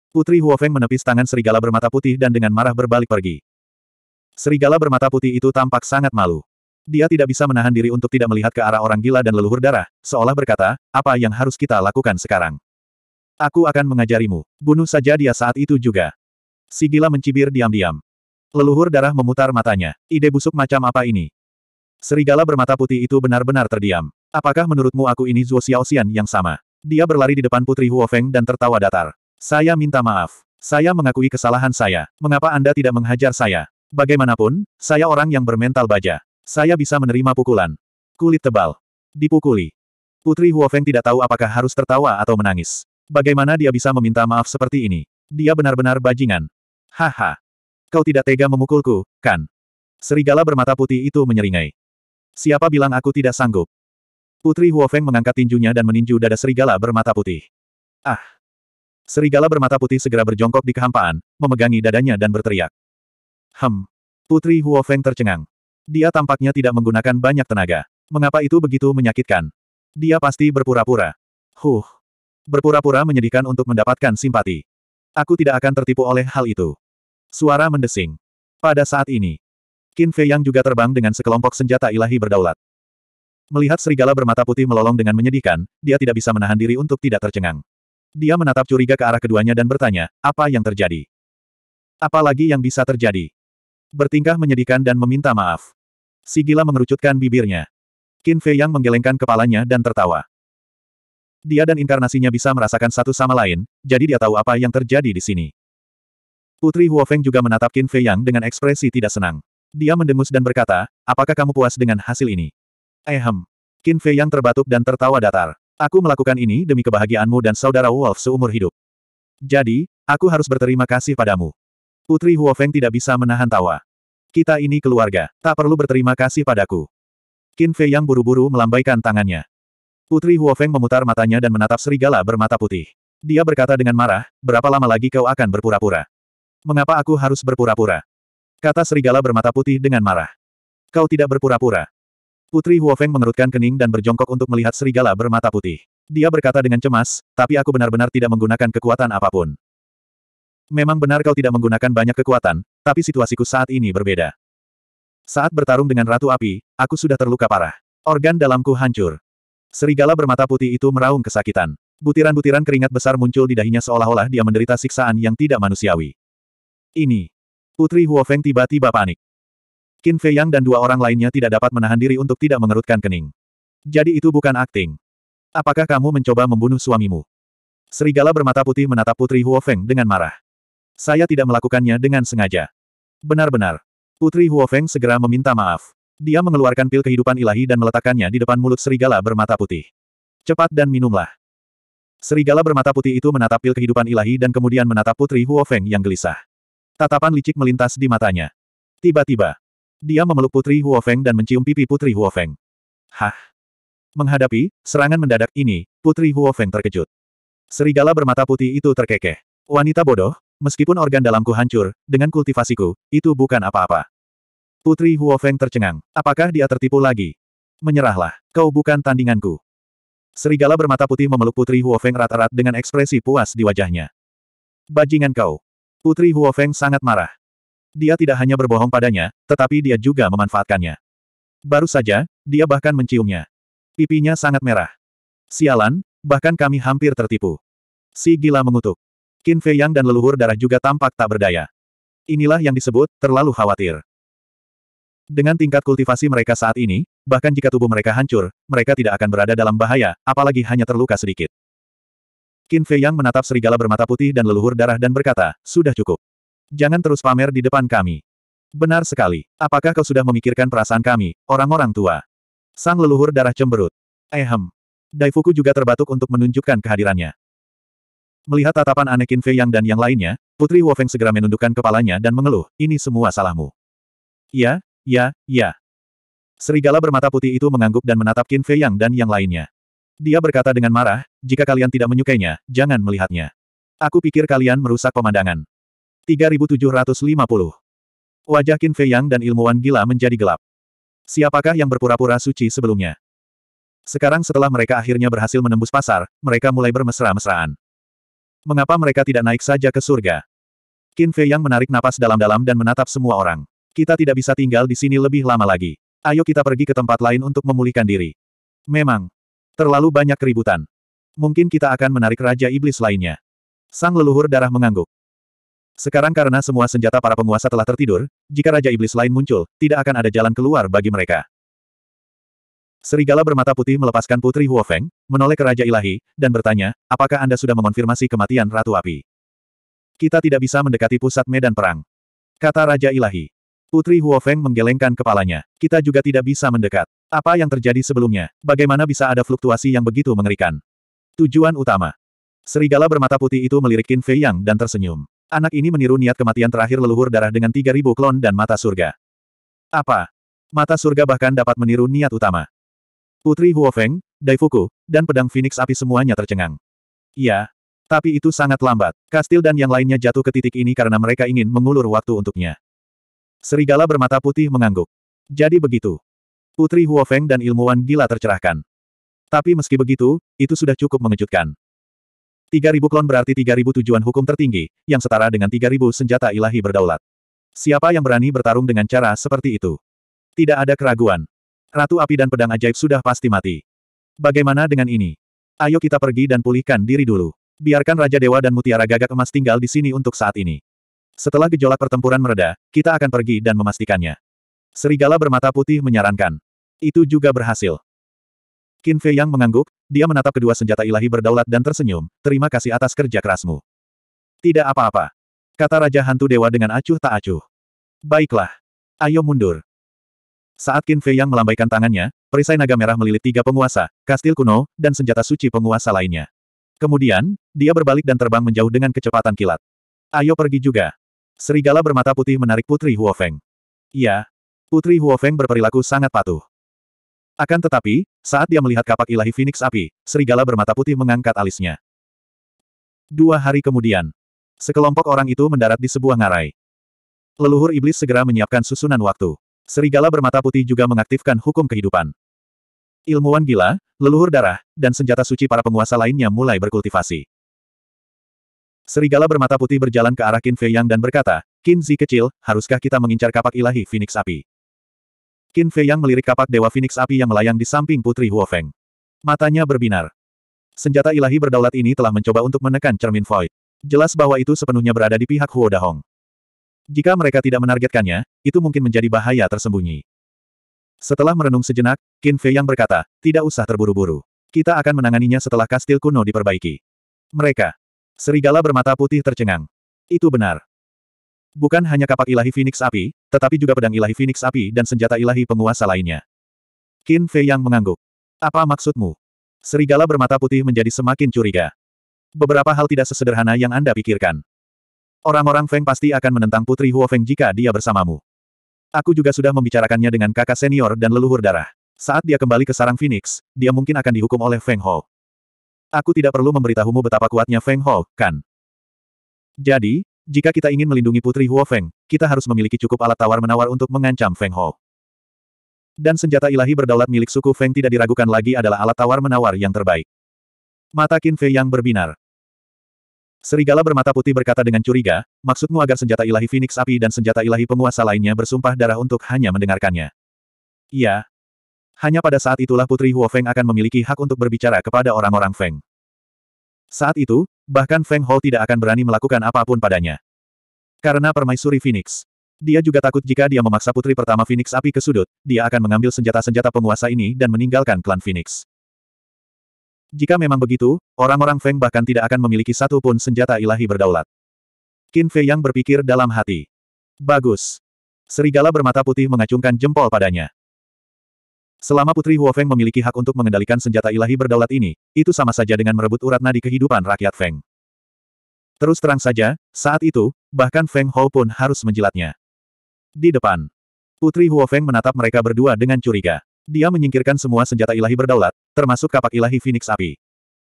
Putri Huofeng menepis tangan serigala bermata putih dan dengan marah berbalik pergi. Serigala bermata putih itu tampak sangat malu. Dia tidak bisa menahan diri untuk tidak melihat ke arah orang gila dan leluhur darah, seolah berkata, apa yang harus kita lakukan sekarang? Aku akan mengajarimu. Bunuh saja dia saat itu juga. Si gila mencibir diam-diam. Leluhur darah memutar matanya. Ide busuk macam apa ini? Serigala bermata putih itu benar-benar terdiam. Apakah menurutmu aku ini Zuo Xiaoxian yang sama? Dia berlari di depan Putri Huofeng dan tertawa datar. Saya minta maaf. Saya mengakui kesalahan saya. Mengapa Anda tidak menghajar saya? Bagaimanapun, saya orang yang bermental baja. Saya bisa menerima pukulan. Kulit tebal. Dipukuli. Putri Huofeng tidak tahu apakah harus tertawa atau menangis. Bagaimana dia bisa meminta maaf seperti ini? Dia benar-benar bajingan. Haha kau tidak tega memukulku, kan? Serigala bermata putih itu menyeringai. Siapa bilang aku tidak sanggup? Putri Huofeng mengangkat tinjunya dan meninju dada serigala bermata putih. Ah! Serigala bermata putih segera berjongkok di kehampaan, memegangi dadanya dan berteriak. Hem! Putri Huofeng tercengang. Dia tampaknya tidak menggunakan banyak tenaga. Mengapa itu begitu menyakitkan? Dia pasti berpura-pura. Huh! Berpura-pura menyedihkan untuk mendapatkan simpati. Aku tidak akan tertipu oleh hal itu. Suara mendesing. Pada saat ini, Qin Fei Yang juga terbang dengan sekelompok senjata ilahi berdaulat. Melihat serigala bermata putih melolong dengan menyedihkan, dia tidak bisa menahan diri untuk tidak tercengang. Dia menatap curiga ke arah keduanya dan bertanya, apa yang terjadi? Apalagi yang bisa terjadi? Bertingkah menyedihkan dan meminta maaf. Si gila mengerucutkan bibirnya. Qin Fei Yang menggelengkan kepalanya dan tertawa. Dia dan inkarnasinya bisa merasakan satu sama lain, jadi dia tahu apa yang terjadi di sini. Putri Huofeng juga menatap Qin Fei Yang dengan ekspresi tidak senang. Dia mendengus dan berkata, apakah kamu puas dengan hasil ini? Ehem. Eh, Qin Fei Yang terbatuk dan tertawa datar. Aku melakukan ini demi kebahagiaanmu dan saudara Wolf seumur hidup. Jadi, aku harus berterima kasih padamu. Putri Huofeng tidak bisa menahan tawa. Kita ini keluarga, tak perlu berterima kasih padaku. Qin Fei Yang buru-buru melambaikan tangannya. Putri Huofeng memutar matanya dan menatap serigala bermata putih. Dia berkata dengan marah, berapa lama lagi kau akan berpura-pura? Mengapa aku harus berpura-pura? Kata serigala bermata putih dengan marah. Kau tidak berpura-pura. Putri Huofeng mengerutkan kening dan berjongkok untuk melihat serigala bermata putih. Dia berkata dengan cemas, tapi aku benar-benar tidak menggunakan kekuatan apapun. Memang benar kau tidak menggunakan banyak kekuatan, tapi situasiku saat ini berbeda. Saat bertarung dengan Ratu Api, aku sudah terluka parah. Organ dalamku hancur. Serigala bermata putih itu meraung kesakitan. Butiran-butiran keringat besar muncul di dahinya seolah-olah dia menderita siksaan yang tidak manusiawi ini. Putri Huofeng tiba-tiba panik. Qin Fei Yang dan dua orang lainnya tidak dapat menahan diri untuk tidak mengerutkan kening. Jadi itu bukan akting. Apakah kamu mencoba membunuh suamimu? Serigala bermata putih menatap Putri Huofeng dengan marah. Saya tidak melakukannya dengan sengaja. Benar-benar. Putri Huofeng segera meminta maaf. Dia mengeluarkan pil kehidupan ilahi dan meletakkannya di depan mulut serigala bermata putih. Cepat dan minumlah. Serigala bermata putih itu menatap pil kehidupan ilahi dan kemudian menatap Putri Huofeng yang gelisah. Tatapan licik melintas di matanya. Tiba-tiba, dia memeluk Putri Huofeng dan mencium pipi Putri Huofeng. Hah? Menghadapi serangan mendadak ini, Putri Huofeng terkejut. Serigala bermata putih itu terkekeh. Wanita bodoh, meskipun organ dalamku hancur, dengan kultivasiku, itu bukan apa-apa. Putri Huofeng tercengang. Apakah dia tertipu lagi? Menyerahlah, kau bukan tandinganku. Serigala bermata putih memeluk Putri Huofeng rata-rata dengan ekspresi puas di wajahnya. Bajingan kau. Putri Huofeng sangat marah. Dia tidak hanya berbohong padanya, tetapi dia juga memanfaatkannya. Baru saja, dia bahkan menciumnya. Pipinya sangat merah. Sialan, bahkan kami hampir tertipu. Si gila mengutuk. Qin Fei Yang dan leluhur darah juga tampak tak berdaya. Inilah yang disebut, terlalu khawatir. Dengan tingkat kultivasi mereka saat ini, bahkan jika tubuh mereka hancur, mereka tidak akan berada dalam bahaya, apalagi hanya terluka sedikit. Qin Fei Yang menatap serigala bermata putih dan leluhur darah dan berkata, sudah cukup. Jangan terus pamer di depan kami. Benar sekali. Apakah kau sudah memikirkan perasaan kami, orang-orang tua? Sang leluhur darah cemberut. Ehem. Eh, Daifuku juga terbatuk untuk menunjukkan kehadirannya. Melihat tatapan aneh Qin Fei Yang dan yang lainnya, Putri Wofeng segera menundukkan kepalanya dan mengeluh, ini semua salahmu. Ya, ya, ya. Serigala bermata putih itu mengangguk dan menatap Qin Fei Yang dan yang lainnya. Dia berkata dengan marah, jika kalian tidak menyukainya, jangan melihatnya. Aku pikir kalian merusak pemandangan. 3750 Wajah Qin Fei Yang dan ilmuwan gila menjadi gelap. Siapakah yang berpura-pura suci sebelumnya? Sekarang setelah mereka akhirnya berhasil menembus pasar, mereka mulai bermesra-mesraan. Mengapa mereka tidak naik saja ke surga? Qin Fei Yang menarik napas dalam-dalam dan menatap semua orang. Kita tidak bisa tinggal di sini lebih lama lagi. Ayo kita pergi ke tempat lain untuk memulihkan diri. Memang, Terlalu banyak keributan. Mungkin kita akan menarik Raja Iblis lainnya. Sang leluhur darah mengangguk. Sekarang karena semua senjata para penguasa telah tertidur, jika Raja Iblis lain muncul, tidak akan ada jalan keluar bagi mereka. Serigala bermata putih melepaskan Putri Huofeng, menoleh ke Raja Ilahi, dan bertanya, apakah Anda sudah mengonfirmasi kematian Ratu Api? Kita tidak bisa mendekati pusat medan perang. Kata Raja Ilahi. Putri Huofeng menggelengkan kepalanya. Kita juga tidak bisa mendekat. Apa yang terjadi sebelumnya? Bagaimana bisa ada fluktuasi yang begitu mengerikan? Tujuan utama. Serigala bermata putih itu melirik Qin Fei Yang dan tersenyum. Anak ini meniru niat kematian terakhir leluhur darah dengan 3000 klon dan mata surga. Apa? Mata surga bahkan dapat meniru niat utama. Putri Huofeng, Daifuku, dan pedang Phoenix api semuanya tercengang. Iya. Tapi itu sangat lambat. Kastil dan yang lainnya jatuh ke titik ini karena mereka ingin mengulur waktu untuknya. Serigala bermata putih mengangguk. Jadi begitu. Putri Huofeng dan ilmuwan gila tercerahkan. Tapi meski begitu, itu sudah cukup mengejutkan. 3.000 klon berarti 3.000 tujuan hukum tertinggi, yang setara dengan 3.000 senjata ilahi berdaulat. Siapa yang berani bertarung dengan cara seperti itu? Tidak ada keraguan. Ratu api dan pedang ajaib sudah pasti mati. Bagaimana dengan ini? Ayo kita pergi dan pulihkan diri dulu. Biarkan Raja Dewa dan Mutiara Gagak Emas tinggal di sini untuk saat ini. Setelah gejolak pertempuran mereda, kita akan pergi dan memastikannya. Serigala bermata putih menyarankan. Itu juga berhasil. Qin Fei Yang mengangguk, dia menatap kedua senjata ilahi berdaulat dan tersenyum, terima kasih atas kerja kerasmu. Tidak apa-apa. Kata Raja Hantu Dewa dengan acuh tak acuh. Baiklah. Ayo mundur. Saat Qin Fei Yang melambaikan tangannya, perisai naga merah melilit tiga penguasa, kastil kuno, dan senjata suci penguasa lainnya. Kemudian, dia berbalik dan terbang menjauh dengan kecepatan kilat. Ayo pergi juga. Serigala bermata putih menarik Putri Huofeng. Iya. Putri Huofeng berperilaku sangat patuh. Akan tetapi, saat dia melihat kapak ilahi Phoenix api, serigala bermata putih mengangkat alisnya. Dua hari kemudian, sekelompok orang itu mendarat di sebuah ngarai. Leluhur iblis segera menyiapkan susunan waktu. Serigala bermata putih juga mengaktifkan hukum kehidupan. Ilmuwan gila, leluhur darah, dan senjata suci para penguasa lainnya mulai berkultivasi. Serigala bermata putih berjalan ke arah Qin Fei Yang dan berkata, Qin Zi kecil, haruskah kita mengincar kapak ilahi Phoenix api? Qin Fei yang melirik kapak Dewa Phoenix Api yang melayang di samping Putri Huo Feng. Matanya berbinar. Senjata ilahi berdaulat ini telah mencoba untuk menekan cermin void. Jelas bahwa itu sepenuhnya berada di pihak Huo Dahong. Jika mereka tidak menargetkannya, itu mungkin menjadi bahaya tersembunyi. Setelah merenung sejenak, Qin Fei yang berkata, tidak usah terburu-buru. Kita akan menanganinya setelah kastil kuno diperbaiki. Mereka. Serigala bermata putih tercengang. Itu benar. Bukan hanya kapak ilahi Phoenix Api, tetapi juga pedang ilahi Phoenix Api dan senjata ilahi penguasa lainnya. Qin Fei yang mengangguk. Apa maksudmu? Serigala bermata putih menjadi semakin curiga. Beberapa hal tidak sesederhana yang Anda pikirkan. Orang-orang Feng pasti akan menentang Putri Huo Feng jika dia bersamamu. Aku juga sudah membicarakannya dengan kakak senior dan leluhur darah. Saat dia kembali ke sarang Phoenix, dia mungkin akan dihukum oleh Feng Hou. Aku tidak perlu memberitahumu betapa kuatnya Feng Hou, kan? Jadi, jika kita ingin melindungi Putri Huo Feng, kita harus memiliki cukup alat tawar-menawar untuk mengancam Feng Ho. Dan senjata ilahi berdaulat milik suku Feng tidak diragukan lagi adalah alat tawar-menawar yang terbaik. Mata Qin Fei yang berbinar. Serigala bermata putih berkata dengan curiga, maksudmu agar senjata ilahi Phoenix api dan senjata ilahi penguasa lainnya bersumpah darah untuk hanya mendengarkannya. Iya. Hanya pada saat itulah Putri Huo Feng akan memiliki hak untuk berbicara kepada orang-orang Feng. Saat itu, bahkan Feng Hou tidak akan berani melakukan apapun padanya. Karena permaisuri Phoenix. Dia juga takut jika dia memaksa putri pertama Phoenix api ke sudut, dia akan mengambil senjata-senjata penguasa ini dan meninggalkan klan Phoenix. Jika memang begitu, orang-orang Feng bahkan tidak akan memiliki satu pun senjata ilahi berdaulat. Qin Fei yang berpikir dalam hati. Bagus. Serigala bermata putih mengacungkan jempol padanya. Selama Putri Huofeng memiliki hak untuk mengendalikan senjata ilahi berdaulat ini, itu sama saja dengan merebut urat nadi kehidupan rakyat Feng. Terus terang saja, saat itu, bahkan Feng Hou pun harus menjilatnya. Di depan, Putri Huofeng menatap mereka berdua dengan curiga. Dia menyingkirkan semua senjata ilahi berdaulat, termasuk kapak ilahi Phoenix Api.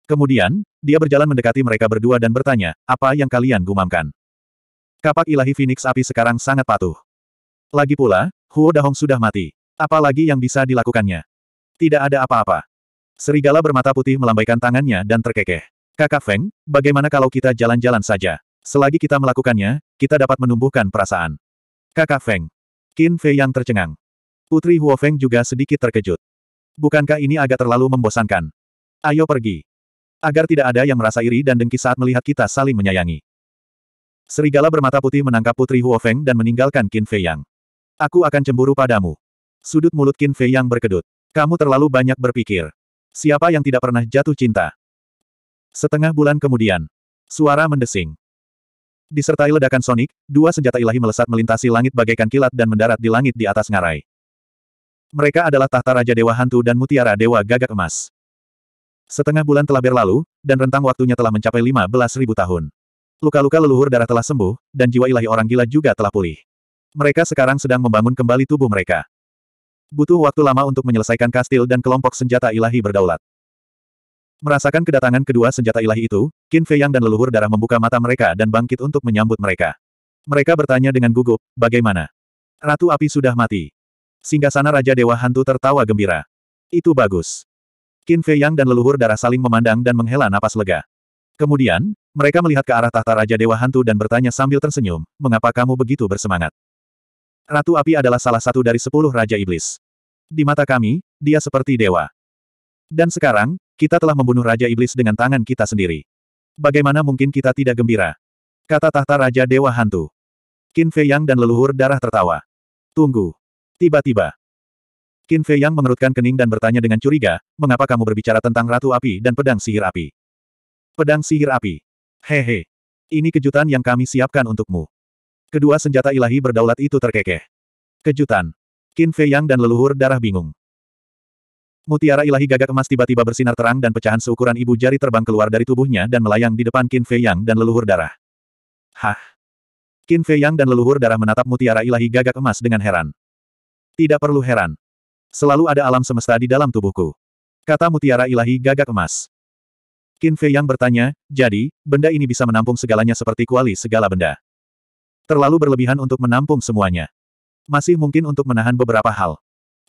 Kemudian, dia berjalan mendekati mereka berdua dan bertanya, apa yang kalian gumamkan? Kapak ilahi Phoenix Api sekarang sangat patuh. Lagi pula, Huo Dahong sudah mati. Apalagi yang bisa dilakukannya? Tidak ada apa-apa. Serigala bermata putih melambaikan tangannya dan terkekeh. Kakak Feng, bagaimana kalau kita jalan-jalan saja? Selagi kita melakukannya, kita dapat menumbuhkan perasaan. Kakak Feng. Qin Fei yang tercengang. Putri Huo Feng juga sedikit terkejut. Bukankah ini agak terlalu membosankan? Ayo pergi. Agar tidak ada yang merasa iri dan dengki saat melihat kita saling menyayangi. Serigala bermata putih menangkap Putri Huo Feng dan meninggalkan Qin Fei Yang. Aku akan cemburu padamu. Sudut mulut Qin Fei yang berkedut. Kamu terlalu banyak berpikir. Siapa yang tidak pernah jatuh cinta? Setengah bulan kemudian. Suara mendesing. Disertai ledakan sonik, dua senjata ilahi melesat melintasi langit bagaikan kilat dan mendarat di langit di atas ngarai. Mereka adalah tahta Raja Dewa Hantu dan Mutiara Dewa Gagak Emas. Setengah bulan telah berlalu, dan rentang waktunya telah mencapai lima belas ribu tahun. Luka-luka leluhur darah telah sembuh, dan jiwa ilahi orang gila juga telah pulih. Mereka sekarang sedang membangun kembali tubuh mereka. Butuh waktu lama untuk menyelesaikan kastil dan kelompok senjata ilahi berdaulat. Merasakan kedatangan kedua senjata ilahi itu, Qin Fei Yang dan leluhur darah membuka mata mereka dan bangkit untuk menyambut mereka. Mereka bertanya dengan gugup, bagaimana? Ratu api sudah mati. Singgasana Raja Dewa Hantu tertawa gembira. Itu bagus. Qin Fei Yang dan leluhur darah saling memandang dan menghela napas lega. Kemudian, mereka melihat ke arah tahta Raja Dewa Hantu dan bertanya sambil tersenyum, mengapa kamu begitu bersemangat? Ratu Api adalah salah satu dari sepuluh Raja Iblis. Di mata kami, dia seperti dewa. Dan sekarang, kita telah membunuh Raja Iblis dengan tangan kita sendiri. Bagaimana mungkin kita tidak gembira? Kata tahta Raja Dewa Hantu. Qin Fei Yang dan leluhur darah tertawa. Tunggu. Tiba-tiba. Qin Fei Yang mengerutkan kening dan bertanya dengan curiga, mengapa kamu berbicara tentang Ratu Api dan pedang sihir api? Pedang sihir api. Hehe. Ini kejutan yang kami siapkan untukmu. Kedua senjata ilahi berdaulat itu terkekeh. Kejutan. Qin Fei Yang dan leluhur darah bingung. Mutiara ilahi gagak emas tiba-tiba bersinar terang dan pecahan seukuran ibu jari terbang keluar dari tubuhnya dan melayang di depan Qin Fei Yang dan leluhur darah. Hah. Qin Fei Yang dan leluhur darah menatap mutiara ilahi gagak emas dengan heran. Tidak perlu heran. Selalu ada alam semesta di dalam tubuhku. Kata mutiara ilahi gagak emas. Qin Fei Yang bertanya, jadi, benda ini bisa menampung segalanya seperti kuali segala benda. Terlalu berlebihan untuk menampung semuanya. Masih mungkin untuk menahan beberapa hal.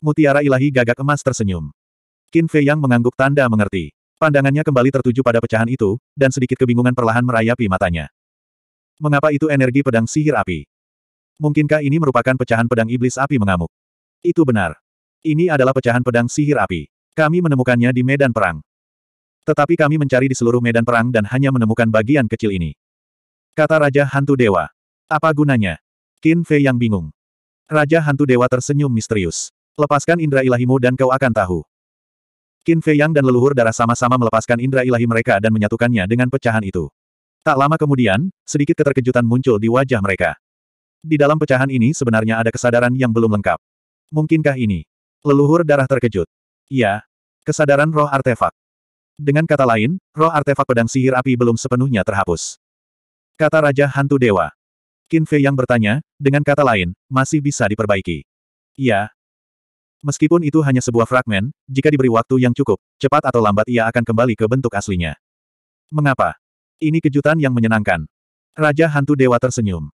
Mutiara ilahi gagak emas tersenyum. Qin Fei Yang mengangguk tanda mengerti. Pandangannya kembali tertuju pada pecahan itu, dan sedikit kebingungan perlahan merayapi matanya. Mengapa itu energi pedang sihir api? Mungkinkah ini merupakan pecahan pedang iblis api mengamuk? Itu benar. Ini adalah pecahan pedang sihir api. Kami menemukannya di medan perang. Tetapi kami mencari di seluruh medan perang dan hanya menemukan bagian kecil ini. Kata Raja Hantu Dewa. Apa gunanya? Qin Fei yang bingung. Raja Hantu Dewa tersenyum misterius. Lepaskan indera ilahimu dan kau akan tahu. Qin Fei Yang dan leluhur darah sama-sama melepaskan indera ilahi mereka dan menyatukannya dengan pecahan itu. Tak lama kemudian, sedikit keterkejutan muncul di wajah mereka. Di dalam pecahan ini sebenarnya ada kesadaran yang belum lengkap. Mungkinkah ini? Leluhur darah terkejut. Iya. Kesadaran roh artefak. Dengan kata lain, roh artefak pedang sihir api belum sepenuhnya terhapus. Kata Raja Hantu Dewa. Qin Fei yang bertanya, dengan kata lain, masih bisa diperbaiki. Iya. Meskipun itu hanya sebuah fragmen, jika diberi waktu yang cukup, cepat atau lambat ia akan kembali ke bentuk aslinya. Mengapa? Ini kejutan yang menyenangkan. Raja Hantu Dewa tersenyum.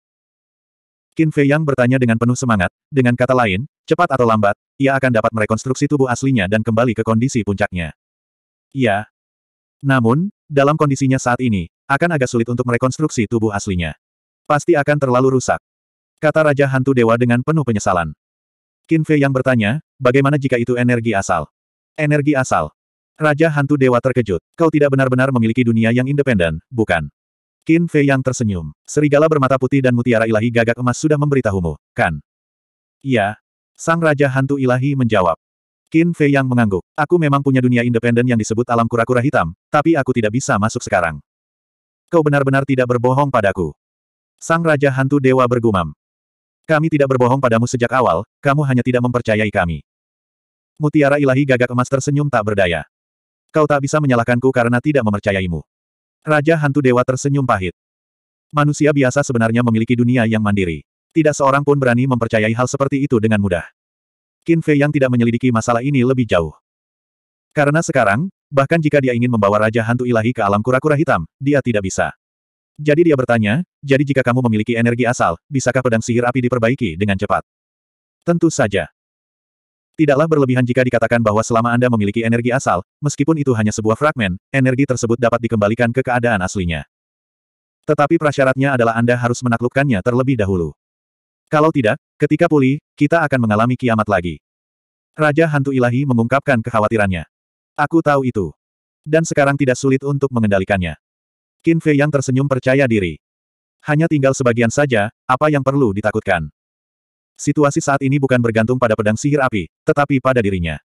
Qin Fei Yang bertanya dengan penuh semangat, dengan kata lain, cepat atau lambat, ia akan dapat merekonstruksi tubuh aslinya dan kembali ke kondisi puncaknya. Iya. Namun, dalam kondisinya saat ini, akan agak sulit untuk merekonstruksi tubuh aslinya. Pasti akan terlalu rusak. Kata Raja Hantu Dewa dengan penuh penyesalan. Qin Fei yang bertanya, bagaimana jika itu energi asal? Energi asal. Raja Hantu Dewa terkejut. Kau tidak benar-benar memiliki dunia yang independen, bukan? Qin Fei yang tersenyum. Serigala bermata putih dan mutiara ilahi gagak emas sudah memberitahumu, kan? Iya. Sang Raja Hantu Ilahi menjawab. Qin Fei yang mengangguk. Aku memang punya dunia independen yang disebut alam kura-kura hitam, tapi aku tidak bisa masuk sekarang. Kau benar-benar tidak berbohong padaku. Sang Raja Hantu Dewa bergumam. Kami tidak berbohong padamu sejak awal, kamu hanya tidak mempercayai kami. Mutiara ilahi gagak emas tersenyum tak berdaya. Kau tak bisa menyalahkanku karena tidak mempercayaimu. Raja Hantu Dewa tersenyum pahit. Manusia biasa sebenarnya memiliki dunia yang mandiri. Tidak seorang pun berani mempercayai hal seperti itu dengan mudah. Qin Fei yang tidak menyelidiki masalah ini lebih jauh. Karena sekarang, bahkan jika dia ingin membawa Raja Hantu Ilahi ke alam kura-kura hitam, dia tidak bisa. Jadi dia bertanya, jadi jika kamu memiliki energi asal, bisakah pedang sihir api diperbaiki dengan cepat? Tentu saja. Tidaklah berlebihan jika dikatakan bahwa selama Anda memiliki energi asal, meskipun itu hanya sebuah fragmen, energi tersebut dapat dikembalikan ke keadaan aslinya. Tetapi prasyaratnya adalah Anda harus menaklukkannya terlebih dahulu. Kalau tidak, ketika pulih, kita akan mengalami kiamat lagi. Raja Hantu Ilahi mengungkapkan kekhawatirannya. Aku tahu itu. Dan sekarang tidak sulit untuk mengendalikannya. Qin Fei yang tersenyum percaya diri. Hanya tinggal sebagian saja, apa yang perlu ditakutkan. Situasi saat ini bukan bergantung pada pedang sihir api, tetapi pada dirinya.